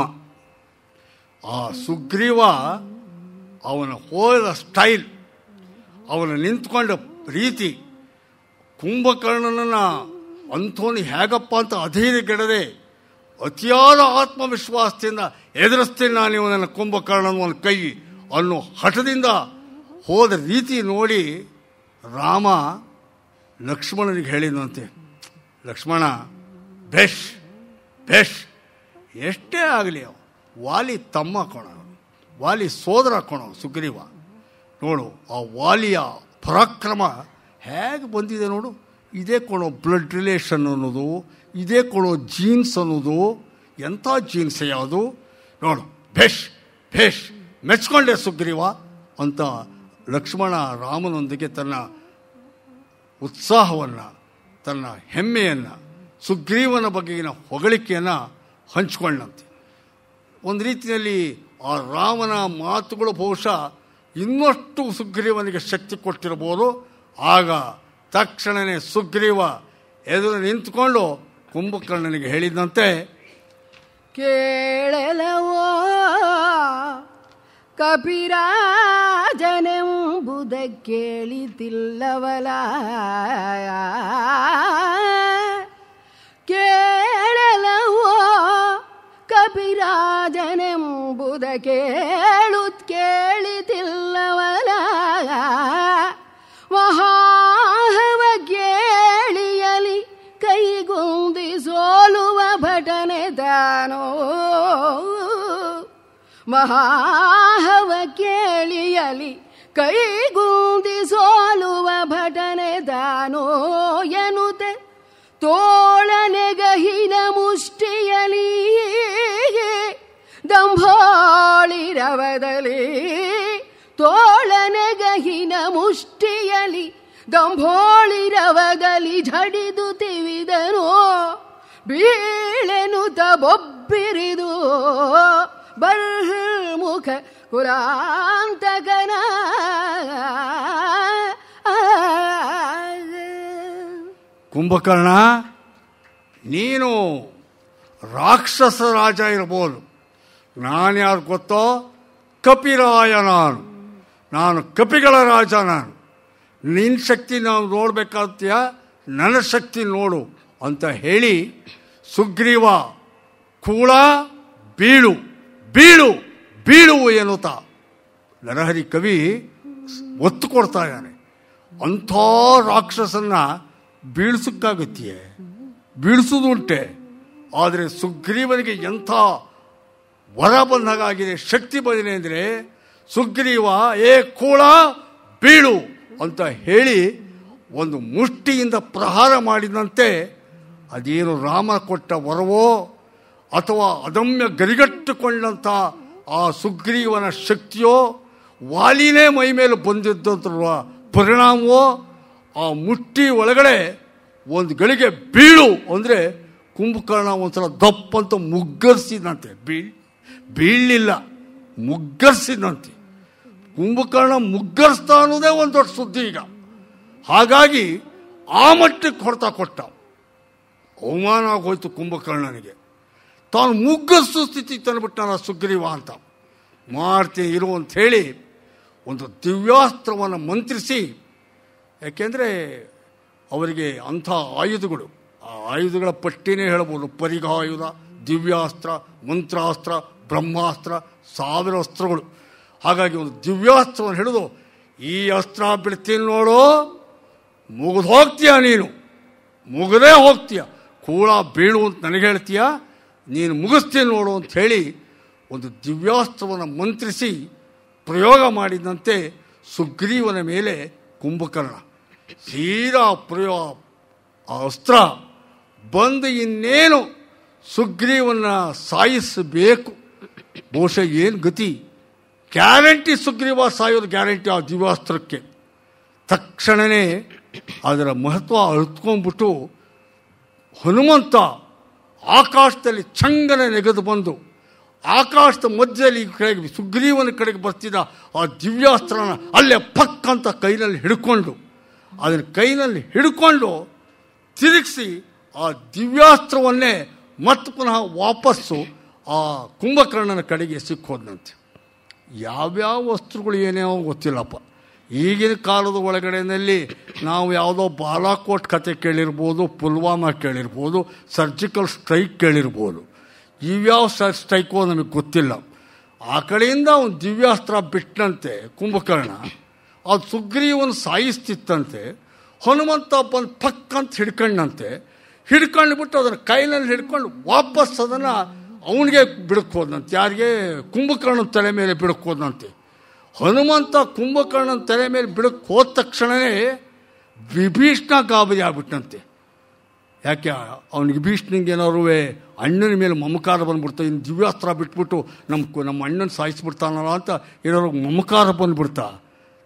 ಆ ಸುಗ್ರೀವ ಅವನ ಹೋದ ಸ್ಟೈಲ್ ಅವನ ನಿಂತ್ಕೊಂಡ ರೀತಿ ಕುಂಭಕರ್ಣನನ್ನು ಅಂಥೋನು ಹೇಗಪ್ಪ ಅಂತ ಗೆಡದೆ ಅತಿಯಾದ ಆತ್ಮವಿಶ್ವಾಸದಿಂದ ಎದುರಿಸ್ತೀನಿ ನಾನು ಇವನನ್ನು ಕುಂಭಕರ್ಣನ ಒಂದು ಕೈ ಅನ್ನೋ ಹಠದಿಂದ ಹೋದ ರೀತಿ ನೋಡಿ ರಾಮ ಲಕ್ಷ್ಮಣನಿಗೆ ಹೇಳಿದಂತೆ ಲಕ್ಷ್ಮಣ ಬೆಶ್ ಬೆಶ್ ಎಷ್ಟೇ ಆಗಲಿ ವಾಲಿ ತಮ್ಮ ಕೋಣ ವಾಲಿ ಸೋದರ ಕೊಣ ಸುಗ್ರೀವ ನೋಡು ಆ ವಾಲಿಯ ಪರಾಕ್ರಮ ಹೇಗೆ ಬಂದಿದೆ ನೋಡು ಇದೇ ಕೊಡೋ ಬ್ಲಡ್ ರಿಲೇಷನ್ ಅನ್ನೋದು ಇದೇ ಕೊಡೋ ಜೀನ್ಸ್ ಅನ್ನೋದು ಎಂಥ ಜೀನ್ಸ್ ಯಾವುದು ನೋಡು ಭೇಷ್ ಭೇಷ್ ಮೆಚ್ಕೊಂಡೆ ಸುಗ್ರೀವ ಅಂತ ಲಕ್ಷ್ಮಣ ರಾಮನೊಂದಿಗೆ ತನ್ನ ಉತ್ಸಾಹವನ್ನು ತನ್ನ ಹೆಮ್ಮೆಯನ್ನು ಸುಗ್ರೀವನ ಬಗೆಗಿನ ಹೊಗಳಿಕೆಯನ್ನು ಹಂಚಿಕೊಂಡಂತೆ ಒಂದು ರೀತಿಯಲ್ಲಿ ಆ ರಾಮನ ಮಾತುಗಳು ಬಹುಶಃ ಇನ್ನಷ್ಟು ಸುಗ್ರೀವನಿಗೆ ಶಕ್ತಿ ಕೊಟ್ಟಿರಬಹುದು ಆಗ ತಕ್ಷಣವೇ ಸುಗ್ರೀವ ಎದುರು ನಿಂತುಕೊಂಡು ಕುಂಭಕರ್ಣನಿಗೆ ಹೇಳಿದಂತೆ ಕೇಳಲವೋ ಕಪಿರಾಜನೆಂಬುದ ಕೇಳಿತಿಲ್ಲವಲ ಕೇಳಲವೋ ಕಪಿರಾಜನೆಂಬುದ ಕೇಳುತ್ ಕೇಳಿತಿಲ್ಲವಲ ಮಹಾಹವ ಕೇಳಿಯಲಿ ಕೈಗುಂದಿ ಸೋಲುವ ಭಟನೆ ತಾನೋ ಮಹಾಹವ ಕೇಳಿಯಲಿ ಕೈಗುಂದಿ ಸೋಲುವ ಭಟನೆ ತಾನೋ ತೋಳನೆ ತೋಳನೆಗಹಿನ ಮುಷ್ಟಿಯಲಿ ದಂಭೋಳಿರವದಲಿ ತೋಳನೆಗಹಿನ ಮುಷ್ಟಿಯಲಿ ದಂಭೋಳಿರವದಲಿ ಝಡಿದು ತಿವಿದನೋ ತ ಬೊಬ್ಬಿರಿದು ಬರಹ ಕುಲಾಂತಕನ ಕುಂಭಕರ್ಣ ನೀನು ರಾಕ್ಷಸ ರಾಜ ಇರಬಹುದು ನಾನು ಯಾರು ಗೊತ್ತೋ ಕಪಿರಾಯ ನಾನು ನಾನು ಕಪಿಗಳ ರಾಜ ನಾನು ನಿನ್ನ ಶಕ್ತಿ ನಾವು ನೋಡಬೇಕಾಗ್ತೀಯ ನನ್ನ ಶಕ್ತಿ ನೋಡು ಅಂತ ಹೇಳಿ ಸುಗ್ರೀವ ಕೂಳ ಬೀಳು ಬೀಳು ಬೀಳುವು ಎನ್ನುತ್ತಾ ನರಹರಿ ಕವಿ ಒತ್ತು ಕೊಡ್ತಾ ಇದ್ದಾನೆ ಅಂಥ ರಾಕ್ಷಸನ್ನ ಬೀಳ್ಸಕ್ಕಾಗತ್ತೆಯೇ ಬೀಳಿಸೋದುಂಟೆ ಆದರೆ ಸುಗ್ರೀವನಿಗೆ ಎಂಥ ವರ ಬಂದಾಗಿದೆ ಶಕ್ತಿ ಬಂದಿದೆ ಅಂದರೆ ಸುಗ್ರೀವ ಏ ಕೂಳ ಬೀಳು ಅಂತ ಹೇಳಿ ಒಂದು ಮುಷ್ಟಿಯಿಂದ ಪ್ರಹಾರ ಮಾಡಿದಂತೆ ಅದೇನು ರಾಮ ಕೊಟ್ಟ ವರವೋ ಅಥವಾ ಅದಮ್ಯ ಗರಿಗಟ್ಟುಕೊಂಡಂಥ ಆ ಸುಗ್ರೀವನ ಶಕ್ತಿಯೋ ವಾಲಿನೇ ಮೈ ಮೇಲೆ ಬಂದಿದ್ದಂಥ ಪರಿಣಾಮವೋ ಆ ಮುಟ್ಟಿ ಒಳಗಡೆ ಒಂದು ಗಳಿಗೆ ಬೀಳು ಅಂದರೆ ಕುಂಭಕರ್ಣ ಒಂಥರ ದಪ್ಪಂತ ಮುಗ್ಗರಿಸಿದಂತೆ ಬೀಳ್ ಬೀಳಲಿಲ್ಲ ಮುಗ್ಗರಿಸಿದಂತೆ ಕುಂಭಕರ್ಣ ಮುಗ್ಗರಿಸ್ತಾ ಅನ್ನೋದೇ ಒಂದು ದೊಡ್ಡ ಸುದ್ದಿ ಈಗ ಹಾಗಾಗಿ ಆ ಮಟ್ಟಕ್ಕೆ ಹೊಡೆತ ಕೊಟ್ಟ ಅವಮಾನ ಆಗೋಯ್ತು ಕುಂಭಕರ್ಣನಿಗೆ ತಾನು ಸ್ಥಿತಿ ಸ್ಥಿತಿಗೆ ತಂದುಬಿಟ್ಟಾನ ಸುಗ್ರೀವ ಅಂತ ಮಾಡ್ತೀನಿ ಇರು ಅಂತ ಹೇಳಿ ಒಂದು ದಿವ್ಯಾಸ್ತ್ರವನ್ನು ಮಂತ್ರಿಸಿ ಯಾಕೆಂದರೆ ಅವರಿಗೆ ಅಂಥ ಆಯುಧಗಳು ಆ ಆಯುಧಗಳ ಪಟ್ಟಿನೇ ಹೇಳ್ಬೋದು ಪರಿಗಾಯುಧ ದಿವ್ಯಾಸ್ತ್ರ ಮಂತ್ರಾಸ್ತ್ರ ಬ್ರಹ್ಮಾಸ್ತ್ರ ಸಾವಿರ ಅಸ್ತ್ರಗಳು ಹಾಗಾಗಿ ಒಂದು ದಿವ್ಯಾಸ್ತ್ರವನ್ನು ಹಿಡಿದು ಈ ಅಸ್ತ್ರ ಬಿಡ್ತೀನಿ ನೋಡು ಮುಗಿದು ಹೋಗ್ತೀಯ ನೀನು ಮುಗದೇ ಹೋಗ್ತೀಯ ಕೂಡ ಬೀಳು ಅಂತ ನನಗೆ ಹೇಳ್ತೀಯಾ ನೀನು ಮುಗಿಸ್ತೀನಿ ನೋಡು ಅಂತ ಹೇಳಿ ಒಂದು ದಿವ್ಯಾಸ್ತ್ರವನ್ನು ಮಂತ್ರಿಸಿ ಪ್ರಯೋಗ ಮಾಡಿದಂತೆ ಸುಗ್ರೀವನ ಮೇಲೆ ಕುಂಭಕರ್ಣ ಸೀರಾ ಪ್ರಯೋ ಆ ಅಸ್ತ್ರ ಬಂದು ಇನ್ನೇನು ಸುಗ್ರೀವನ ಸಾಯಿಸಬೇಕು ಬಹುಶಃ ಏನು ಗತಿ ಗ್ಯಾರಂಟಿ ಸುಗ್ರೀವ ಸಾಯೋದು ಗ್ಯಾರಂಟಿ ಆ ದಿವ್ಯಾಸ್ತ್ರಕ್ಕೆ ತಕ್ಷಣವೇ ಅದರ ಮಹತ್ವ ಅಳ್ತ್ಕೊಂಡ್ಬಿಟ್ಟು ಹನುಮಂತ ಆಕಾಶದಲ್ಲಿ ಚಂಗನೆ ನೆಗೆದು ಬಂದು ಆಕಾಶದ ಮಧ್ಯದಲ್ಲಿ ಕಡೆಗೆ ಸುಗ್ರೀವನ ಕಡೆಗೆ ಬರ್ತಿದ್ದ ಆ ದಿವ್ಯಾಸ್ತ್ರನ ಅಲ್ಲೇ ಪಕ್ಕಂಥ ಅಂತ ಕೈನಲ್ಲಿ ಹಿಡ್ಕೊಂಡು ಅದನ್ನು ಕೈನಲ್ಲಿ ಹಿಡ್ಕೊಂಡು ತಿರುಗಿಸಿ ಆ ದಿವ್ಯಾಸ್ತ್ರವನ್ನೇ ಮತ್ತೆ ಪುನಃ ವಾಪಸ್ಸು ಆ ಕುಂಭಕರ್ಣನ ಕಡೆಗೆ ಸಿಕ್ಕೋದಂತೆ ಯಾವ್ಯಾವ ವಸ್ತುಗಳು ಏನೇ ಗೊತ್ತಿಲ್ಲಪ್ಪ ಈಗಿನ ಕಾಲದ ಒಳಗಡೆಯಲ್ಲಿ ನಾವು ಯಾವುದೋ ಬಾಲಾಕೋಟ್ ಕತೆ ಕೇಳಿರ್ಬೋದು ಪುಲ್ವಾಮಾ ಕೇಳಿರ್ಬೋದು ಸರ್ಜಿಕಲ್ ಸ್ಟ್ರೈಕ್ ಕೇಳಿರ್ಬೋದು ಇವ್ಯಾವ ಸ ಸ್ಟ್ರೈಕೋ ನಮಗೆ ಗೊತ್ತಿಲ್ಲ ಆ ಕಡೆಯಿಂದ ಅವನು ದಿವ್ಯಾಸ್ತ್ರ ಬಿಟ್ಟನಂತೆ ಕುಂಭಕರ್ಣ ಅದು ಸುಗ್ರೀವನ್ ಸಾಯಿಸ್ತಿತ್ತಂತೆ ಹನುಮಂತ ಬಂದು ಪಕ್ ಅಂತ ಹಿಡ್ಕೊಂಡಂತೆ ಹಿಡ್ಕೊಂಡು ಬಿಟ್ಟು ಅದನ್ನು ಕೈನಲ್ಲಿ ಹಿಡ್ಕೊಂಡು ವಾಪಸ್ ಅದನ್ನು ಅವನಿಗೆ ಬಿಡಕ್ಕೋದಂತೆ ಯಾರಿಗೆ ಕುಂಭಕರ್ಣ ತಲೆ ಮೇಲೆ ಬಿಡಕ್ಕೋದಂತೆ ಹನುಮಂತ ಕುಂಭಕರ್ಣನ ತಲೆ ಮೇಲೆ ಬಿಡಕ್ಕೆ ಹೋದ ತಕ್ಷಣವೇ ವಿಭೀಷಣ ಗಾಬರಿ ಆಗ್ಬಿಟ್ಟಂತೆ ಯಾಕೆ ಅವನಿಗೆ ಭೀಷ್ಣಿಗೆ ಏನಾರು ಅಣ್ಣನ ಮೇಲೆ ಮಮಕಾರ ಬಂದುಬಿಡ್ತ ಇನ್ನು ದಿವ್ಯಾಸ್ತ್ರ ಬಿಟ್ಬಿಟ್ಟು ನಮ್ಮ ನಮ್ಮ ಅಣ್ಣನ ಸಾಯಿಸ್ಬಿಡ್ತಾನಲ್ಲ ಅಂತ ಏನಾದ್ರು ಮಮಕಾರ ಬಂದುಬಿಡ್ತ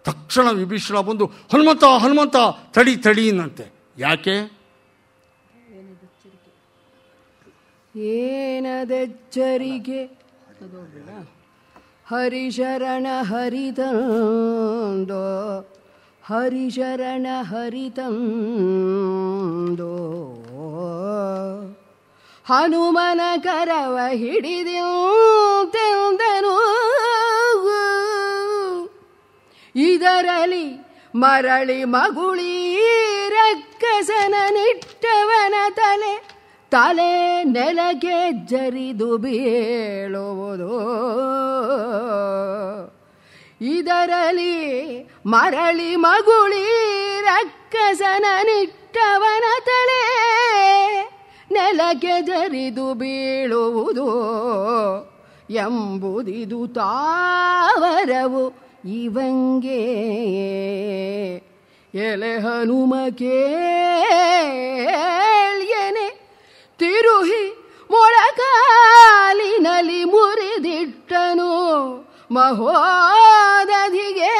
ತಕ್ಷಣ ವಿಭೀಷಣ ಬಂದು ಹನುಮಂತ ಹನುಮಂತ ತಡಿ ತಡಿ ಅಂತೆ ಯಾಕೆ ಏನದೆಚ್ಚರಿಗೆ ಹರಿಶರಣ ಹರಿತಂದೋ ಹರಿಶರಣ ಹರಿತಂದೋ ಹನುಮನ ಕರವ ಹಿಡಿದೆಂದನು ಇದರಲಿ ಮರಳಿ ಮಗುಳಿ ರಕ್ಕಸನ ನಿಟ್ಟವನ ತಲೆ ತಲೆ ನೆಲಗೆ ಜರಿದು ಬೀಳುವುದು ಇದರಲ್ಲಿ ಮರಳಿ ಮಗುಳಿ ರಕ್ಕಸನ ನಿಟ್ಟವನ ತಲೆ ನೆಲಗೆ ಜರಿದು ಬೀಳುವುದು ಎಂಬುದಿದು ತಾವರವು ಇವಂಗೆ ಎಲೆ ಹನುಮ ತಿರುಹಿ ಮೊಳಕಾಲಿನಲ್ಲಿ ಮುರಿದಿಟ್ಟನು ಮಹೋದಧಿಗೆ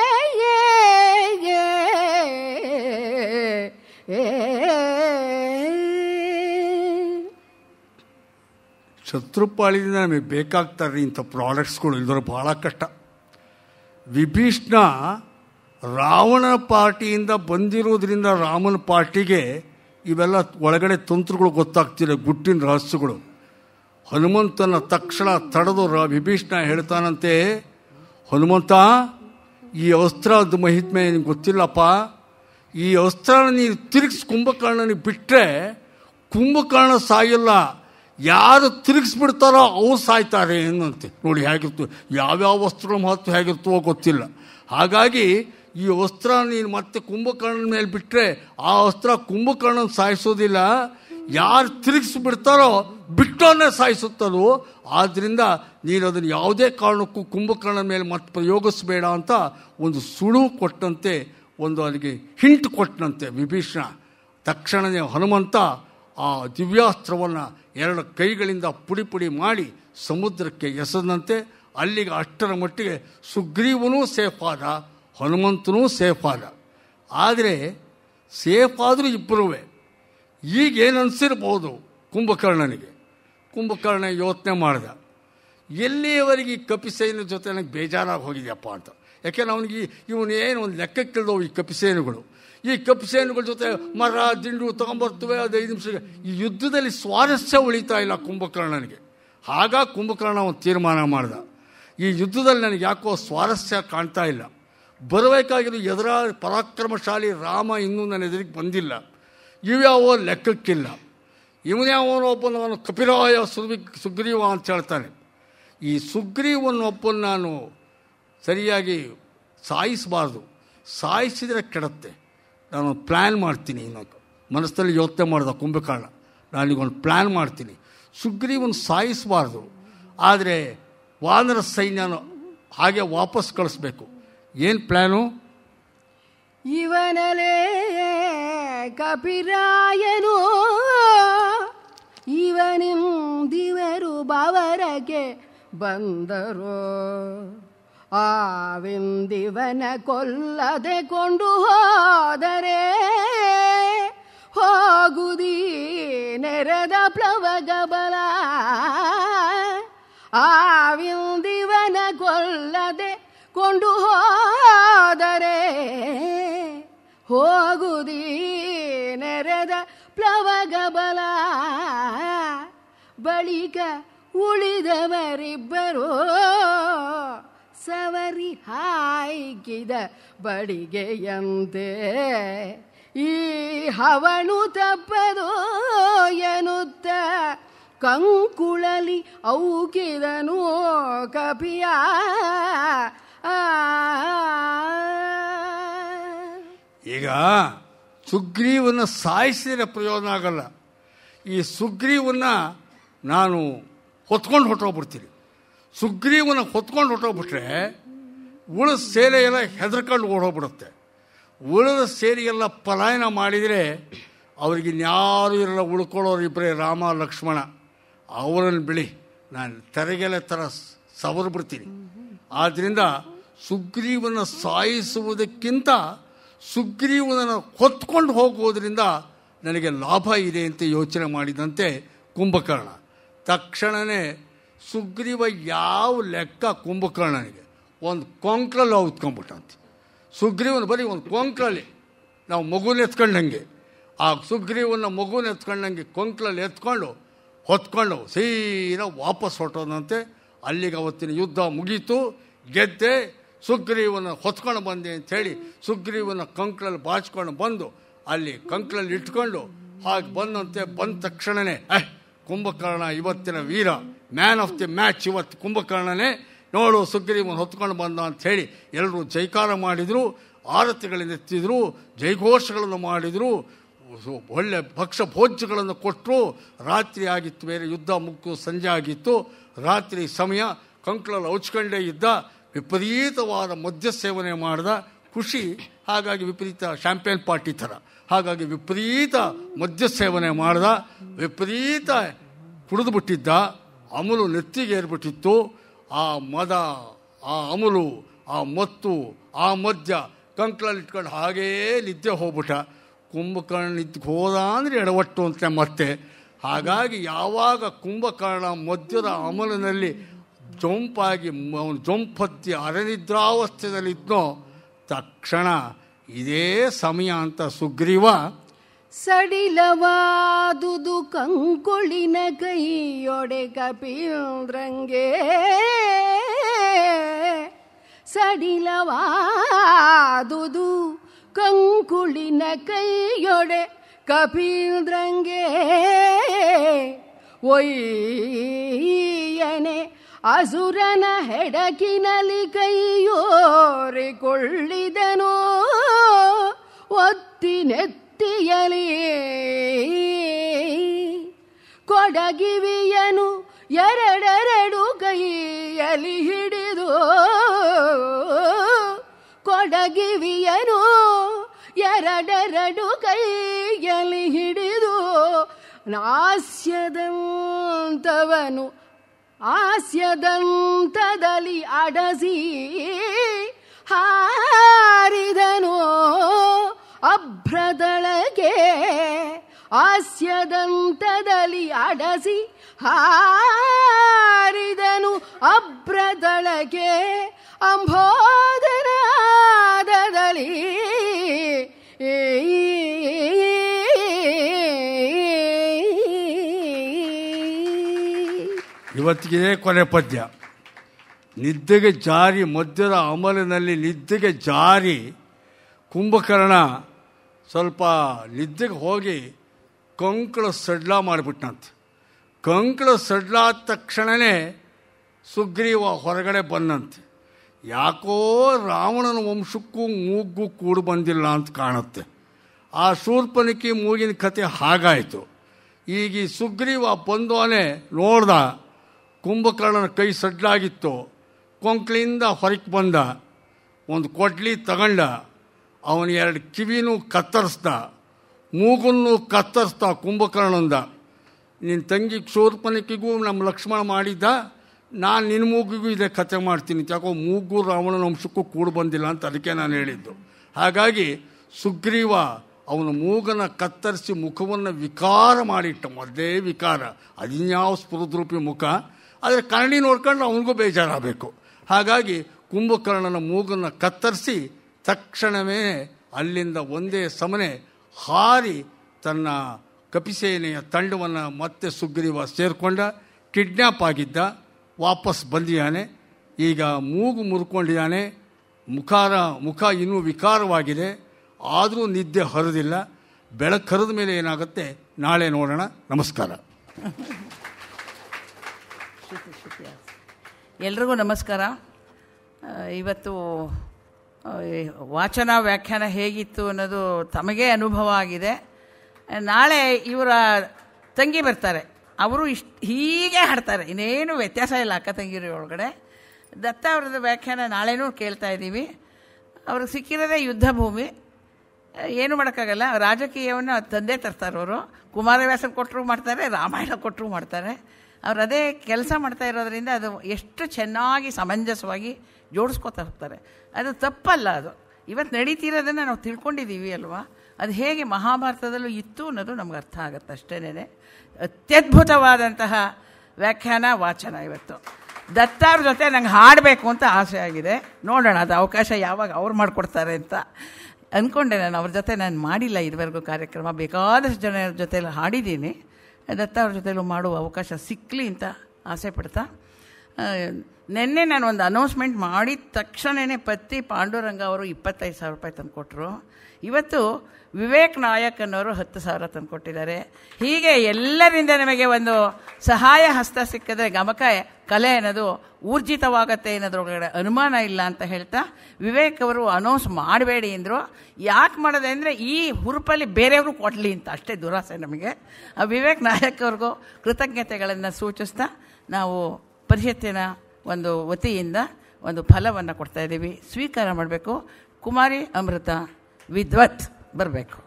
ಶತ್ರುಪಾಳಿಯಿಂದ ನಮಗೆ ಬೇಕಾಗ್ತಾರೆ ಇಂಥ ಪ್ರಾಡಕ್ಟ್ಸ್ಗಳು ಇಲ್ದ್ರೆ ಭಾಳ ಕಷ್ಟ ವಿಭೀಷ್ಣ ರಾವಣ ಪಾರ್ಟಿಯಿಂದ ಬಂದಿರೋದ್ರಿಂದ ರಾಮನ ಪಾರ್ಟಿಗೆ ಇವೆಲ್ಲ ಒಳಗಡೆ ತಂತ್ರಗಳು ಗೊತ್ತಾಗ್ತಿಲ್ಲ ಗುಟ್ಟಿನ ರಹಸ್ಯಗಳು ಹನುಮಂತನ ತಕ್ಷಣ ತಡೆದು ರ ವಿಭೀಷಣ ಹೇಳ್ತಾನಂತೆ ಹನುಮಂತ ಈ ಅಸ್ತ್ರದ ಮಹಿತ್ಮೆ ನಿನಗೆ ಗೊತ್ತಿಲ್ಲಪ್ಪ ಈ ಅಸ್ತ್ರನ ನೀನು ತಿರುಗಿಸಿ ಕುಂಭಕರ್ಣನಿಗೆ ಬಿಟ್ಟರೆ ಕುಂಭಕರ್ಣ ಸಾಯಿಲ್ಲ ಯಾರು ತಿರುಗಿಸ್ಬಿಡ್ತಾರೋ ಅವ್ರು ಸಾಯ್ತಾರೆ ಏನಂತೆ ನೋಡಿ ಹೇಗಿರ್ತವೆ ಯಾವ್ಯಾವ ವಸ್ತುಗಳ ಮಹತ್ವ ಹೇಗಿರ್ತವೋ ಗೊತ್ತಿಲ್ಲ ಹಾಗಾಗಿ ಈ ವಸ್ತ್ರ ನೀನು ಮತ್ತೆ ಕುಂಭಕರ್ಣನ ಮೇಲೆ ಬಿಟ್ಟರೆ ಆ ವಸ್ತ್ರ ಕುಂಭಕರ್ಣನ ಸಾಯಿಸೋದಿಲ್ಲ ಯಾರು ಬಿಡ್ತಾರೋ ಬಿಟ್ಟೋನೇ ಸಾಯಿಸುತ್ತದೋ ಆದ್ದರಿಂದ ನೀನು ಅದನ್ನು ಯಾವುದೇ ಕಾರಣಕ್ಕೂ ಕುಂಭಕರ್ಣನ ಮೇಲೆ ಮತ್ತೆ ಪ್ರಯೋಗಿಸಬೇಡ ಅಂತ ಒಂದು ಸುಳು ಕೊಟ್ಟಂತೆ ಒಂದು ಅಲ್ಲಿಗೆ ಹಿಂಟ್ ಕೊಟ್ಟನಂತೆ ವಿಭೀಷಣ ತಕ್ಷಣವೇ ಹನುಮಂತ ಆ ದಿವ್ಯಾಸ್ತ್ರವನ್ನು ಎರಡು ಕೈಗಳಿಂದ ಪುಡಿ ಪುಡಿ ಮಾಡಿ ಸಮುದ್ರಕ್ಕೆ ಎಸೆದಂತೆ ಅಲ್ಲಿಗೆ ಅಷ್ಟರ ಮಟ್ಟಿಗೆ ಸುಗ್ರೀವನೂ ಸೇಫ್ ಆದ ಹನುಮಂತನೂ ಸೇಫ್ ಆದ ಆದರೆ ಸೇಫ್ ಆದರೂ ಇಬ್ಬರೂ ಈಗೇನು ಅನಿಸಿರ್ಬೋದು ಕುಂಭಕರ್ಣನಿಗೆ ಕುಂಭಕರ್ಣ ಯೋಚನೆ ಮಾಡಿದ ಎಲ್ಲಿಯವರೆಗೆ ಕಪಿಸೇನ ಜೊತೆ ನನಗೆ ಬೇಜಾರಾಗಿ ಹೋಗಿದೆಯಪ್ಪ ಅಂತ ಯಾಕೆಂದ್ರೆ ಅವನಿಗೆ ಏನು ಒಂದು ಲೆಕ್ಕಕ್ಕಿಲ್ದವು ಈ ಕಪಿಸೇನುಗಳು ಈ ಕಪಿಸೇನುಗಳ ಜೊತೆ ಮರ ದಿಂಡು ತೊಗೊಂಬರ್ತವೆ ಅದು ಐದು ನಿಮಿಷ ಈ ಯುದ್ಧದಲ್ಲಿ ಸ್ವಾರಸ್ಯ ಉಳಿತಾ ಇಲ್ಲ ಕುಂಭಕರ್ಣನಿಗೆ ಆಗ ಕುಂಭಕರ್ಣ ಅವನು ತೀರ್ಮಾನ ಮಾಡಿದ ಈ ಯುದ್ಧದಲ್ಲಿ ನನಗೆ ಯಾಕೋ ಸ್ವಾರಸ್ಯ ಕಾಣ್ತಾ ಇಲ್ಲ ಬರಬೇಕಾಗಿರೋ ಎದುರ ಪರಾಕ್ರಮಶಾಲಿ ರಾಮ ಇನ್ನೂ ನನ್ನ ಎದುರಿಗೆ ಬಂದಿಲ್ಲ ಇವ್ಯಾವೋ ಲೆಕ್ಕಕ್ಕಿಲ್ಲ ಒಬ್ಬನವನು ಕಪಿರಾಯ ಸುಗ್ರಿ ಸುಗ್ರೀವ ಅಂತ ಹೇಳ್ತಾನೆ ಈ ಸುಗ್ರೀವನೊಬ್ಬನ ನಾನು ಸರಿಯಾಗಿ ಸಾಯಿಸಬಾರ್ದು ಸಾಯಿಸಿದರೆ ಕೆಡತ್ತೆ ನಾನು ಪ್ಲ್ಯಾನ್ ಮಾಡ್ತೀನಿ ಇನ್ನೊಂದು ಮನಸ್ಸಲ್ಲಿ ಯೋಚನೆ ಮಾಡಿದ ಕುಂಭಕರ್ಣ ನಾನೀಗೊಂದು ಪ್ಲ್ಯಾನ್ ಮಾಡ್ತೀನಿ ಸುಗ್ರೀವನ್ ಸಾಯಿಸಬಾರ್ದು ಆದರೆ ವಾನರ ಸೈನ್ಯನ ಹಾಗೆ ವಾಪಸ್ ಕಳಿಸ್ಬೇಕು ಏನು ಪ್ಲ್ಯಾನು ಇವನಲೇ ಕಪಿರಾಯನು ಇವನಿಂ ದಿವರು ಬವರಗೆ ಬಂದರು ಆವಿಂದಿವನ ಕೊಲ್ಲದೆ ಕೊಂಡು ಹೋದರೆ ಹೋಗುದಿ ನೆರೆದ ಪ್ಲವಗಬಲ ಆವಿಂದಿವನ ಕೊಲ್ಲದೆ ಕೊಂಡು ಹೋದರೆ ಹೋಗುದಿ ನೆರೆದ ಪ್ಲವಗಬಲ ಬಳಿಕ ಉಳಿದವರಿಬ್ಬರು ಸವರಿ ಹಾಯ್ಕಿದ ಬಡಿಗೆಯಂತೆ ಈ ಹವಣು ತಪ್ಪದು ಎನ್ನುತ್ತ ಕಂಕುಳಲಿ ಔಕಿದನು ಕಪಿಯ ಈಗ ಸುಗ್ರೀವನ್ನು ಸಾಯಿಸಿದರೆ ಪ್ರಯೋಜನ ಆಗಲ್ಲ ಈ ಸುಗ್ರೀವನ್ನ ನಾನು ಹೊತ್ಕೊಂಡು ಹೊಟ್ಟೋಗ್ಬಿಡ್ತೀನಿ ಸುಗ್ರೀವನ್ನ ಹೊತ್ಕೊಂಡು ಹೊಟ್ಟೋಗ್ಬಿಟ್ರೆ ಉಳಿದ ಸೇರೆ ಎಲ್ಲ ಹೆದರ್ಕೊಂಡು ಓಡೋಗ್ಬಿಡುತ್ತೆ ಉಳಿದ ಸೇರಿಗೆಲ್ಲ ಪಲಾಯನ ಮಾಡಿದರೆ ಅವ್ರಿಗೆ ಇನ್ಯಾರೂ ಇರಲ್ಲ ಉಳ್ಕೊಳ್ಳೋರು ಇಬ್ಬರೇ ರಾಮ ಲಕ್ಷ್ಮಣ ಅವರನ್ನು ಬಿಳಿ ನಾನು ತೆರೆಗೆಲೆ ಥರ ಸವರ್ಬಿಡ್ತೀನಿ ಆದ್ದರಿಂದ ಸುಗ್ರೀವನ ಸಾಯಿಸುವುದಕ್ಕಿಂತ ಸುಗ್ರೀವನನ್ನು ಹೊತ್ಕೊಂಡು ಹೋಗುವುದರಿಂದ ನನಗೆ ಲಾಭ ಇದೆ ಅಂತ ಯೋಚನೆ ಮಾಡಿದಂತೆ ಕುಂಭಕರ್ಣ ತಕ್ಷಣವೇ ಸುಗ್ರೀವ ಯಾವ ಲೆಕ್ಕ ಕುಂಭಕರ್ಣನಿಗೆ ಒಂದು ಕೊಂಕ್ಲಲ್ಲಿ ಔತ್ಕೊಂಡ್ಬಿಟ್ಟಂತೆ ಸುಗ್ರೀವನ ಬರೀ ಒಂದು ಕೊಂಕ್ಲಲ್ಲಿ ನಾವು ಮಗುನ ಎತ್ಕೊಂಡಂಗೆ ಆ ಸುಗ್ರೀವನ ಮಗುನ ಎತ್ಕೊಂಡಂಗೆ ಕೊಂಕ್ಲಲ್ಲಿ ಎತ್ಕೊಂಡು ಹೊತ್ಕೊಂಡು ಸೀದಾ ವಾಪಸ್ ಹೊಟ್ಟೋದಂತೆ ಅಲ್ಲಿಗೆ ಅವತ್ತಿನ ಯುದ್ಧ ಮುಗೀತು ಗೆದ್ದೆ ಸುಗ್ರೀವನ ಹೊತ್ಕೊಂಡು ಬಂದೆ ಅಂಥೇಳಿ ಸುಗ್ರೀವನ ಕಂಕ್ಳಲ್ಲಿ ಬಾಚ್ಕೊಂಡು ಬಂದು ಅಲ್ಲಿ ಕಂಕ್ಳಲ್ಲಿ ಇಟ್ಕೊಂಡು ಹಾಗೆ ಬಂದಂತೆ ಬಂದ ತಕ್ಷಣವೇ ಅಹ್ ಕುಂಭಕರ್ಣ ಇವತ್ತಿನ ವೀರ ಮ್ಯಾನ್ ಆಫ್ ದಿ ಮ್ಯಾಚ್ ಇವತ್ತು ಕುಂಭಕರ್ಣನೇ ನೋಡು ಸುಗ್ರೀವನ ಹೊತ್ಕೊಂಡು ಬಂದ ಅಂಥೇಳಿ ಎಲ್ಲರೂ ಜೈಕಾರ ಮಾಡಿದರು ಆರತಿಗಳನ್ನೆತ್ತಿದ್ರು ಜೈಘೋಷಗಳನ್ನು ಮಾಡಿದರು ಒಳ್ಳೆ ಭಕ್ಷ್ಯ ಭೋಜ್ಯಗಳನ್ನು ಕೊಟ್ಟರು ರಾತ್ರಿ ಆಗಿತ್ತು ಬೇರೆ ಯುದ್ಧ ಮುಕ್ಕು ಸಂಜೆ ಆಗಿತ್ತು ರಾತ್ರಿ ಸಮಯ ಕಂಕ್ಳಲ್ಲಿ ಹಚ್ಕೊಂಡೇ ಇದ್ದ ವಿಪರೀತವಾದ ಮದ್ಯ ಸೇವನೆ ಮಾಡಿದ ಖುಷಿ ಹಾಗಾಗಿ ವಿಪರೀತ ಶಾಂಪೇನ್ ಪಾರ್ಟಿ ಥರ ಹಾಗಾಗಿ ವಿಪರೀತ ಮದ್ಯ ಸೇವನೆ ಮಾಡಿದ ವಿಪರೀತ ಬಿಟ್ಟಿದ್ದ ಅಮಲು ನೆತ್ತಿಗೆ ಏರ್ಬಿಟ್ಟಿತ್ತು ಆ ಮದ ಆ ಅಮಲು ಆ ಮತ್ತು ಆ ಮದ್ಯ ಇಟ್ಕೊಂಡು ಹಾಗೇ ನಿದ್ದೆ ಹೋಗ್ಬಿಟ್ಟ ಕುಂಭಕರ್ಣ ನಿದ್ದು ಹೋದ ಅಂದರೆ ಎಡವಟ್ಟು ಅಂತ ಮತ್ತೆ ಹಾಗಾಗಿ ಯಾವಾಗ ಕುಂಭಕರ್ಣ ಮದ್ಯದ ಅಮಲಿನಲ್ಲಿ ಜೊಂಪಾಗಿ ಅವನು ಜೊಂಪತ್ತಿ ಅರನಿದ್ರಾವಸ್ಥೆಯಲ್ಲಿದ್ನೋ ತಕ್ಷಣ ಇದೇ ಸಮಯ ಅಂತ ಸುಗ್ರೀವ ಸಡಿಲವಾದುದು ಕಂಕುಳಿನ ಕೈಯೊಡೆ ಕಪೀಂದ್ರಂಗೆ ಸಡಿಲವಾದುದು ಕಂಕುಳಿನ ಕೈಯೊಡೆ ಕಪೀಂದ್ರಂಗೆ ಒಯ್ಯನೆ ಅಸುರನ ಹೆಡಕಿನಲಿ ಕೈಯೋರಿಕೊಳ್ಳಿದನು ಒತ್ತಿ ನೆತ್ತಿಯಲಿ ಕೊಡಗಿವಿಯನು ಎರಡೆರಡು ಕೈಯಲಿ ಹಿಡಿದು ಕೊಡಗಿವಿಯನು ಎರಡೆರಡು ಕೈಯಲ್ಲಿ ಹಿಡಿದು ನಾಸ್ಯದಂತವನು ಹಾಸ್ಯದಂತದಲ್ಲಿ ಅಡಸಿ ಹಾರಿದನು ಅಭ್ರದಳಗೆ ಹಾಸ್ಯದಂತದಲ್ಲಿ ಅಡಸಿ ಹಾರಿದನು ಅಭ್ರದಳಗೆ ಅಂಬೋದರಾದದಲ್ಲಿ ಇವತ್ತಿಗೆ ಕೊನೆ ಪದ್ಯ ನಿದ್ದೆಗೆ ಜಾರಿ ಮದ್ಯದ ಅಮಲಿನಲ್ಲಿ ನಿದ್ದೆಗೆ ಜಾರಿ ಕುಂಭಕರ್ಣ ಸ್ವಲ್ಪ ನಿದ್ದೆಗೆ ಹೋಗಿ ಕಂಕಳ ಸಡ್ಲ ಮಾಡಿಬಿಟ್ಟಂತೆ ಕಂಕಳ ಸಡ್ಲ ಆದ ತಕ್ಷಣವೇ ಸುಗ್ರೀವ ಹೊರಗಡೆ ಬಂದಂತೆ ಯಾಕೋ ರಾವಣನ ವಂಶಕ್ಕೂ ಮೂಗು ಕೂಡು ಬಂದಿಲ್ಲ ಅಂತ ಕಾಣುತ್ತೆ ಆ ಶೂರ್ಪನಿಕೆ ಮೂಗಿನ ಕತೆ ಹಾಗಾಯಿತು ಈಗ ಈ ಸುಗ್ರೀವ ಬಂದೋನೆ ನೋಡ್ದ ಕುಂಭಕರ್ಣನ ಕೈ ಸಡ್ಲಾಗಿತ್ತು ಕೊಂಕ್ಲಿಂದ ಹೊರಕ್ಕೆ ಬಂದ ಒಂದು ಕೊಡ್ಲಿ ತಗೊಂಡ ಅವನ ಎರಡು ಕಿವಿನೂ ಕತ್ತರಿಸ್ದ ಮೂಗನ್ನು ಕತ್ತರಿಸ್ದ ಕುಂಭಕರ್ಣಂದ ನಿನ್ನ ತಂಗಿ ಕ್ಷೂರ್ಪನಕಿಗೂ ನಮ್ಮ ಲಕ್ಷ್ಮಣ ಮಾಡಿದ್ದ ನಾನು ನಿನ್ನ ಮೂಗಿಗೂ ಇದೇ ಕತೆ ಮಾಡ್ತೀನಿ ಯಾಕೋ ಮೂಗು ರಾವಣನ ವಂಶಕ್ಕೂ ಕೂಡ ಬಂದಿಲ್ಲ ಅಂತ ಅದಕ್ಕೆ ನಾನು ಹೇಳಿದ್ದು ಹಾಗಾಗಿ ಸುಗ್ರೀವ ಅವನ ಮೂಗನ ಕತ್ತರಿಸಿ ಮುಖವನ್ನು ವಿಕಾರ ಮಾಡಿಟ್ಟ ಮೊದಲೇ ವಿಕಾರ ಅದಿನ್ಯಾವ ಸ್ಫುರದ್ರೂಪಿ ಮುಖ ಆದರೆ ಕರ್ಣಿ ನೋಡ್ಕೊಂಡು ಅವನಿಗೂ ಬೇಜಾರಾಗಬೇಕು ಹಾಗಾಗಿ ಕುಂಭಕರ್ಣನ ಮೂಗನ್ನು ಕತ್ತರಿಸಿ ತಕ್ಷಣವೇ ಅಲ್ಲಿಂದ ಒಂದೇ ಸಮನೆ ಹಾರಿ ತನ್ನ ಕಪಿಸೇನೆಯ ತಂಡವನ್ನು ಮತ್ತೆ ಸುಗ್ರೀವ ಸೇರಿಕೊಂಡ ಕಿಡ್ನ್ಯಾಪ್ ಆಗಿದ್ದ ವಾಪಸ್ ಬಂದಿದ್ದಾನೆ ಈಗ ಮೂಗು ಮುರ್ಕೊಂಡಿದ್ದಾನೆ ಮುಖಾರ ಮುಖ ಇನ್ನೂ ವಿಕಾರವಾಗಿದೆ ಆದರೂ ನಿದ್ದೆ ಹರಿದಿಲ್ಲ ಬೆಳಕು ಹರಿದ ಮೇಲೆ ಏನಾಗುತ್ತೆ ನಾಳೆ ನೋಡೋಣ ನಮಸ್ಕಾರ ಎಲ್ರಿಗೂ ನಮಸ್ಕಾರ ಇವತ್ತು ವಾಚನ ವ್ಯಾಖ್ಯಾನ ಹೇಗಿತ್ತು ಅನ್ನೋದು ತಮಗೇ ಅನುಭವ ಆಗಿದೆ ನಾಳೆ ಇವರ ತಂಗಿ ಬರ್ತಾರೆ ಅವರು ಇಷ್ಟು ಹೀಗೆ ಹಾಡ್ತಾರೆ ಇನ್ನೇನು ವ್ಯತ್ಯಾಸ ಇಲ್ಲ ಅಕ್ಕ ತಂಗಿರಿ ಒಳಗಡೆ ದತ್ತ ಅವ್ರದ್ದು ವ್ಯಾಖ್ಯಾನ ನಾಳೆನೂ ಕೇಳ್ತಾ ಇದ್ದೀವಿ ಅವ್ರಿಗೆ ಸಿಕ್ಕಿರೋದೇ ಯುದ್ಧ ಭೂಮಿ ಏನು ಮಾಡೋಕ್ಕಾಗಲ್ಲ ರಾಜಕೀಯವನ್ನು ತಂದೆ ತರ್ತಾರವರು ಕುಮಾರವ್ಯಾಸ ಕೊಟ್ಟರು ಮಾಡ್ತಾರೆ ರಾಮಾಯಣ ಕೊಟ್ಟರು ಮಾಡ್ತಾರೆ ಅವ್ರು ಅದೇ ಕೆಲಸ ಮಾಡ್ತಾ ಇರೋದ್ರಿಂದ ಅದು ಎಷ್ಟು ಚೆನ್ನಾಗಿ ಸಮಂಜಸವಾಗಿ ಜೋಡಿಸ್ಕೋತಾ ಹೋಗ್ತಾರೆ ಅದು ತಪ್ಪಲ್ಲ ಅದು ಇವತ್ತು ನಡೀತಿರೋದನ್ನು ನಾವು ತಿಳ್ಕೊಂಡಿದ್ದೀವಿ ಅಲ್ವಾ ಅದು ಹೇಗೆ ಮಹಾಭಾರತದಲ್ಲೂ ಇತ್ತು ಅನ್ನೋದು ನಮ್ಗೆ ಅರ್ಥ ಆಗುತ್ತೆ ಅಷ್ಟೇನೇ ಅತ್ಯದ್ಭುತವಾದಂತಹ ವ್ಯಾಖ್ಯಾನ ವಾಚನ ಇವತ್ತು ದತ್ತಾರ ಜೊತೆ ನಂಗೆ ಹಾಡಬೇಕು ಅಂತ ಆಸೆ ಆಗಿದೆ ನೋಡೋಣ ಅದು ಅವಕಾಶ ಯಾವಾಗ ಅವ್ರು ಮಾಡಿಕೊಡ್ತಾರೆ ಅಂತ ಅಂದ್ಕೊಂಡೆ ನಾನು ಅವ್ರ ಜೊತೆ ನಾನು ಮಾಡಿಲ್ಲ ಇದುವರೆಗೂ ಕಾರ್ಯಕ್ರಮ ಬೇಕಾದಷ್ಟು ಜನರ ಜೊತೆಲಿ ಹಾಡಿದ್ದೀನಿ ದತ್ತ ಅವ್ರ ಜೊತೆಲೂ ಮಾಡುವ ಅವಕಾಶ ಸಿಕ್ಕಲಿ ಅಂತ ಆಸೆ ಪಡ್ತಾ ನಿನ್ನೆ ನಾನು ಒಂದು ಅನೌನ್ಸ್ಮೆಂಟ್ ಮಾಡಿದ ತಕ್ಷಣವೇ ಪತ್ತಿ ಪಾಂಡುರಂಗ ಅವರು ಇಪ್ಪತ್ತೈದು ಸಾವಿರ ರೂಪಾಯಿ ತಂದು ಕೊಟ್ಟರು ಇವತ್ತು ವಿವೇಕ್ ನಾಯಕ್ ಅನ್ನೋರು ಹತ್ತು ಸಾವಿರ ತಂದು ಕೊಟ್ಟಿದ್ದಾರೆ ಹೀಗೆ ಎಲ್ಲರಿಂದ ನಿಮಗೆ ಒಂದು ಸಹಾಯ ಹಸ್ತ ಸಿಕ್ಕಿದ್ರೆ ಗಮಕ ಕಲೆ ಅನ್ನೋದು ಊರ್ಜಿತವಾಗತ್ತೆ ಅನ್ನೋದ್ರೊಳಗಡೆ ಅನುಮಾನ ಇಲ್ಲ ಅಂತ ಹೇಳ್ತಾ ವಿವೇಕ್ ಅವರು ಅನೌನ್ಸ್ ಮಾಡಬೇಡಿ ಅಂದರು ಯಾಕೆ ಮಾಡೋದೆ ಅಂದರೆ ಈ ಹುರುಪಲ್ಲಿ ಬೇರೆಯವರು ಕೊಡಲಿ ಅಂತ ಅಷ್ಟೇ ದುರಾಸೆ ನಮಗೆ ಆ ವಿವೇಕ್ ನಾಯಕ್ ಅವ್ರಿಗೂ ಕೃತಜ್ಞತೆಗಳನ್ನು ಸೂಚಿಸ್ತಾ ನಾವು ಪರಿಷತ್ತಿನ ಒಂದು ವತಿಯಿಂದ ಒಂದು ಫಲವನ್ನು ಕೊಡ್ತಾ ಸ್ವೀಕಾರ ಮಾಡಬೇಕು ಕುಮಾರಿ ಅಮೃತ ವಿದ್ವತ್ ಬರಬೇಕು